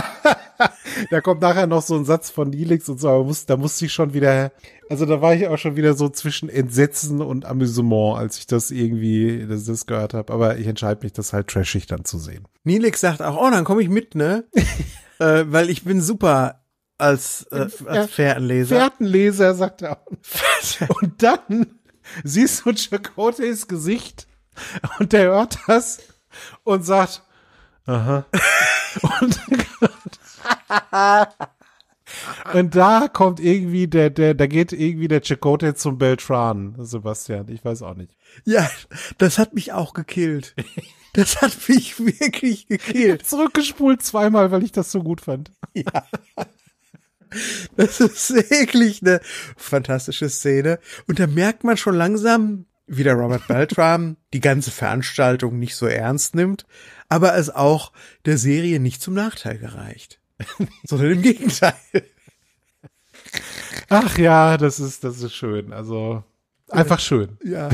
da kommt nachher noch so ein Satz von Nilix und so, aber muss, da musste ich schon wieder, also da war ich auch schon wieder so zwischen Entsetzen und Amüsement, als ich das irgendwie, dass das gehört habe. Aber ich entscheide mich, das halt trashig dann zu sehen. Nilix sagt auch, oh, dann komme ich mit, ne? äh, weil ich bin super als, äh, als Fährtenleser. Fährtenleser, sagt er auch. Und dann siehst du Chakotys Gesicht und der hört das und sagt, aha. und, und da kommt irgendwie der, der, da geht irgendwie der Chakotay zum Beltran, Sebastian. Ich weiß auch nicht. Ja, das hat mich auch gekillt. Das hat mich wirklich gekillt. Zurückgespult zweimal, weil ich das so gut fand. Ja. Das ist wirklich eine fantastische Szene. Und da merkt man schon langsam, wie der Robert Beltram die ganze Veranstaltung nicht so ernst nimmt, aber es auch der Serie nicht zum Nachteil gereicht, sondern im Gegenteil. Ach ja, das ist, das ist schön. Also, einfach schön. Ja.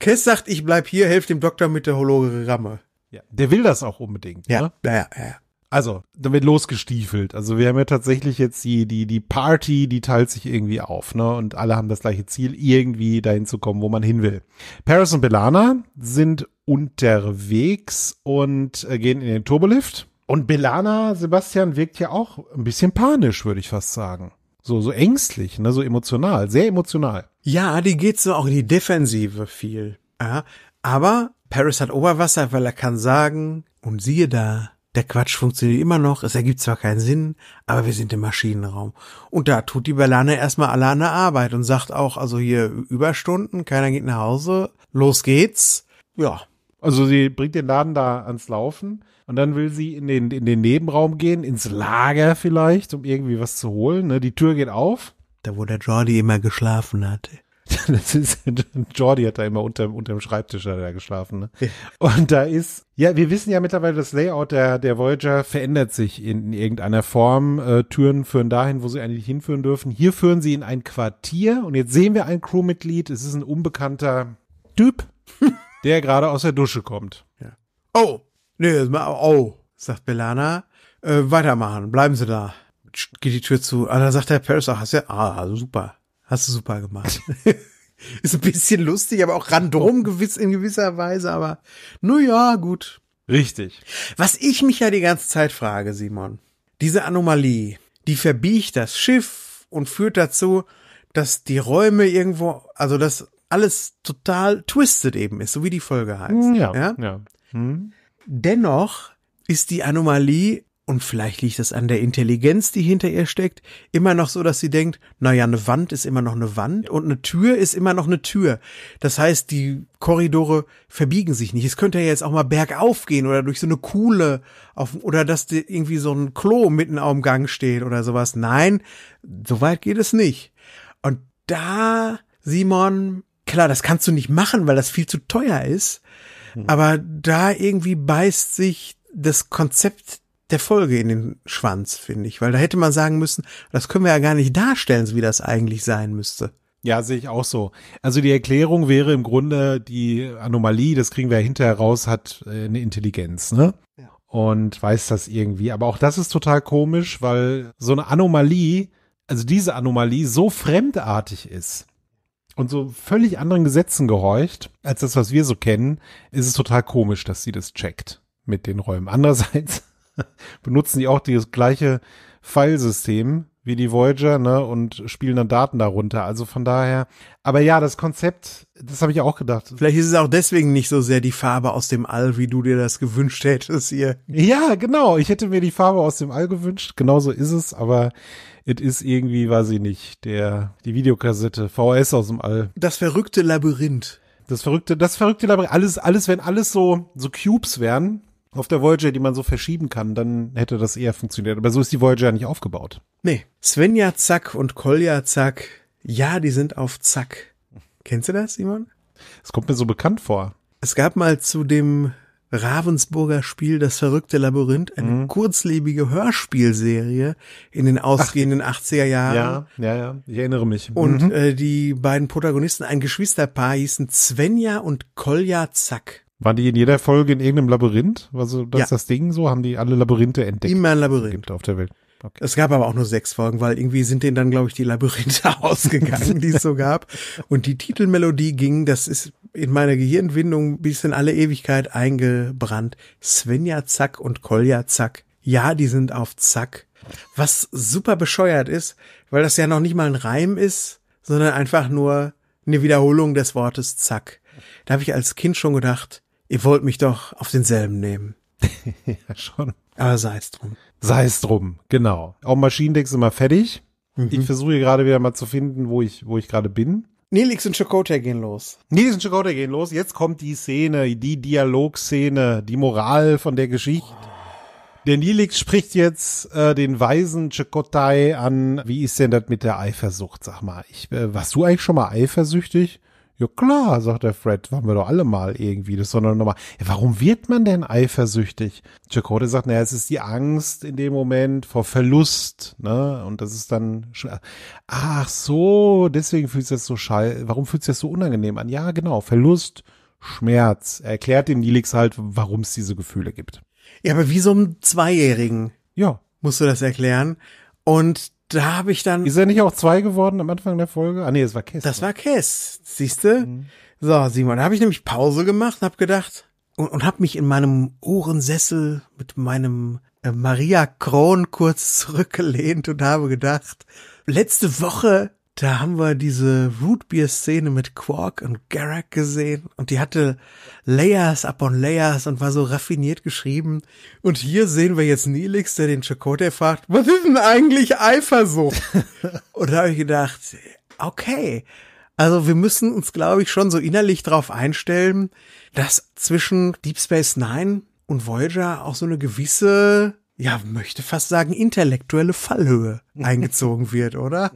Kess sagt, ich bleib hier, helft dem Doktor mit der Hologramme. Ja, der will das auch unbedingt. Ja, ne? ja, ja. ja. Also, damit losgestiefelt. Also wir haben ja tatsächlich jetzt die, die, die Party, die teilt sich irgendwie auf, ne? Und alle haben das gleiche Ziel, irgendwie dahin zu kommen, wo man hin will. Paris und Belana sind unterwegs und äh, gehen in den Turbolift. Und Belana, Sebastian, wirkt ja auch ein bisschen panisch, würde ich fast sagen. So, so ängstlich, ne? so emotional, sehr emotional. Ja, die geht so auch in die Defensive viel. Ja? Aber Paris hat Oberwasser, weil er kann sagen, und siehe da, der Quatsch funktioniert immer noch, es ergibt zwar keinen Sinn, aber wir sind im Maschinenraum. Und da tut die Berlane erstmal alle an der Arbeit und sagt auch, also hier Überstunden, keiner geht nach Hause, los geht's. Ja. Also sie bringt den Laden da ans Laufen und dann will sie in den, in den Nebenraum gehen, ins Lager vielleicht, um irgendwie was zu holen. Ne? Die Tür geht auf. Da wo der Jordi immer geschlafen hatte. das ist, Jordi hat da immer unterm, unterm Schreibtisch da geschlafen. Ne? Und da ist, ja, wir wissen ja mittlerweile, das Layout der, der Voyager verändert sich in, in irgendeiner Form. Äh, Türen führen dahin, wo sie eigentlich hinführen dürfen. Hier führen sie in ein Quartier und jetzt sehen wir ein Crewmitglied. Es ist ein unbekannter Typ, der gerade aus der Dusche kommt. Ja. Oh, nee, oh, sagt Belana. Äh, weitermachen, bleiben Sie da. Geht die Tür zu. Ah, da sagt der Paris, ach, hast ja, ah, super. Hast du super gemacht. Ist ein bisschen lustig, aber auch random oh. gewiss, in gewisser Weise, aber nun ja, gut. Richtig. Was ich mich ja die ganze Zeit frage, Simon, diese Anomalie, die verbiegt das Schiff und führt dazu, dass die Räume irgendwo, also dass alles total twisted eben ist, so wie die Folge heißt. Hm, ja, ja. ja. Hm. Dennoch ist die Anomalie und vielleicht liegt es an der Intelligenz, die hinter ihr steckt, immer noch so, dass sie denkt, naja, eine Wand ist immer noch eine Wand und eine Tür ist immer noch eine Tür. Das heißt, die Korridore verbiegen sich nicht. Es könnte ja jetzt auch mal bergauf gehen oder durch so eine Kuhle auf, oder dass irgendwie so ein Klo mitten am Gang steht oder sowas. Nein, so weit geht es nicht. Und da, Simon, klar, das kannst du nicht machen, weil das viel zu teuer ist. Hm. Aber da irgendwie beißt sich das Konzept der Folge in den Schwanz, finde ich. Weil da hätte man sagen müssen, das können wir ja gar nicht darstellen, wie das eigentlich sein müsste. Ja, sehe ich auch so. Also die Erklärung wäre im Grunde die Anomalie, das kriegen wir ja hinterher raus, hat äh, eine Intelligenz, ne? Ja. Und weiß das irgendwie. Aber auch das ist total komisch, weil so eine Anomalie, also diese Anomalie so fremdartig ist und so völlig anderen Gesetzen gehorcht, als das, was wir so kennen, ist es total komisch, dass sie das checkt mit den Räumen. Andererseits benutzen die auch das gleiche Filesystem wie die Voyager, ne, und spielen dann Daten darunter. Also von daher, aber ja, das Konzept, das habe ich auch gedacht. Vielleicht ist es auch deswegen nicht so sehr die Farbe aus dem All, wie du dir das gewünscht hättest hier. Ja, genau. Ich hätte mir die Farbe aus dem All gewünscht. Genauso ist es, aber es ist irgendwie, weiß ich nicht, der, die Videokassette, VHS aus dem All. Das verrückte Labyrinth. Das verrückte, das verrückte Labyrinth. Alles, alles, wenn alles so, so Cubes wären, auf der Voyager, die man so verschieben kann, dann hätte das eher funktioniert. Aber so ist die Voyager nicht aufgebaut. Nee. Svenja Zack und Kolja Zack, ja, die sind auf Zack. Kennst du das, Simon? Es kommt mir so bekannt vor. Es gab mal zu dem Ravensburger Spiel Das verrückte Labyrinth, eine mhm. kurzlebige Hörspielserie in den ausgehenden Ach, 80er Jahren. Ja, ja, ja, ich erinnere mich. Und mhm. äh, die beiden Protagonisten, ein Geschwisterpaar, hießen Svenja und Kolja Zack. Waren die in jeder Folge in irgendeinem Labyrinth? Also das ja. ist das Ding so? Haben die alle Labyrinthe entdeckt? Immer ein Labyrinth. auf der Welt. Okay. Es gab aber auch nur sechs Folgen, weil irgendwie sind denen dann, glaube ich, die Labyrinthe ausgegangen, die es so gab. Und die Titelmelodie ging, das ist in meiner Gehirnwindung bis in alle Ewigkeit eingebrannt. Svenja Zack und Kolja Zack. Ja, die sind auf Zack. Was super bescheuert ist, weil das ja noch nicht mal ein Reim ist, sondern einfach nur eine Wiederholung des Wortes Zack. Da habe ich als Kind schon gedacht, Ihr wollt mich doch auf denselben nehmen. ja, schon. Aber sei es drum. Sei es drum, genau. Auf Maschinendeck sind wir fertig. Mhm. Ich versuche gerade wieder mal zu finden, wo ich, wo ich gerade bin. Nelix und Chakotay gehen los. Nelix und Chakotay gehen los. Jetzt kommt die Szene, die Dialogszene, die Moral von der Geschichte. Der Nelix spricht jetzt äh, den weisen Chakotay an. Wie ist denn das mit der Eifersucht? Sag mal, ich, äh, warst du eigentlich schon mal eifersüchtig? Ja klar, sagt der Fred, waren wir doch alle mal irgendwie. Das ist doch nochmal. Ja, warum wird man denn eifersüchtig? Chakotay sagt, naja, es ist die Angst in dem Moment vor Verlust, ne? Und das ist dann schon. Ach so, deswegen fühlt sich das so scheiße. Warum fühlt sich das so unangenehm an? Ja, genau, Verlust, Schmerz. Er erklärt dem Nilix halt, warum es diese Gefühle gibt. Ja, aber wie so einem Zweijährigen. Ja. Musst du das erklären? Und da habe ich dann. Ist er nicht auch zwei geworden am Anfang der Folge? Ah, nee, es war Kess. Das ne? war Kess, siehste? Mhm. So, Simon, da habe ich nämlich Pause gemacht und habe gedacht, und, und habe mich in meinem Ohrensessel mit meinem äh, Maria Kron kurz zurückgelehnt und habe gedacht, letzte Woche da haben wir diese Rootbeer-Szene mit Quark und Garak gesehen und die hatte Layers upon Layers und war so raffiniert geschrieben. Und hier sehen wir jetzt Nelix, der den Chakotay fragt, was ist denn eigentlich Eifersucht? und da habe ich gedacht, okay, also wir müssen uns, glaube ich, schon so innerlich darauf einstellen, dass zwischen Deep Space Nine und Voyager auch so eine gewisse, ja, möchte fast sagen, intellektuelle Fallhöhe eingezogen wird, oder?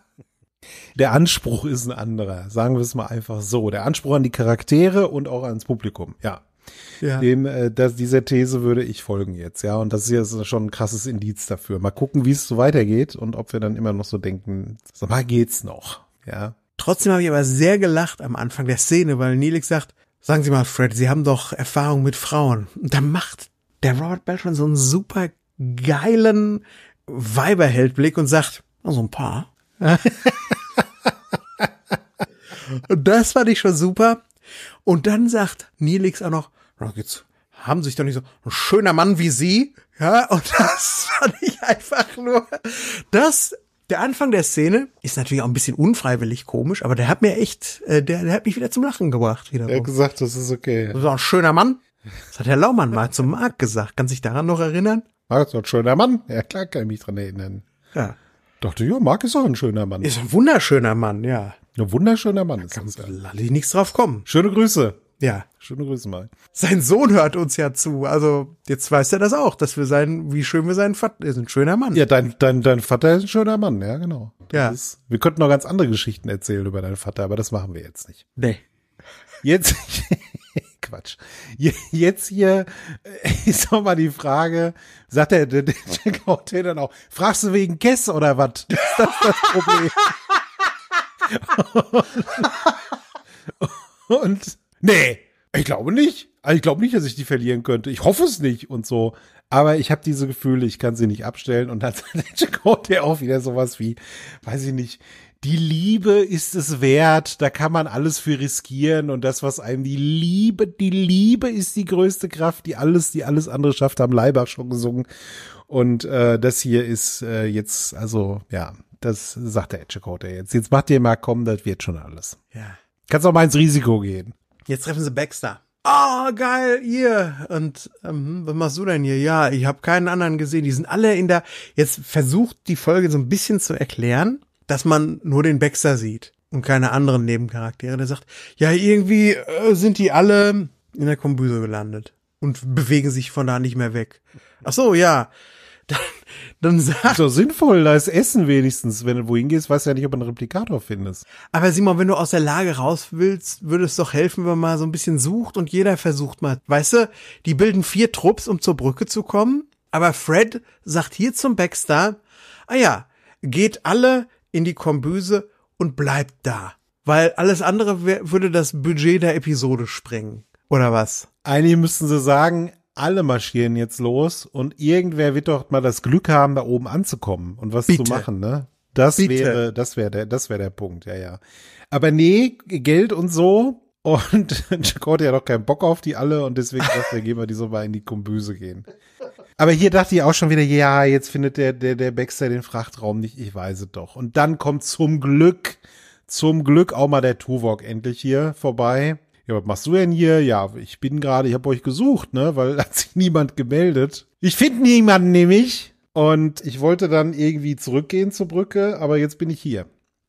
Der Anspruch ist ein anderer, sagen wir es mal einfach so. Der Anspruch an die Charaktere und auch ans Publikum, ja. Ja. Dem, äh, das, dieser These würde ich folgen jetzt, ja. Und das hier ist schon ein krasses Indiz dafür. Mal gucken, wie es so weitergeht und ob wir dann immer noch so denken, sag mal, geht's noch, ja. Trotzdem habe ich aber sehr gelacht am Anfang der Szene, weil Nelix sagt, sagen Sie mal, Fred, Sie haben doch Erfahrung mit Frauen. Und da macht der Robert Beltran so einen super geilen Weiberheldblick und sagt, so also ein paar und das fand ich schon super. Und dann sagt Nilix auch noch, oh, jetzt haben sich doch nicht so ein schöner Mann wie Sie. Ja, und das fand ich einfach nur, das, der Anfang der Szene ist natürlich auch ein bisschen unfreiwillig komisch, aber der hat mir echt, äh, der, der hat mich wieder zum Lachen gebracht. Wiederum. Er hat gesagt, das ist okay. Das ist auch ein schöner Mann. Das hat Herr Laumann mal zum Markt gesagt. Kann sich daran noch erinnern? Ah, das ist ein schöner Mann. Ja, klar kann ich mich dran erinnern. Ja. Dachte, ja, Marc ist doch ein schöner Mann. Ist ein wunderschöner Mann, ja. Ein wunderschöner Mann ist das. Ja. Lalli nichts drauf kommen. Schöne Grüße. Ja. Schöne Grüße mal. Sein Sohn hört uns ja zu. Also jetzt weiß er das auch, dass wir sein, wie schön wir sein Vater, ist ein schöner Mann. Ja, dein, dein, dein Vater ist ein schöner Mann, ja, genau. Das ja. Ist, wir könnten noch ganz andere Geschichten erzählen über deinen Vater, aber das machen wir jetzt nicht. Nee. Jetzt, Quatsch. Jetzt hier äh, ist doch mal die Frage, sagt der, der, der Checkout dann auch, fragst du wegen Guess oder was? Ist das das Problem? und, und, nee, ich glaube nicht. Ich glaube nicht, dass ich die verlieren könnte. Ich hoffe es nicht und so. Aber ich habe diese Gefühle, ich kann sie nicht abstellen. Und dann sagt der Checkout der auch wieder sowas wie, weiß ich nicht, die Liebe ist es wert, da kann man alles für riskieren und das, was einem die Liebe, die Liebe ist die größte Kraft, die alles, die alles andere schafft, haben Leibach schon gesungen. Und äh, das hier ist äh, jetzt, also ja, das sagt der Etchecote jetzt. Jetzt macht ihr mal, komm, das wird schon alles. Ja. Kannst auch mal ins Risiko gehen. Jetzt treffen sie Baxter. Oh, geil, ihr. Und ähm, hm, was machst du denn hier? Ja, ich habe keinen anderen gesehen. Die sind alle in der. Jetzt versucht die Folge so ein bisschen zu erklären dass man nur den Baxter sieht und keine anderen Nebencharaktere. Der sagt, ja, irgendwie äh, sind die alle in der Kombüse gelandet und bewegen sich von da nicht mehr weg. Ach so, ja. Dann, dann sagt. So sinnvoll, da ist Essen wenigstens. Wenn du wohin gehst, weißt du ja nicht, ob du einen Replikator findest. Aber Simon, wenn du aus der Lage raus willst, würde es doch helfen, wenn man mal so ein bisschen sucht und jeder versucht mal. Weißt du, die bilden vier Trupps, um zur Brücke zu kommen. Aber Fred sagt hier zum Baxter, ah ja, geht alle in die Kombüse und bleibt da. Weil alles andere würde das Budget der Episode sprengen. Oder was? Eigentlich müssten sie sagen, alle marschieren jetzt los und irgendwer wird doch mal das Glück haben, da oben anzukommen und was Bitte. zu machen, ne? Das Bitte. wäre, das wäre der, das wäre der Punkt, ja, ja. Aber nee, Geld und so, und Jacote hat auch keinen Bock auf die alle und deswegen sagt er, gehen wir die so mal in die Kombüse gehen. Aber hier dachte ich auch schon wieder, ja, jetzt findet der, der, der Baxter den Frachtraum nicht, ich weiß es doch. Und dann kommt zum Glück, zum Glück auch mal der Tuvok endlich hier vorbei. Ja, was machst du denn hier? Ja, ich bin gerade, ich habe euch gesucht, ne, weil hat sich niemand gemeldet. Ich finde niemanden nämlich. Und ich wollte dann irgendwie zurückgehen zur Brücke, aber jetzt bin ich hier.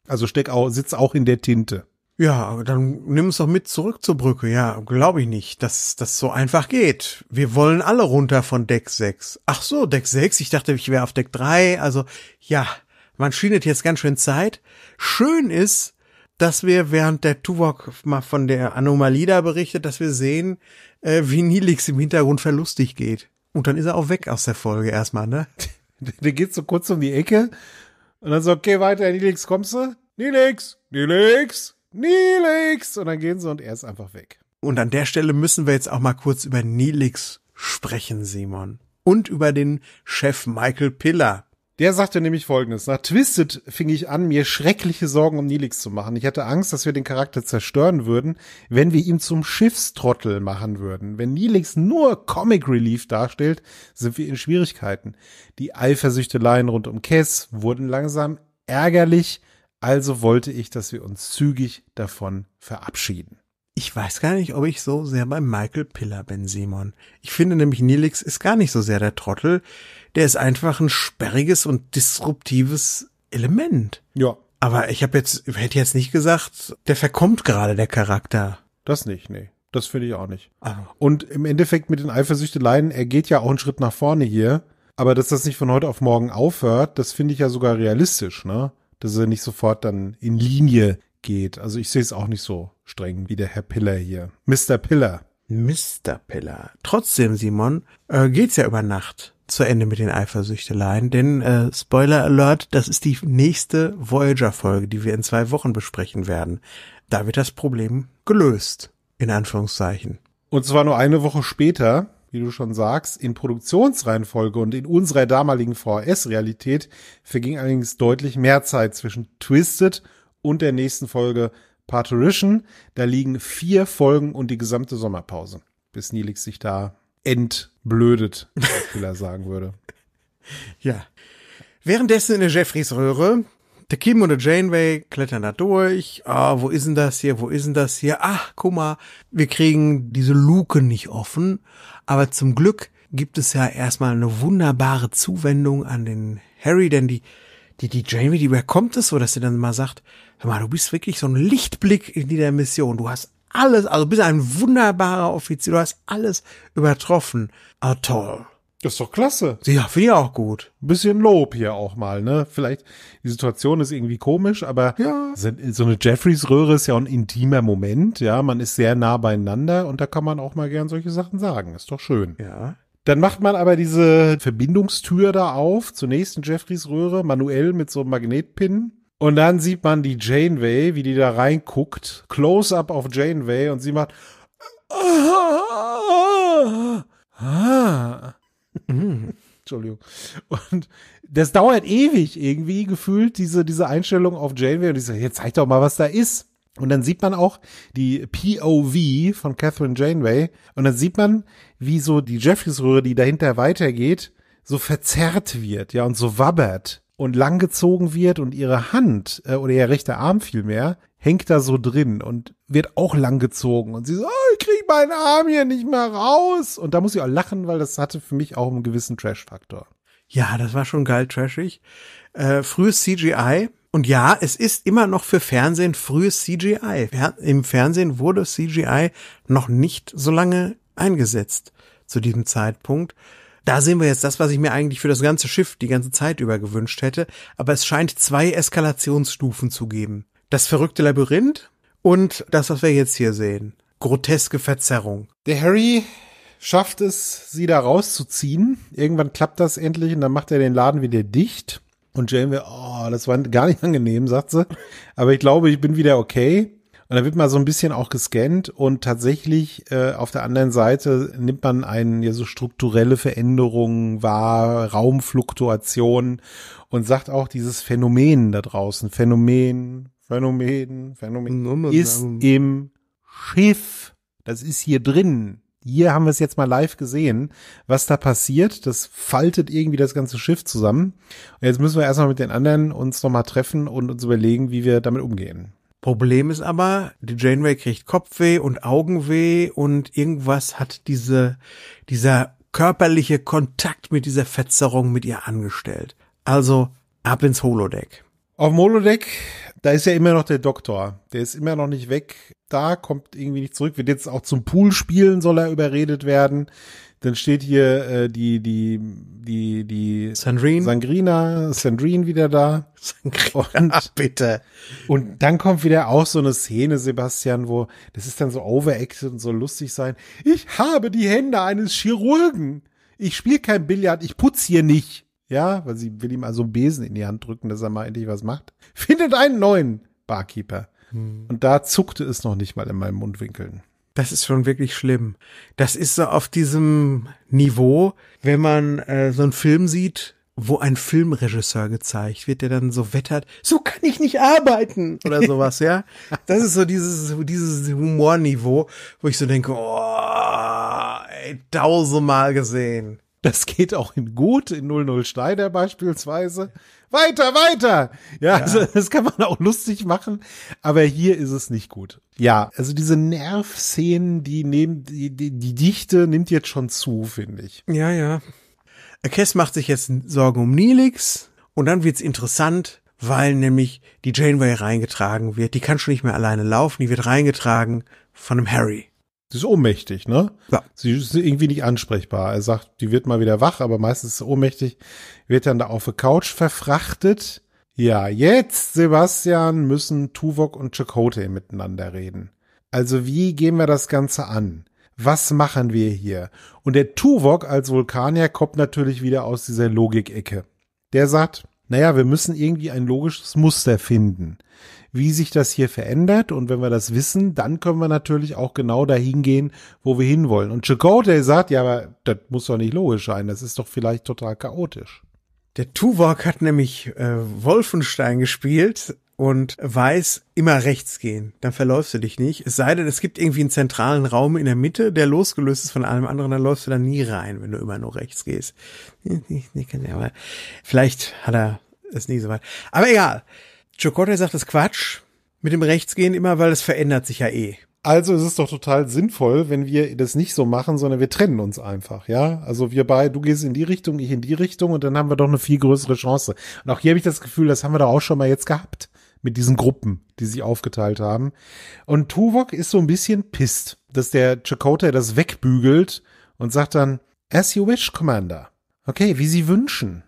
Also steck auch, sitz auch in der Tinte. Ja, dann nimm es doch mit zurück zur Brücke. Ja, glaube ich nicht, dass das so einfach geht. Wir wollen alle runter von Deck 6. Ach so, Deck 6, ich dachte, ich wäre auf Deck 3. Also ja, man schienet jetzt ganz schön Zeit. Schön ist, dass wir während der Tuvok mal von der Anomalie da berichtet, dass wir sehen, äh, wie Nilix im Hintergrund verlustig geht. Und dann ist er auch weg aus der Folge erstmal, ne? der geht so kurz um die Ecke und dann so, okay, weiter, Nilix, kommst du? Nilix, Nilix, Nilix! Und dann gehen sie und er ist einfach weg. Und an der Stelle müssen wir jetzt auch mal kurz über Nilix sprechen, Simon. Und über den Chef Michael Piller. Der sagte nämlich folgendes. Nach Twisted fing ich an, mir schreckliche Sorgen um Nilix zu machen. Ich hatte Angst, dass wir den Charakter zerstören würden, wenn wir ihn zum Schiffstrottel machen würden. Wenn Nilix nur Comic Relief darstellt, sind wir in Schwierigkeiten. Die Eifersüchteleien rund um Kess wurden langsam ärgerlich also wollte ich, dass wir uns zügig davon verabschieden. Ich weiß gar nicht, ob ich so sehr bei Michael Piller bin, Simon. Ich finde nämlich, Nilix ist gar nicht so sehr der Trottel. Der ist einfach ein sperriges und disruptives Element. Ja. Aber ich habe jetzt, hätte jetzt nicht gesagt, der verkommt gerade der Charakter. Das nicht, nee. Das finde ich auch nicht. Ah. Und im Endeffekt mit den Eifersüchteleien, er geht ja auch einen Schritt nach vorne hier. Aber dass das nicht von heute auf morgen aufhört, das finde ich ja sogar realistisch, ne? dass er nicht sofort dann in Linie geht. Also ich sehe es auch nicht so streng wie der Herr Piller hier. Mr. Piller. Mr. Piller. Trotzdem, Simon, äh, geht's ja über Nacht zu Ende mit den Eifersüchteleien, denn äh, Spoiler Alert, das ist die nächste Voyager-Folge, die wir in zwei Wochen besprechen werden. Da wird das Problem gelöst, in Anführungszeichen. Und zwar nur eine Woche später, wie du schon sagst, in Produktionsreihenfolge und in unserer damaligen VHS-Realität verging allerdings deutlich mehr Zeit zwischen Twisted und der nächsten Folge Parturition. Da liegen vier Folgen und die gesamte Sommerpause, bis Nilix sich da entblödet, wie er sagen würde. Ja. Währenddessen in der Jeffreys Röhre der Kim und der Janeway klettern da durch. Ah, wo ist denn das hier? Wo ist denn das hier? Ach, guck mal, wir kriegen diese Luke nicht offen. Aber zum Glück gibt es ja erstmal eine wunderbare Zuwendung an den Harry, denn die, die, die Janeway, die bekommt es so, dass sie dann mal sagt, hör mal, du bist wirklich so ein Lichtblick in dieser Mission. Du hast alles, also bist ein wunderbarer Offizier, du hast alles übertroffen. Ah, toll. Das ist doch klasse. Ja, finde ich auch gut. Ein bisschen Lob hier auch mal, ne? Vielleicht, die Situation ist irgendwie komisch, aber ja. so eine Jeffreys-Röhre ist ja ein intimer Moment, ja. Man ist sehr nah beieinander und da kann man auch mal gern solche Sachen sagen. Ist doch schön. Ja. Dann macht man aber diese Verbindungstür da auf, zunächst in Jeffreys Röhre, manuell mit so einem Magnetpin. Und dann sieht man die Janeway, wie die da reinguckt, Close-up auf Janeway und sie macht. Ah, ah, ah. Mhm. Entschuldigung. Und das dauert ewig irgendwie gefühlt, diese, diese Einstellung auf Janeway. Und ich sage, so, jetzt zeig doch mal, was da ist. Und dann sieht man auch die POV von Catherine Janeway. Und dann sieht man, wie so die Jeffries-Röhre, die dahinter weitergeht, so verzerrt wird, ja, und so wabbert und langgezogen wird und ihre Hand äh, oder ihr rechter Arm vielmehr hängt da so drin und wird auch langgezogen. Und sie so, oh, ich krieg meinen Arm hier nicht mehr raus. Und da muss ich auch lachen, weil das hatte für mich auch einen gewissen Trash-Faktor. Ja, das war schon geil trashig. Äh, frühes CGI. Und ja, es ist immer noch für Fernsehen frühes CGI. Im Fernsehen wurde CGI noch nicht so lange eingesetzt zu diesem Zeitpunkt. Da sehen wir jetzt das, was ich mir eigentlich für das ganze Schiff die ganze Zeit über gewünscht hätte. Aber es scheint zwei Eskalationsstufen zu geben das verrückte Labyrinth und das, was wir jetzt hier sehen. Groteske Verzerrung. Der Harry schafft es, sie da rauszuziehen. Irgendwann klappt das endlich und dann macht er den Laden wieder dicht. Und Janeway, oh, das war gar nicht angenehm, sagt sie. Aber ich glaube, ich bin wieder okay. Und dann wird mal so ein bisschen auch gescannt und tatsächlich äh, auf der anderen Seite nimmt man einen ja so strukturelle Veränderungen wahr, Raumfluktuationen und sagt auch dieses Phänomen da draußen, Phänomen Phänomen, Phänomen ist im Schiff. Das ist hier drin. Hier haben wir es jetzt mal live gesehen, was da passiert. Das faltet irgendwie das ganze Schiff zusammen. Und jetzt müssen wir erstmal mit den anderen uns nochmal treffen und uns überlegen, wie wir damit umgehen. Problem ist aber, die Janeway kriegt Kopfweh und Augenweh und irgendwas hat diese, dieser körperliche Kontakt mit dieser Verzerrung mit ihr angestellt. Also ab ins Holodeck. Auf dem Holodeck da ist ja immer noch der Doktor. Der ist immer noch nicht weg. Da kommt irgendwie nicht zurück. Wird jetzt auch zum Pool spielen, soll er überredet werden. Dann steht hier äh, die, die, die, die Sandrine. Sangrina, Sandrine wieder da. Sangrina, und, Ach, bitte. Und dann kommt wieder auch so eine Szene, Sebastian, wo das ist dann so overacted und so lustig sein. Ich habe die Hände eines Chirurgen. Ich spiele kein Billard, ich putz hier nicht. Ja, weil sie will ihm also Besen in die Hand drücken, dass er mal endlich was macht. Findet einen neuen Barkeeper. Hm. Und da zuckte es noch nicht mal in meinen Mundwinkeln. Das ist schon wirklich schlimm. Das ist so auf diesem Niveau, wenn man äh, so einen Film sieht, wo ein Filmregisseur gezeigt wird, der dann so wettert, so kann ich nicht arbeiten oder sowas, ja. Das ist so dieses, dieses Humorniveau, wo ich so denke, oh, ey, tausendmal gesehen. Das geht auch in gut, in 00 Schneider beispielsweise. Weiter, weiter! Ja, ja. Also, das kann man auch lustig machen, aber hier ist es nicht gut. Ja, also diese Nervszenen, die nehmen, die, die, die Dichte nimmt jetzt schon zu, finde ich. Ja, ja. Cass macht sich jetzt Sorgen um Nilix und dann wird's interessant, weil nämlich die Janeway reingetragen wird. Die kann schon nicht mehr alleine laufen, die wird reingetragen von einem Harry. Sie ist ohnmächtig, ne? Ja. Sie ist irgendwie nicht ansprechbar. Er sagt, die wird mal wieder wach, aber meistens ist sie ohnmächtig, wird dann da auf der Couch verfrachtet. Ja, jetzt, Sebastian, müssen Tuvok und Chakotay miteinander reden. Also wie gehen wir das Ganze an? Was machen wir hier? Und der Tuvok als Vulkanier kommt natürlich wieder aus dieser Logikecke. Der sagt, naja, wir müssen irgendwie ein logisches Muster finden wie sich das hier verändert. Und wenn wir das wissen, dann können wir natürlich auch genau dahin gehen, wo wir hinwollen. Und Chakotay sagt, ja, aber das muss doch nicht logisch sein. Das ist doch vielleicht total chaotisch. Der Tuvok hat nämlich äh, Wolfenstein gespielt und weiß immer rechts gehen. Dann verläufst du dich nicht. Es sei denn, es gibt irgendwie einen zentralen Raum in der Mitte, der losgelöst ist von allem anderen, dann läufst du da nie rein, wenn du immer nur rechts gehst. Vielleicht hat er es nie so weit. Aber egal. Chocote sagt, das Quatsch. Mit dem Rechtsgehen immer, weil es verändert sich ja eh. Also es ist doch total sinnvoll, wenn wir das nicht so machen, sondern wir trennen uns einfach, ja? Also wir beide, du gehst in die Richtung, ich in die Richtung und dann haben wir doch eine viel größere Chance. Und auch hier habe ich das Gefühl, das haben wir doch auch schon mal jetzt gehabt mit diesen Gruppen, die sich aufgeteilt haben. Und Tuvok ist so ein bisschen pisst, dass der Chakotay das wegbügelt und sagt dann, as you wish, Commander. Okay, wie sie wünschen.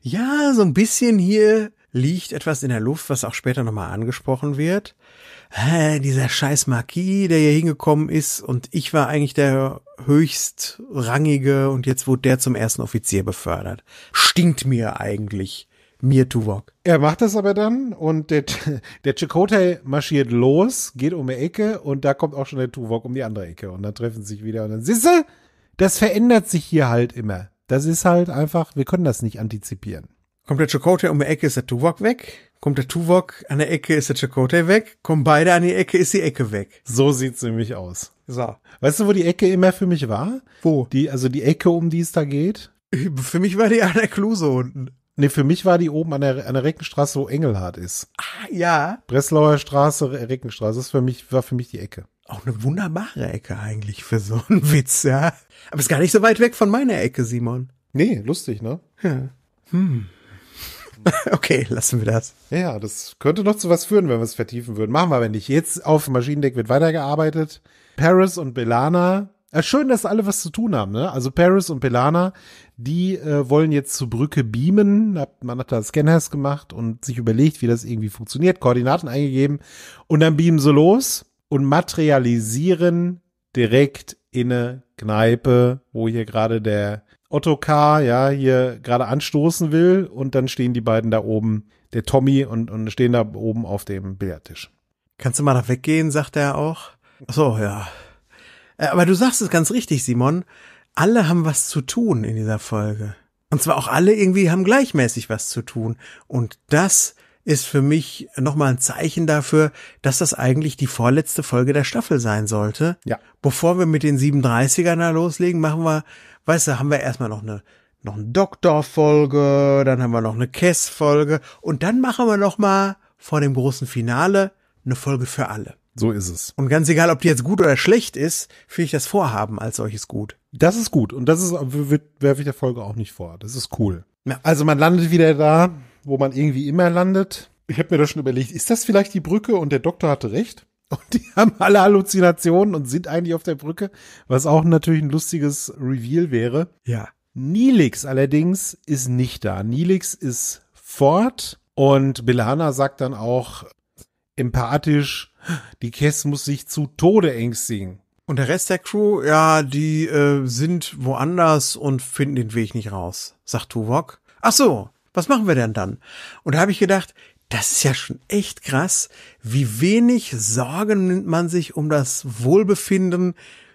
Ja, so ein bisschen hier liegt etwas in der Luft, was auch später nochmal angesprochen wird. Hä, dieser scheiß Marquis, der hier hingekommen ist und ich war eigentlich der höchstrangige und jetzt wurde der zum ersten Offizier befördert. Stinkt mir eigentlich. Mir Tuvok. Er macht das aber dann und der, der Chakotay marschiert los, geht um die Ecke und da kommt auch schon der Tuvok um die andere Ecke und dann treffen sie sich wieder und dann siehste, das verändert sich hier halt immer. Das ist halt einfach, wir können das nicht antizipieren. Kommt der Chakotay um die Ecke, ist der Tuvok weg. Kommt der Tuvok an der Ecke, ist der Chakotay weg. Kommen beide an die Ecke, ist die Ecke weg. So sieht's nämlich aus. So. Weißt du, wo die Ecke immer für mich war? Wo? Die, also die Ecke, um die es da geht? Für mich war die an der Kluse unten. Nee, für mich war die oben an der, an der Reckenstraße, wo Engelhardt ist. Ah, ja. Breslauer Straße, Reckenstraße, das für mich, war für mich die Ecke. Auch eine wunderbare Ecke eigentlich für so einen Witz, ja. Aber ist gar nicht so weit weg von meiner Ecke, Simon. Nee, lustig, ne? Ja. Hm. okay, lassen wir das. Ja, das könnte noch zu was führen, wenn wir es vertiefen würden. Machen wir aber nicht. Jetzt auf Maschinendeck wird weitergearbeitet. Paris und Belana. Äh, schön, dass alle was zu tun haben, ne? Also Paris und Belana, die äh, wollen jetzt zur Brücke beamen. Man hat da Scanners gemacht und sich überlegt, wie das irgendwie funktioniert, Koordinaten eingegeben und dann beamen sie los und materialisieren direkt in eine Kneipe, wo hier gerade der otto ja hier gerade anstoßen will und dann stehen die beiden da oben, der Tommy und, und stehen da oben auf dem Billardtisch. Kannst du mal da weggehen, sagt er auch. Ach so, ja. Äh, aber du sagst es ganz richtig, Simon. Alle haben was zu tun in dieser Folge. Und zwar auch alle irgendwie haben gleichmäßig was zu tun. Und das ist für mich nochmal ein Zeichen dafür, dass das eigentlich die vorletzte Folge der Staffel sein sollte. Ja. Bevor wir mit den 37ern da loslegen, machen wir weißt du, haben wir erstmal noch eine noch eine Doktor-Folge, dann haben wir noch eine Kess-Folge und dann machen wir noch mal vor dem großen Finale eine Folge für alle. So ist es. Und ganz egal, ob die jetzt gut oder schlecht ist, finde ich das Vorhaben als solches gut. Das ist gut und das ist werfe ich der Folge auch nicht vor. Das ist cool. Ja. Also man landet wieder da, wo man irgendwie immer landet. Ich habe mir das schon überlegt, ist das vielleicht die Brücke und der Doktor hatte recht? Und die haben alle Halluzinationen und sind eigentlich auf der Brücke, was auch natürlich ein lustiges Reveal wäre. Ja. Nilix allerdings ist nicht da. Nilix ist fort und Belana sagt dann auch empathisch, die Kess muss sich zu Tode ängstigen. Und der Rest der Crew, ja, die äh, sind woanders und finden den Weg nicht raus, sagt Tuvok. Ach so, was machen wir denn dann? Und da habe ich gedacht, das ist ja schon echt krass, wie wenig Sorgen nimmt man sich um das Wohlbefinden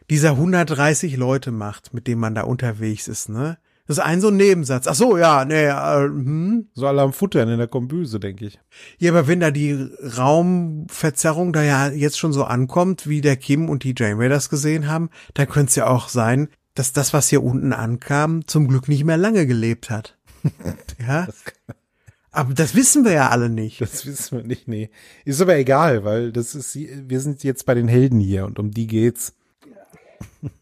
dieser 130 Leute macht, mit denen man da unterwegs ist, ne? Das ist ein so ein Nebensatz. Ach so, ja, ne, äh, hm. So alle am Futtern in der Kombüse, denke ich. Ja, aber wenn da die Raumverzerrung da ja jetzt schon so ankommt, wie der Kim und die Janeway das gesehen haben, dann könnte es ja auch sein, dass das, was hier unten ankam, zum Glück nicht mehr lange gelebt hat. ja? Aber das wissen wir ja alle nicht. Das wissen wir nicht, nee. Ist aber egal, weil das ist, wir sind jetzt bei den Helden hier und um die geht's.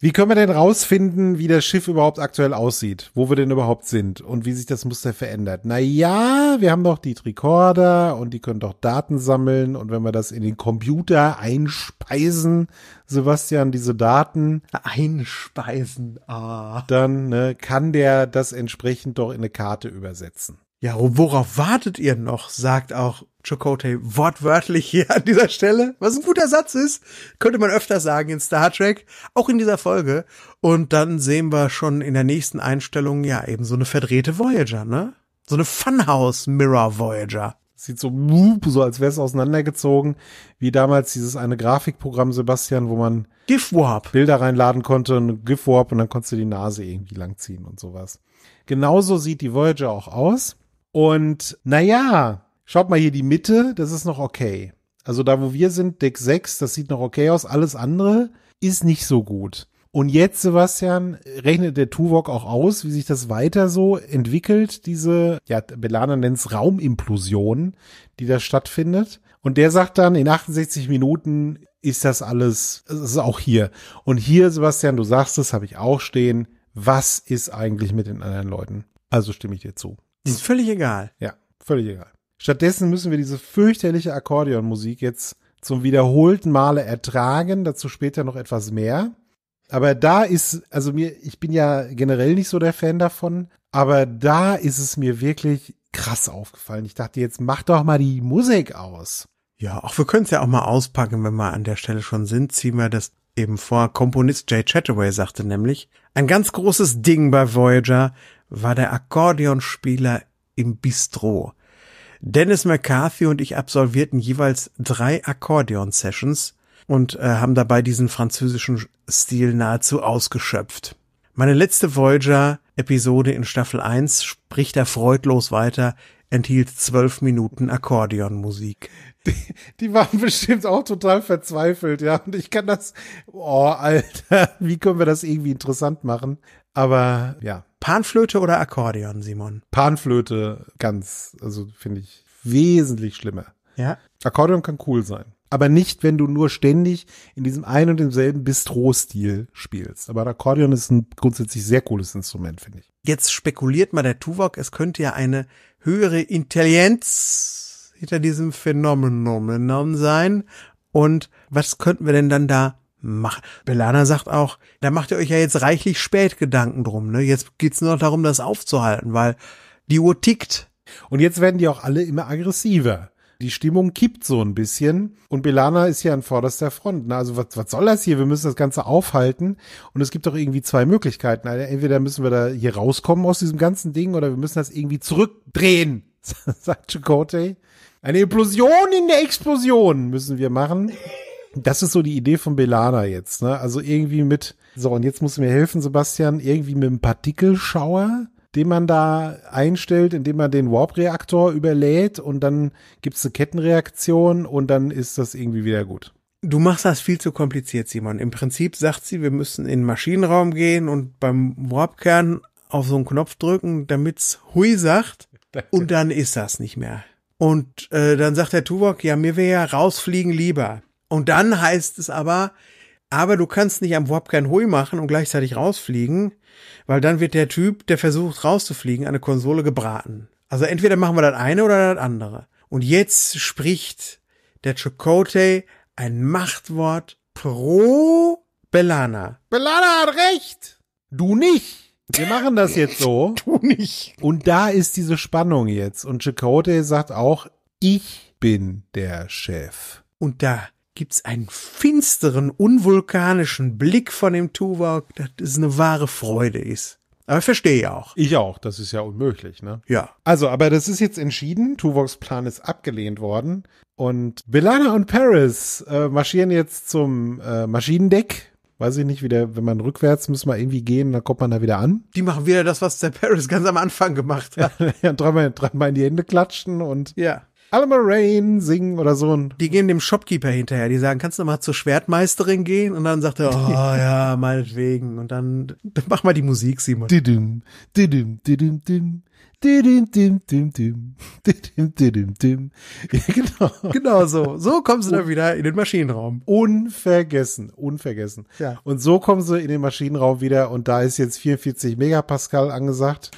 Wie können wir denn rausfinden, wie das Schiff überhaupt aktuell aussieht? Wo wir denn überhaupt sind und wie sich das Muster verändert? Naja, wir haben doch die Tricorder und die können doch Daten sammeln und wenn wir das in den Computer einspeisen, Sebastian, diese Daten einspeisen, ah. dann ne, kann der das entsprechend doch in eine Karte übersetzen. Ja, worauf wartet ihr noch? sagt auch Chakotay wortwörtlich hier an dieser Stelle, was ein guter Satz ist, könnte man öfter sagen in Star Trek, auch in dieser Folge. Und dann sehen wir schon in der nächsten Einstellung ja eben so eine verdrehte Voyager, ne? So eine Funhouse Mirror Voyager. Sieht so, so als wäre es auseinandergezogen, wie damals dieses eine Grafikprogramm, Sebastian, wo man GIF-Warp. Bilder reinladen konnte, ein GIF-Warp und dann konntest du die Nase irgendwie langziehen und sowas. Genauso sieht die Voyager auch aus. Und naja, schaut mal hier die Mitte, das ist noch okay. Also da, wo wir sind, Deck 6, das sieht noch okay aus. Alles andere ist nicht so gut. Und jetzt, Sebastian, rechnet der Tuvok auch aus, wie sich das weiter so entwickelt, diese, ja, Belana nennt Raumimplosion, die da stattfindet. Und der sagt dann, in 68 Minuten ist das alles, es ist auch hier. Und hier, Sebastian, du sagst es, habe ich auch stehen. Was ist eigentlich mit den anderen Leuten? Also stimme ich dir zu. Die ist völlig egal. Ja, völlig egal. Stattdessen müssen wir diese fürchterliche Akkordeonmusik jetzt zum wiederholten Male ertragen, dazu später noch etwas mehr. Aber da ist, also mir, ich bin ja generell nicht so der Fan davon, aber da ist es mir wirklich krass aufgefallen. Ich dachte, jetzt mach doch mal die Musik aus. Ja, auch wir können es ja auch mal auspacken, wenn wir an der Stelle schon sind, ziehen wir das eben vor. Komponist Jay Chataway sagte nämlich, ein ganz großes Ding bei Voyager war der Akkordeonspieler im Bistro. Dennis McCarthy und ich absolvierten jeweils drei Akkordeon-Sessions und äh, haben dabei diesen französischen Stil nahezu ausgeschöpft. Meine letzte Voyager-Episode in Staffel 1 spricht er freudlos weiter, enthielt zwölf Minuten Akkordeonmusik. Die, die, waren bestimmt auch total verzweifelt, ja. Und ich kann das, oh, Alter, wie können wir das irgendwie interessant machen? Aber ja. Panflöte oder Akkordeon, Simon? Panflöte ganz, also finde ich wesentlich schlimmer. Ja. Akkordeon kann cool sein. Aber nicht, wenn du nur ständig in diesem ein und demselben Bistro-Stil spielst. Aber ein Akkordeon ist ein grundsätzlich sehr cooles Instrument, finde ich. Jetzt spekuliert mal der Tuvok, es könnte ja eine höhere Intelligenz hinter diesem Phänomenon sein und was könnten wir denn dann da machen? Belana sagt auch, da macht ihr euch ja jetzt reichlich spät Gedanken drum, ne? Jetzt geht's nur noch darum, das aufzuhalten, weil die Uhr tickt. Und jetzt werden die auch alle immer aggressiver. Die Stimmung kippt so ein bisschen und Belana ist hier an vorderster Front. Ne? Also was, was soll das hier? Wir müssen das Ganze aufhalten und es gibt doch irgendwie zwei Möglichkeiten. Also entweder müssen wir da hier rauskommen aus diesem ganzen Ding oder wir müssen das irgendwie zurückdrehen, sagt Chakotay. Eine Implosion in der Explosion müssen wir machen. Das ist so die Idee von Belana jetzt, ne? Also irgendwie mit, so, und jetzt muss mir helfen, Sebastian, irgendwie mit einem Partikelschauer, den man da einstellt, indem man den Warp-Reaktor überlädt und dann gibt's eine Kettenreaktion und dann ist das irgendwie wieder gut. Du machst das viel zu kompliziert, Simon. Im Prinzip sagt sie, wir müssen in den Maschinenraum gehen und beim Warpkern auf so einen Knopf drücken, damit's hui sagt. Und dann ist das nicht mehr. Und äh, dann sagt der Tuvok, ja, mir wäre ja rausfliegen lieber. Und dann heißt es aber, aber du kannst nicht am Warp kein Hui machen und gleichzeitig rausfliegen, weil dann wird der Typ, der versucht rauszufliegen, eine Konsole gebraten. Also entweder machen wir das eine oder das andere. Und jetzt spricht der Chakotay ein Machtwort pro Belana. Belana hat recht! Du nicht! wir machen das jetzt so. tu nicht. Und da ist diese Spannung jetzt. Und Chakotay sagt auch, ich bin der Chef. Und da gibt's einen finsteren, unvulkanischen Blick von dem Tuvok, dass es eine wahre Freude ist. Aber verstehe ich auch. Ich auch, das ist ja unmöglich, ne? Ja. Also, aber das ist jetzt entschieden. Tuvoks Plan ist abgelehnt worden. Und Belana und Paris äh, marschieren jetzt zum äh, Maschinendeck weiß ich nicht, wieder, wenn man rückwärts müssen wir irgendwie gehen, dann kommt man da wieder an. Die machen wieder das, was der Paris ganz am Anfang gemacht hat. ja, dreimal, dreimal in die Hände klatschen und. Ja. Alma Rain singen oder so. Die gehen dem Shopkeeper hinterher. Die sagen, kannst du mal zur Schwertmeisterin gehen? Und dann sagt er, oh ja, meinetwegen. Und dann, dann mach mal die Musik, Simon. Didim, didim, didim, didim. Dim, dim, dim, dim. Dim, dim, dim, Genau. Genau so. So kommen sie dann wieder in den Maschinenraum. Unvergessen. Unvergessen. Ja. Und so kommen sie in den Maschinenraum wieder und da ist jetzt 44 Megapascal angesagt.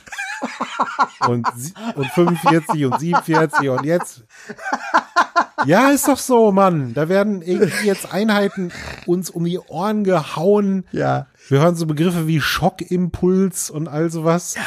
und, und 45 und 47 und jetzt. Ja, ist doch so, Mann. Da werden irgendwie jetzt Einheiten uns um die Ohren gehauen. Ja. Wir hören so Begriffe wie Schockimpuls und all sowas. Ja,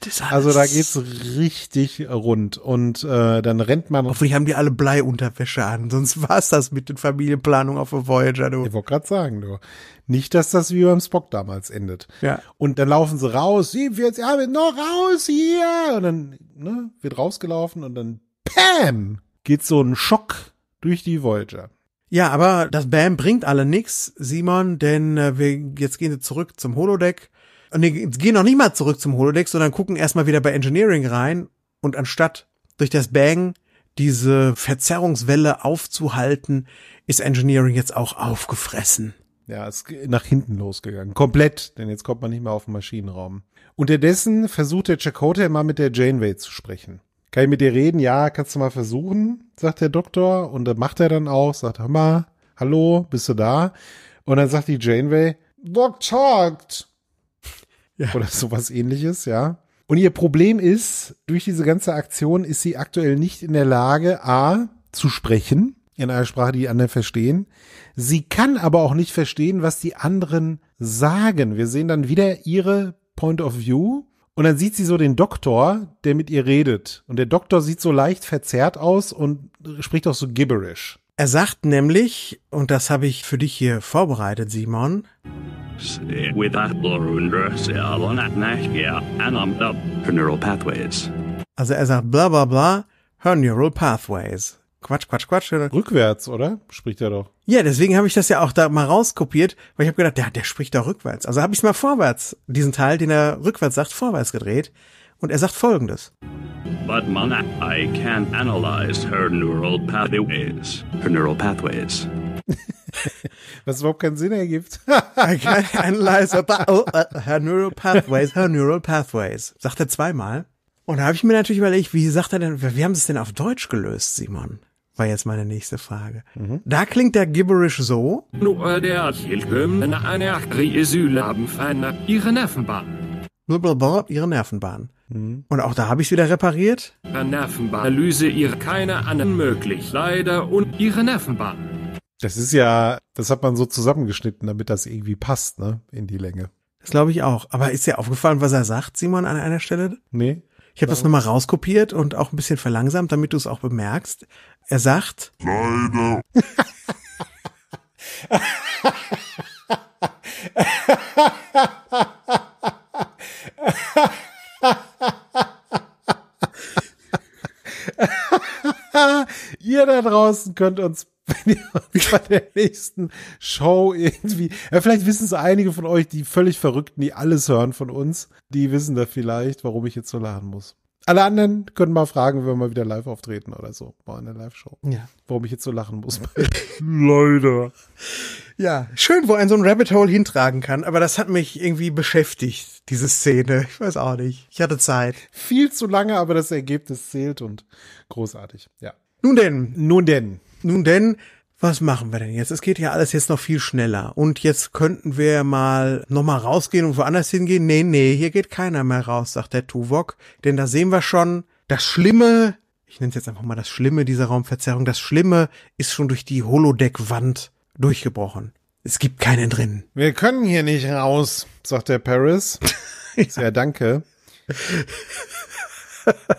das ist alles. Also da geht's richtig rund. Und äh, dann rennt man. Hoffentlich haben die alle Bleiunterwäsche an, sonst war's das mit den Familienplanungen auf der Voyager, du. Ich wollte gerade sagen, du. Nicht, dass das wie beim Spock damals endet. Ja. Und dann laufen sie raus, sieben, jetzt ja, noch raus hier. Und dann ne, wird rausgelaufen und dann Pam geht so ein Schock durch die Voyager. Ja, aber das Bam bringt alle nix, Simon, denn äh, wir jetzt gehen sie zurück zum Holodeck. Und äh, nee, gehen noch nicht mal zurück zum Holodeck, sondern gucken erstmal wieder bei Engineering rein und anstatt durch das Bang diese Verzerrungswelle aufzuhalten, ist Engineering jetzt auch aufgefressen ja, ist nach hinten losgegangen. Komplett, denn jetzt kommt man nicht mehr auf den Maschinenraum. Unterdessen versucht der Chakotay mal mit der Janeway zu sprechen. Kann ich mit dir reden? Ja, kannst du mal versuchen, sagt der Doktor. Und dann macht er dann auch, sagt, hör mal, hallo, bist du da? Und dann sagt die Janeway, Doc talked. Ja. Oder sowas ähnliches, ja. Und ihr Problem ist, durch diese ganze Aktion ist sie aktuell nicht in der Lage, A, zu sprechen, in einer Sprache, die die anderen verstehen. Sie kann aber auch nicht verstehen, was die anderen sagen. Wir sehen dann wieder ihre Point of View und dann sieht sie so den Doktor, der mit ihr redet. Und der Doktor sieht so leicht verzerrt aus und spricht auch so gibberisch. Er sagt nämlich, und das habe ich für dich hier vorbereitet, Simon. Also er sagt bla bla bla, her neural pathways. Quatsch, Quatsch, Quatsch. Rückwärts, oder? Spricht er doch. Ja, deswegen habe ich das ja auch da mal rauskopiert, weil ich habe gedacht, der, der spricht doch rückwärts. Also habe ich mal vorwärts, diesen Teil, den er rückwärts sagt, vorwärts gedreht. Und er sagt folgendes. But man, I can analyze her neural pathways. Her neural pathways. Was überhaupt keinen Sinn ergibt. I can analyze her, oh, uh, her neural pathways, her neural pathways. Sagt er zweimal. Und da habe ich mir natürlich überlegt, wie sagt er denn, wie haben sie es denn auf Deutsch gelöst, Simon? war jetzt meine nächste Frage. Mhm. Da klingt der Gibberish so. Äh, ihre Nervenbahn. ihre Nervenbahn. Mhm. Und auch da habe ich es wieder repariert. Nervenanalyse ihre keine anderen möglich. Leider und ihre Nervenbahn. Das ist ja, das hat man so zusammengeschnitten, damit das irgendwie passt, ne, in die Länge. Das glaube ich auch. Aber ist dir aufgefallen, was er sagt, Simon, an einer Stelle? Nee. Ich habe das ähm. nochmal rauskopiert und auch ein bisschen verlangsamt, damit du es auch bemerkst. Er sagt. Leider. Ihr da draußen könnt uns wenn ihr uns bei der nächsten Show irgendwie, ja, vielleicht wissen es einige von euch, die völlig Verrückten, die alles hören von uns, die wissen da vielleicht, warum ich jetzt so lachen muss. Alle anderen können mal fragen, wenn wir mal wieder live auftreten oder so, mal in der Live-Show. Ja. Warum ich jetzt so lachen muss. Leider. Ja, schön, wo ein so ein Rabbit Hole hintragen kann, aber das hat mich irgendwie beschäftigt, diese Szene. Ich weiß auch nicht. Ich hatte Zeit. Viel zu lange, aber das Ergebnis zählt und großartig, ja. Nun denn. Nun denn. Nun denn, was machen wir denn jetzt? Es geht ja alles jetzt noch viel schneller. Und jetzt könnten wir mal nochmal rausgehen und woanders hingehen. Nee, nee, hier geht keiner mehr raus, sagt der Tuvok. Denn da sehen wir schon, das Schlimme, ich nenne es jetzt einfach mal das Schlimme dieser Raumverzerrung, das Schlimme ist schon durch die Holodeck-Wand durchgebrochen. Es gibt keinen drin. Wir können hier nicht raus, sagt der Paris. ja. Sehr danke.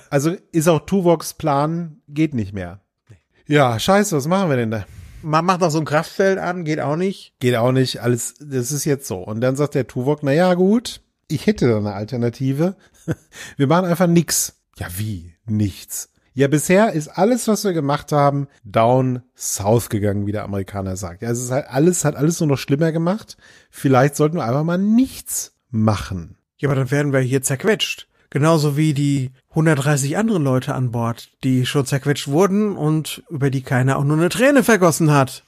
also ist auch Tuvoks Plan, geht nicht mehr. Ja, scheiße, was machen wir denn da? Man macht noch so ein Kraftfeld an, geht auch nicht. Geht auch nicht, alles, das ist jetzt so. Und dann sagt der Tuvok, na ja, gut, ich hätte da eine Alternative. Wir machen einfach nix. Ja, wie? Nichts. Ja, bisher ist alles, was wir gemacht haben, down south gegangen, wie der Amerikaner sagt. Ja, es ist halt alles, hat alles nur noch schlimmer gemacht. Vielleicht sollten wir einfach mal nichts machen. Ja, aber dann werden wir hier zerquetscht. Genauso wie die 130 anderen Leute an Bord, die schon zerquetscht wurden und über die keiner auch nur eine Träne vergossen hat,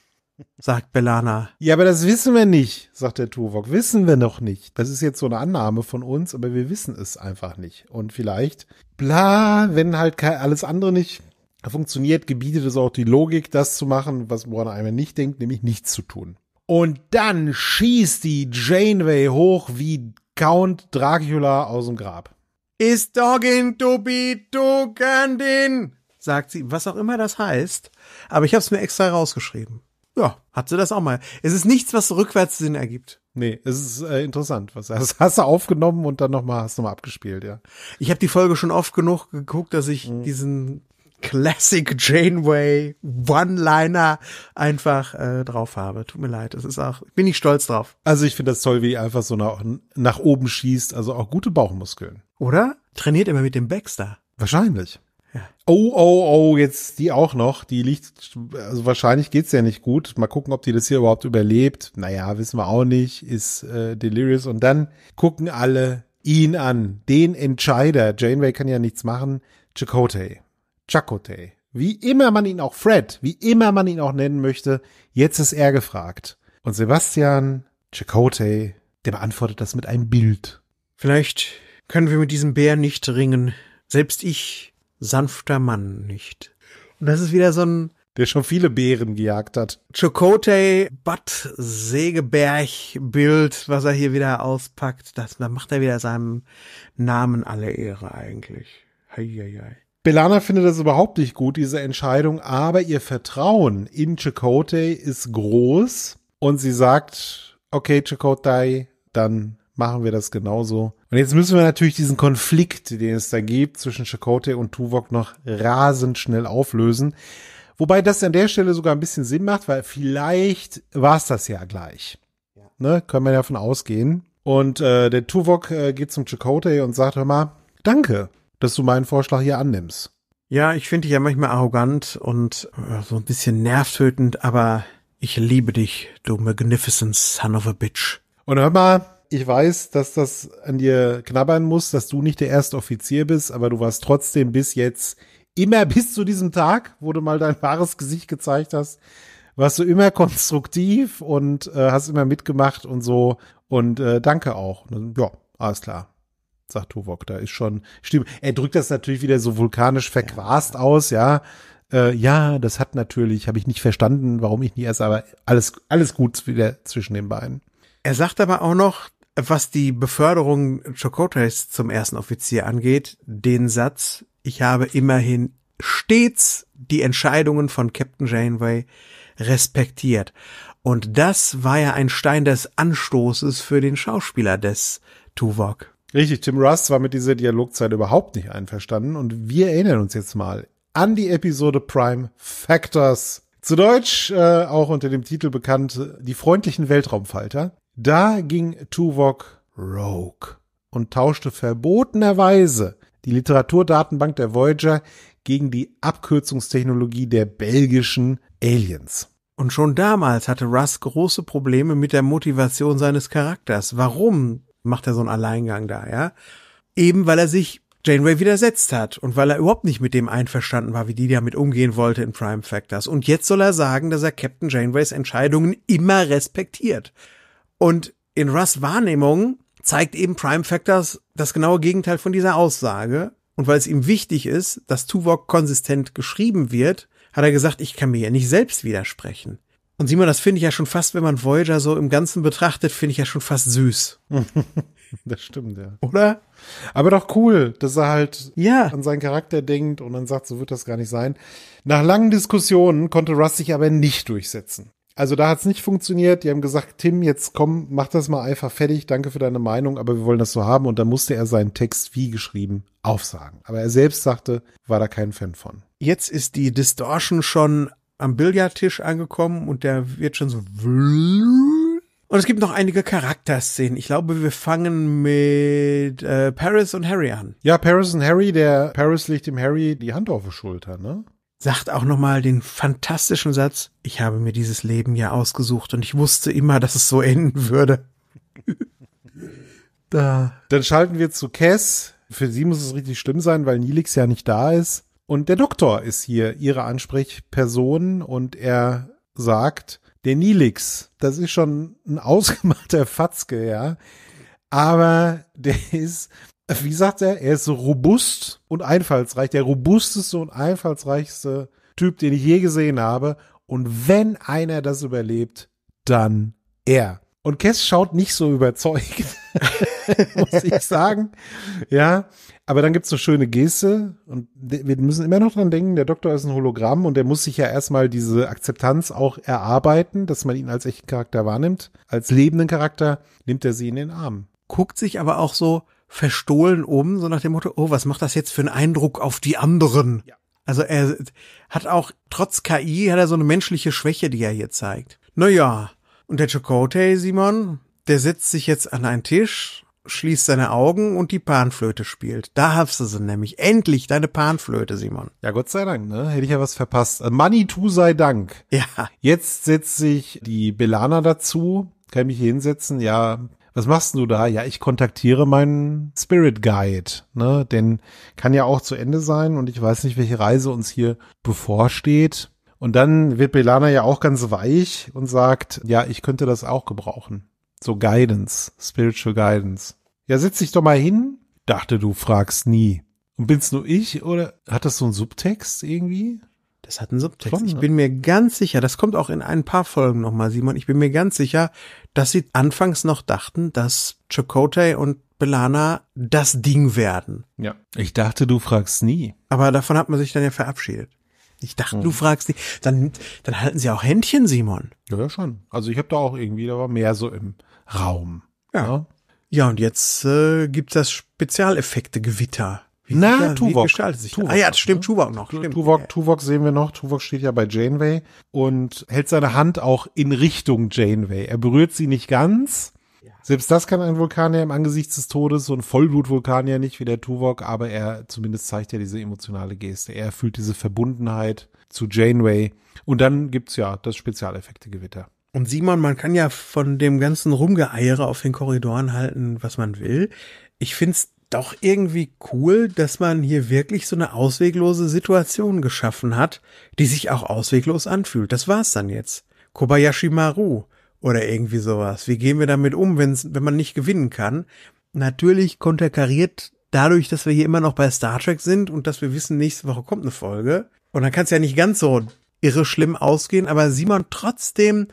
sagt Belana. Ja, aber das wissen wir nicht, sagt der Tuvok. Wissen wir noch nicht. Das ist jetzt so eine Annahme von uns, aber wir wissen es einfach nicht. Und vielleicht, bla, wenn halt alles andere nicht funktioniert, gebietet es auch die Logik, das zu machen, was Warner einmal nicht denkt, nämlich nichts zu tun. Und dann schießt die Janeway hoch wie Count Dracula aus dem Grab. Is doggin dubi dogandin, sagt sie, was auch immer das heißt. Aber ich habe es mir extra rausgeschrieben. Ja, hat sie das auch mal. Es ist nichts, was rückwärts Sinn ergibt. Nee, es ist äh, interessant. Was das hast du aufgenommen und dann nochmal hast du mal abgespielt, ja. Ich habe die Folge schon oft genug geguckt, dass ich mhm. diesen Classic Janeway One-Liner einfach äh, drauf habe. Tut mir leid, das ist auch, bin ich stolz drauf. Also ich finde das toll, wie einfach so nach, nach oben schießt, also auch gute Bauchmuskeln. Oder? Trainiert immer mit dem Baxter. Wahrscheinlich. Ja. Oh, oh, oh, jetzt die auch noch. Die liegt, also wahrscheinlich geht's ja nicht gut. Mal gucken, ob die das hier überhaupt überlebt. Naja, wissen wir auch nicht. Ist äh, delirious. Und dann gucken alle ihn an. Den Entscheider. Janeway kann ja nichts machen. Chakotay. Chakotay. Wie immer man ihn auch Fred, wie immer man ihn auch nennen möchte, jetzt ist er gefragt. Und Sebastian Chakotay, der beantwortet das mit einem Bild. Vielleicht können wir mit diesem Bär nicht ringen. Selbst ich, sanfter Mann, nicht. Und das ist wieder so ein der schon viele Bären gejagt hat. Chakotay Bad Segeberg Bild, was er hier wieder auspackt, das, da macht er wieder seinem Namen alle Ehre eigentlich. Hei, hei, hei. Belana findet das überhaupt nicht gut, diese Entscheidung, aber ihr Vertrauen in Chakotay ist groß und sie sagt, okay, Chakotay, dann machen wir das genauso. Und jetzt müssen wir natürlich diesen Konflikt, den es da gibt zwischen Chakotay und Tuvok noch rasend schnell auflösen. Wobei das an der Stelle sogar ein bisschen Sinn macht, weil vielleicht war es das ja gleich. Ja. Ne, können wir davon ausgehen. Und äh, der Tuvok äh, geht zum Chakotay und sagt, hör mal, danke, dass du meinen Vorschlag hier annimmst. Ja, ich finde dich ja manchmal arrogant und äh, so ein bisschen nervtötend, aber ich liebe dich, du magnificent son of a bitch. Und hör mal, ich weiß, dass das an dir knabbern muss, dass du nicht der erste Offizier bist, aber du warst trotzdem bis jetzt, immer bis zu diesem Tag, wo du mal dein wahres Gesicht gezeigt hast, warst du immer konstruktiv und äh, hast immer mitgemacht und so. Und äh, danke auch. Ja, alles klar sagt Tuvok. Da ist schon, stimmt. Er drückt das natürlich wieder so vulkanisch verquast ja. aus, ja. Äh, ja, das hat natürlich, habe ich nicht verstanden, warum ich nie erst, aber alles, alles gut wieder zwischen den beiden. Er sagt aber auch noch, was die Beförderung Chocotes zum ersten Offizier angeht, den Satz, ich habe immerhin stets die Entscheidungen von Captain Janeway respektiert. Und das war ja ein Stein des Anstoßes für den Schauspieler des Tuvok. Richtig, Tim Russ war mit dieser Dialogzeit überhaupt nicht einverstanden und wir erinnern uns jetzt mal an die Episode Prime Factors. Zu Deutsch, äh, auch unter dem Titel bekannt, die freundlichen Weltraumfalter. Da ging Tuvok rogue und tauschte verbotenerweise die Literaturdatenbank der Voyager gegen die Abkürzungstechnologie der belgischen Aliens. Und schon damals hatte Russ große Probleme mit der Motivation seines Charakters. Warum macht er so einen Alleingang da, ja. Eben weil er sich Janeway widersetzt hat und weil er überhaupt nicht mit dem einverstanden war, wie die damit umgehen wollte in Prime Factors. Und jetzt soll er sagen, dass er Captain Janeways Entscheidungen immer respektiert. Und in Russ Wahrnehmung zeigt eben Prime Factors das genaue Gegenteil von dieser Aussage. Und weil es ihm wichtig ist, dass Tuvok konsistent geschrieben wird, hat er gesagt, ich kann mir ja nicht selbst widersprechen. Und Simon, das finde ich ja schon fast, wenn man Voyager so im Ganzen betrachtet, finde ich ja schon fast süß. das stimmt, ja. Oder? Aber doch cool, dass er halt ja. an seinen Charakter denkt und dann sagt, so wird das gar nicht sein. Nach langen Diskussionen konnte Russ sich aber nicht durchsetzen. Also da hat es nicht funktioniert. Die haben gesagt, Tim, jetzt komm, mach das mal einfach fertig. Danke für deine Meinung, aber wir wollen das so haben. Und dann musste er seinen Text wie geschrieben aufsagen. Aber er selbst sagte, war da kein Fan von. Jetzt ist die Distortion schon am Billardtisch angekommen und der wird schon so. Und es gibt noch einige Charakterszenen. Ich glaube, wir fangen mit äh, Paris und Harry an. Ja, Paris und Harry, der Paris legt dem Harry die Hand auf die Schulter, ne? Sagt auch nochmal den fantastischen Satz, ich habe mir dieses Leben ja ausgesucht und ich wusste immer, dass es so enden würde. da. Dann schalten wir zu Cass. Für sie muss es richtig schlimm sein, weil Nilix ja nicht da ist. Und der Doktor ist hier ihre Ansprechperson und er sagt, der Nilix, das ist schon ein ausgemachter Fatzke, ja. Aber der ist, wie sagt er, er ist so robust und einfallsreich, der robusteste und einfallsreichste Typ, den ich je gesehen habe. Und wenn einer das überlebt, dann er. Und Kess schaut nicht so überzeugt, muss ich sagen. Ja, aber dann gibt's so schöne Geste und wir müssen immer noch dran denken, der Doktor ist ein Hologramm und der muss sich ja erstmal diese Akzeptanz auch erarbeiten, dass man ihn als echten Charakter wahrnimmt. Als lebenden Charakter nimmt er sie in den Arm. Guckt sich aber auch so verstohlen um, so nach dem Motto, oh, was macht das jetzt für einen Eindruck auf die anderen? Ja. Also er hat auch, trotz KI, hat er so eine menschliche Schwäche, die er hier zeigt. Naja, und der Chakotay, Simon, der setzt sich jetzt an einen Tisch schließt seine Augen und die Panflöte spielt. Da hast du sie nämlich. Endlich deine Panflöte, Simon. Ja, Gott sei Dank, ne? Hätte ich ja was verpasst. Äh, Money to sei Dank. Ja. Jetzt setzt sich die Belana dazu, kann ich mich hier hinsetzen. Ja, was machst du da? Ja, ich kontaktiere meinen Spirit Guide, ne? Denn kann ja auch zu Ende sein und ich weiß nicht, welche Reise uns hier bevorsteht. Und dann wird Belana ja auch ganz weich und sagt, ja, ich könnte das auch gebrauchen. So Guidance, Spiritual Guidance. Ja, setz dich doch mal hin. Dachte, du fragst nie. Und bin's nur ich oder hat das so einen Subtext irgendwie? Das hat einen Subtext. Schon, ne? Ich bin mir ganz sicher, das kommt auch in ein paar Folgen nochmal, Simon. Ich bin mir ganz sicher, dass sie anfangs noch dachten, dass Chakotay und Belana das Ding werden. Ja. Ich dachte, du fragst nie. Aber davon hat man sich dann ja verabschiedet. Ich dachte, hm. du fragst nie. Dann, dann halten sie auch Händchen, Simon. Ja, ja schon. Also ich habe da auch irgendwie, da war mehr so im Raum. ja? ja? Ja, und jetzt äh, gibt das Spezialeffekte-Gewitter. Na, ja, Tuvok. Wie gestaltet sich Tuvok. Ah ja, das stimmt, Tuvok noch. Stimmt. Tuvok, Tuvok sehen wir noch. Tuvok steht ja bei Janeway und hält seine Hand auch in Richtung Janeway. Er berührt sie nicht ganz. Selbst das kann ein Vulkanier im Angesicht des Todes, so ein Vollblut-Vulkanier nicht wie der Tuvok, aber er zumindest zeigt ja diese emotionale Geste. Er fühlt diese Verbundenheit zu Janeway. Und dann gibt's ja das Spezialeffekte-Gewitter. Und Simon, man kann ja von dem ganzen Rumgeeiere auf den Korridoren halten, was man will. Ich find's doch irgendwie cool, dass man hier wirklich so eine ausweglose Situation geschaffen hat, die sich auch ausweglos anfühlt. Das war's dann jetzt. Kobayashi Maru oder irgendwie sowas. Wie gehen wir damit um, wenn's, wenn man nicht gewinnen kann? Natürlich konterkariert dadurch, dass wir hier immer noch bei Star Trek sind und dass wir wissen, nächste Woche kommt eine Folge. Und dann kann's ja nicht ganz so irre schlimm ausgehen, aber Simon trotzdem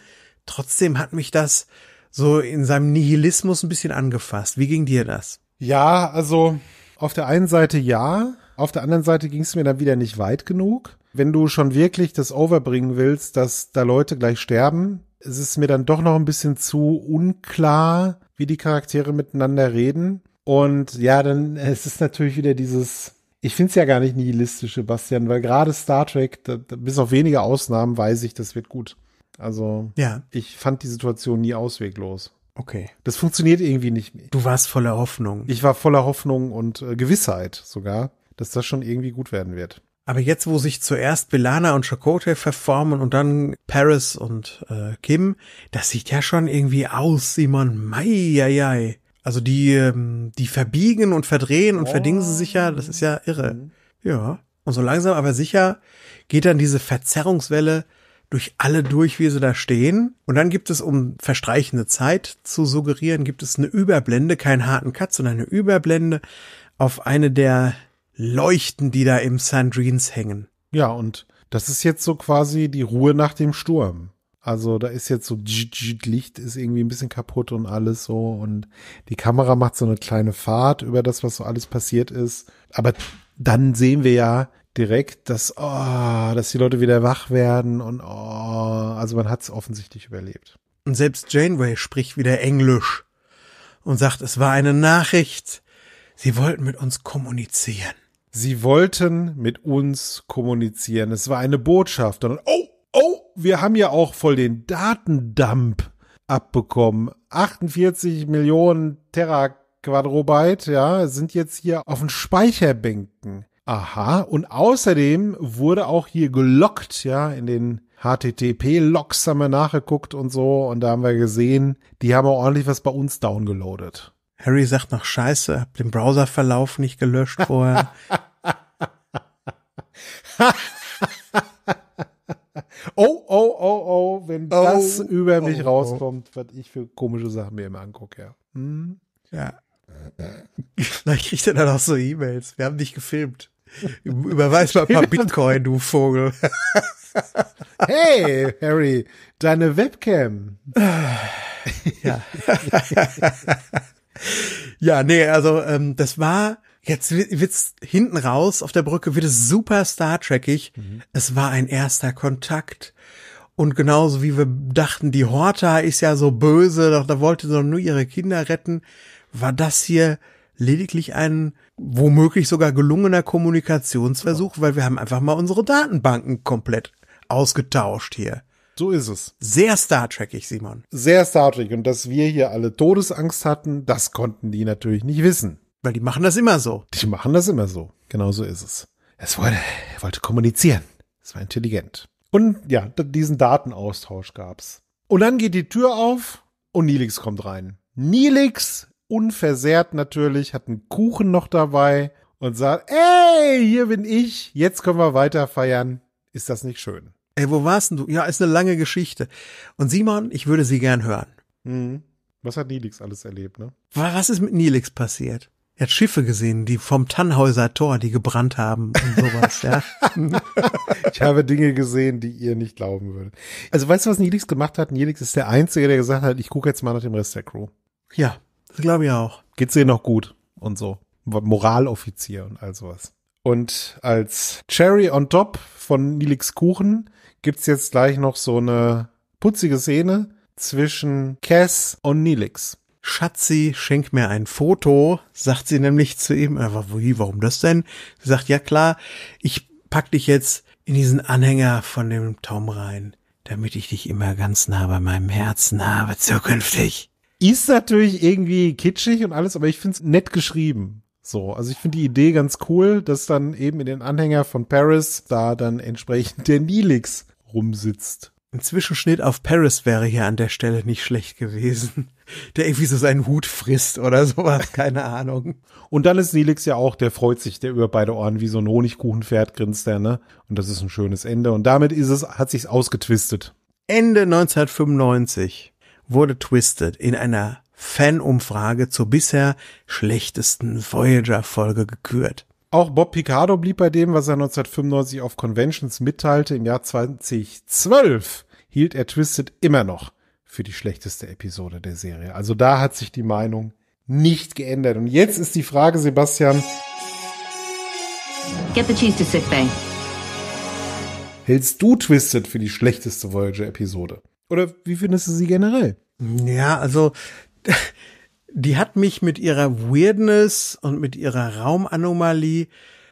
trotzdem hat mich das so in seinem Nihilismus ein bisschen angefasst. Wie ging dir das? Ja, also auf der einen Seite ja, auf der anderen Seite ging es mir dann wieder nicht weit genug. Wenn du schon wirklich das overbringen willst, dass da Leute gleich sterben, ist es mir dann doch noch ein bisschen zu unklar, wie die Charaktere miteinander reden. Und ja, dann es ist natürlich wieder dieses, ich finde es ja gar nicht nihilistisch, Sebastian, weil gerade Star Trek, da, da, bis auf wenige Ausnahmen, weiß ich, das wird gut. Also ja. ich fand die Situation nie ausweglos. Okay. Das funktioniert irgendwie nicht. Mehr. Du warst voller Hoffnung. Ich war voller Hoffnung und äh, Gewissheit sogar, dass das schon irgendwie gut werden wird. Aber jetzt, wo sich zuerst Belana und Chakotay verformen und dann Paris und äh, Kim, das sieht ja schon irgendwie aus, Simon. Mei, ei, ei. Also die, ähm, die verbiegen und verdrehen und oh. verdingen sie sich ja, das ist ja irre. Mhm. Ja. Und so langsam aber sicher geht dann diese Verzerrungswelle durch alle durch, wie sie da stehen. Und dann gibt es, um verstreichende Zeit zu suggerieren, gibt es eine Überblende, keinen harten Cut, sondern eine Überblende auf eine der Leuchten, die da im Sandrines hängen. Ja, und das ist jetzt so quasi die Ruhe nach dem Sturm. Also da ist jetzt so Licht ist irgendwie ein bisschen kaputt und alles so und die Kamera macht so eine kleine Fahrt über das, was so alles passiert ist. Aber dann sehen wir ja, direkt, dass, oh, dass die Leute wieder wach werden und oh, also man hat es offensichtlich überlebt. Und selbst Janeway spricht wieder Englisch und sagt, es war eine Nachricht. Sie wollten mit uns kommunizieren. Sie wollten mit uns kommunizieren. Es war eine Botschaft. Und oh, oh, wir haben ja auch voll den Datendump abbekommen. 48 Millionen Terra Quadrobyte, ja, sind jetzt hier auf den Speicherbänken. Aha, und außerdem wurde auch hier gelockt, ja, in den HTTP-Logs haben wir nachgeguckt und so und da haben wir gesehen, die haben auch ordentlich was bei uns downgeloadet. Harry sagt noch Scheiße, hab den Browserverlauf nicht gelöscht vorher. oh, oh, oh, oh, wenn oh, das oh, über mich oh, rauskommt, was ich für komische Sachen mir immer angucke, ja. Hm? Ja. Vielleicht kriegt er dann auch so E-Mails. Wir haben dich gefilmt. Überweis mal ein paar Bitcoin, du Vogel. hey, Harry, deine Webcam. ja. ja, nee, also ähm, das war jetzt wird's hinten raus auf der Brücke wird es super Star Trekig. Mhm. Es war ein erster Kontakt. Und genauso wie wir dachten, die Horta ist ja so böse, doch da wollte sie doch nur ihre Kinder retten, war das hier lediglich ein womöglich sogar gelungener Kommunikationsversuch, weil wir haben einfach mal unsere Datenbanken komplett ausgetauscht hier. So ist es. Sehr Star Trek-ig, Simon. Sehr Star Trek. Und dass wir hier alle Todesangst hatten, das konnten die natürlich nicht wissen. Weil die machen das immer so. Die machen das immer so. Genau so ist es. Es wollte, er wollte kommunizieren. Es war intelligent. Und ja, diesen Datenaustausch gab's. Und dann geht die Tür auf und Nilix kommt rein. Nilix unversehrt natürlich, hat einen Kuchen noch dabei und sagt, ey, hier bin ich, jetzt können wir weiter feiern. Ist das nicht schön? Ey, wo warst denn du? Ja, ist eine lange Geschichte. Und Simon, ich würde sie gern hören. Mhm. Was hat Nilix alles erlebt, ne? Was ist mit Nilix passiert? Er hat Schiffe gesehen, die vom Tannhäuser Tor, die gebrannt haben und sowas, ja. ich habe Dinge gesehen, die ihr nicht glauben würdet. Also weißt du, was Nilix gemacht hat? Nilix ist der Einzige, der gesagt hat, ich gucke jetzt mal nach dem Rest der Crew. Ja, Glaube ich auch. Geht's dir noch gut und so. Moraloffizier und all sowas. Und als Cherry on top von Nilix Kuchen gibt's jetzt gleich noch so eine putzige Szene zwischen Cass und Nilix. Schatzi, schenk mir ein Foto, sagt sie nämlich zu ihm, äh, wie, warum das denn? Sie sagt, ja klar, ich pack dich jetzt in diesen Anhänger von dem Tom rein, damit ich dich immer ganz nah bei meinem Herzen habe zukünftig. Ist natürlich irgendwie kitschig und alles, aber ich finde es nett geschrieben. So, also ich finde die Idee ganz cool, dass dann eben in den Anhänger von Paris da dann entsprechend der Nilix rumsitzt. Ein Zwischenschnitt auf Paris wäre hier an der Stelle nicht schlecht gewesen. Der irgendwie so seinen Hut frisst oder sowas, keine Ahnung. Und dann ist Nilix ja auch, der freut sich, der über beide Ohren wie so ein Honigkuchenpferd grinst der, ne? Und das ist ein schönes Ende. Und damit ist es, hat sich's ausgetwistet. Ende 1995 wurde Twisted in einer Fanumfrage zur bisher schlechtesten Voyager-Folge gekürt. Auch Bob Picardo blieb bei dem, was er 1995 auf Conventions mitteilte. Im Jahr 2012 hielt er Twisted immer noch für die schlechteste Episode der Serie. Also da hat sich die Meinung nicht geändert. Und jetzt ist die Frage, Sebastian. Get the cheese to sick bay. Hältst du Twisted für die schlechteste Voyager-Episode? Oder wie findest du sie generell? Ja, also die hat mich mit ihrer Weirdness und mit ihrer Raumanomalie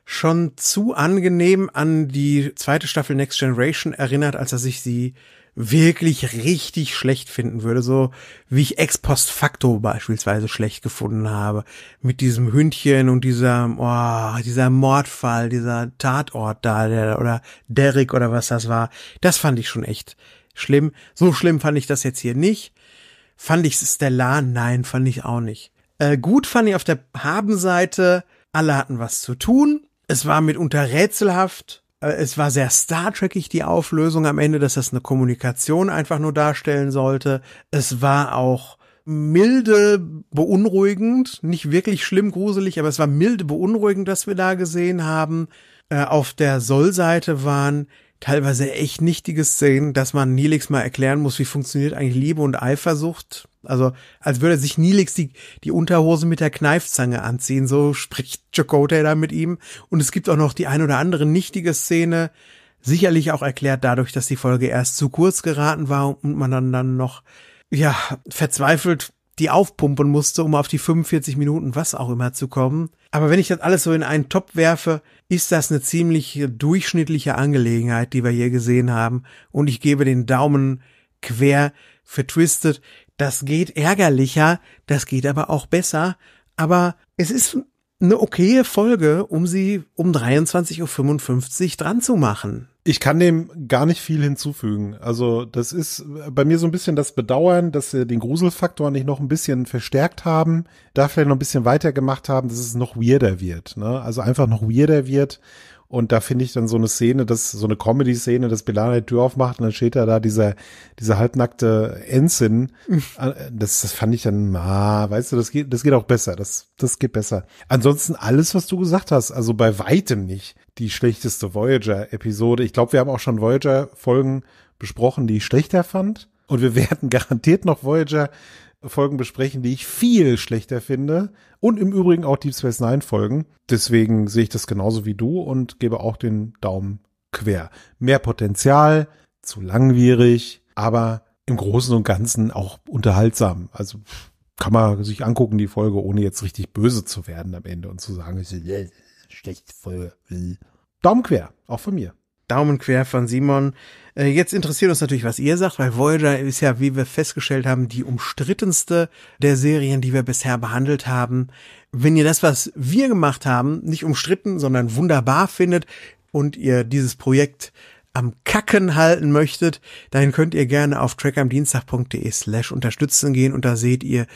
schon zu angenehm an die zweite Staffel Next Generation erinnert, als dass ich sie wirklich richtig schlecht finden würde, so wie ich ex post facto beispielsweise schlecht gefunden habe, mit diesem Hündchen und dieser, oh, dieser Mordfall, dieser Tatort da, der, oder Derek oder was das war, das fand ich schon echt schlimm. So schlimm fand ich das jetzt hier nicht. Fand ich stellar? Nein, fand ich auch nicht. Äh, gut fand ich auf der Habenseite, alle hatten was zu tun. Es war mitunter rätselhaft. Äh, es war sehr Star Trekig, die Auflösung am Ende, dass das eine Kommunikation einfach nur darstellen sollte. Es war auch milde beunruhigend, nicht wirklich schlimm gruselig, aber es war milde beunruhigend, was wir da gesehen haben. Äh, auf der Soll-Seite waren teilweise echt nichtige Szenen, dass man Nilix mal erklären muss, wie funktioniert eigentlich Liebe und Eifersucht. Also, als würde sich Nilix die, die Unterhose mit der Kneifzange anziehen, so spricht Chakotay da mit ihm. Und es gibt auch noch die ein oder andere nichtige Szene, sicherlich auch erklärt dadurch, dass die Folge erst zu kurz geraten war und man dann, dann noch, ja, verzweifelt die aufpumpen musste, um auf die 45 Minuten was auch immer zu kommen. Aber wenn ich das alles so in einen Top werfe, ist das eine ziemlich durchschnittliche Angelegenheit, die wir hier gesehen haben. Und ich gebe den Daumen quer für Twisted. Das geht ärgerlicher, das geht aber auch besser. Aber es ist eine okaye Folge, um sie um 23.55 Uhr dran zu machen. Ich kann dem gar nicht viel hinzufügen. Also das ist bei mir so ein bisschen das Bedauern, dass sie den Gruselfaktor nicht noch ein bisschen verstärkt haben, da vielleicht noch ein bisschen weiter haben, dass es noch weirder wird. Ne? Also einfach noch weirder wird und da finde ich dann so eine Szene, dass so eine Comedy-Szene, dass Belana die Tür aufmacht und dann steht da da dieser, dieser halbnackte Ensign. Mhm. Äh, das, das fand ich dann, ah, weißt du, das geht, das geht auch besser. Das, das geht besser. Ansonsten alles, was du gesagt hast, also bei weitem nicht die schlechteste Voyager-Episode. Ich glaube, wir haben auch schon Voyager-Folgen besprochen, die ich schlechter fand. Und wir werden garantiert noch Voyager Folgen besprechen, die ich viel schlechter finde. Und im Übrigen auch Deep Space Nine Folgen. Deswegen sehe ich das genauso wie du und gebe auch den Daumen quer. Mehr Potenzial, zu langwierig, aber im Großen und Ganzen auch unterhaltsam. Also kann man sich angucken, die Folge, ohne jetzt richtig böse zu werden am Ende und zu sagen, ist schlechte Folge. Daumen quer, auch von mir. Daumen quer von Simon. Äh, jetzt interessiert uns natürlich, was ihr sagt, weil Voyager ist ja, wie wir festgestellt haben, die umstrittenste der Serien, die wir bisher behandelt haben. Wenn ihr das, was wir gemacht haben, nicht umstritten, sondern wunderbar findet und ihr dieses Projekt am Kacken halten möchtet, dann könnt ihr gerne auf trackamdienstag.de slash unterstützen gehen und da seht ihr,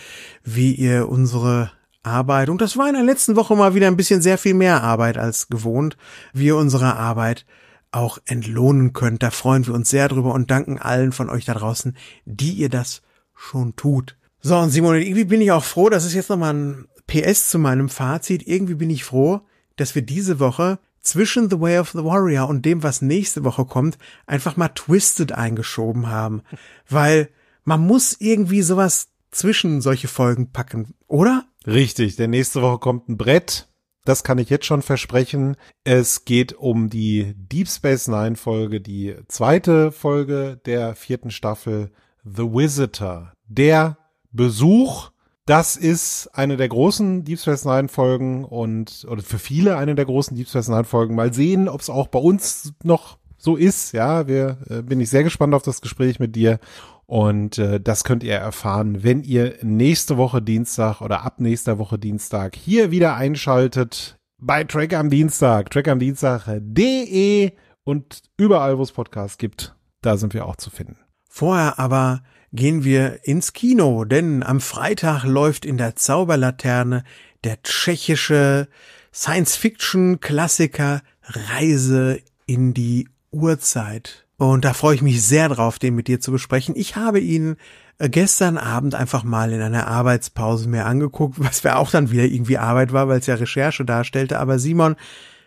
wie ihr unsere Arbeit, und das war in der letzten Woche mal wieder ein bisschen sehr viel mehr Arbeit als gewohnt, wie ihr unsere Arbeit auch entlohnen könnt. Da freuen wir uns sehr drüber und danken allen von euch da draußen, die ihr das schon tut. So, und Simon, irgendwie bin ich auch froh, das ist jetzt nochmal ein PS zu meinem Fazit. Irgendwie bin ich froh, dass wir diese Woche zwischen The Way of the Warrior und dem, was nächste Woche kommt, einfach mal Twisted eingeschoben haben. Weil man muss irgendwie sowas zwischen solche Folgen packen, oder? Richtig, denn nächste Woche kommt ein Brett das kann ich jetzt schon versprechen. Es geht um die Deep Space Nine Folge, die zweite Folge der vierten Staffel The Visitor. Der Besuch. Das ist eine der großen Deep Space Nine Folgen und oder für viele eine der großen Deep Space Nine Folgen. Mal sehen, ob es auch bei uns noch so ist. Ja, wir äh, bin ich sehr gespannt auf das Gespräch mit dir und äh, das könnt ihr erfahren, wenn ihr nächste Woche Dienstag oder ab nächster Woche Dienstag hier wieder einschaltet bei Track am Dienstag, trackamdienstag.de äh, und überall, wo es Podcasts gibt, da sind wir auch zu finden. Vorher aber gehen wir ins Kino, denn am Freitag läuft in der Zauberlaterne der tschechische Science-Fiction-Klassiker Reise in die Urzeit. Und da freue ich mich sehr drauf, den mit dir zu besprechen. Ich habe ihn äh, gestern Abend einfach mal in einer Arbeitspause mir angeguckt, was ja auch dann wieder irgendwie Arbeit war, weil es ja Recherche darstellte. Aber Simon,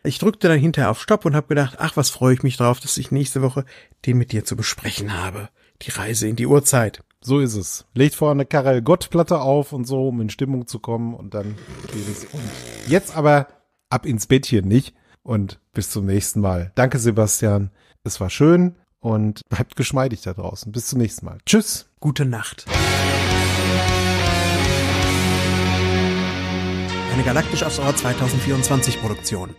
ich drückte dann hinterher auf Stopp und habe gedacht, ach, was freue ich mich drauf, dass ich nächste Woche den mit dir zu besprechen habe. Die Reise in die Uhrzeit. So ist es. Legt vorher eine Karel Gott-Platte auf und so, um in Stimmung zu kommen und dann geht es um. Jetzt aber ab ins Bettchen, nicht? Und bis zum nächsten Mal. Danke, Sebastian. Es war schön und bleibt geschmeidig da draußen. Bis zum nächsten Mal. Tschüss. Gute Nacht. Eine galaktisch aufs Ohr 2024 Produktion.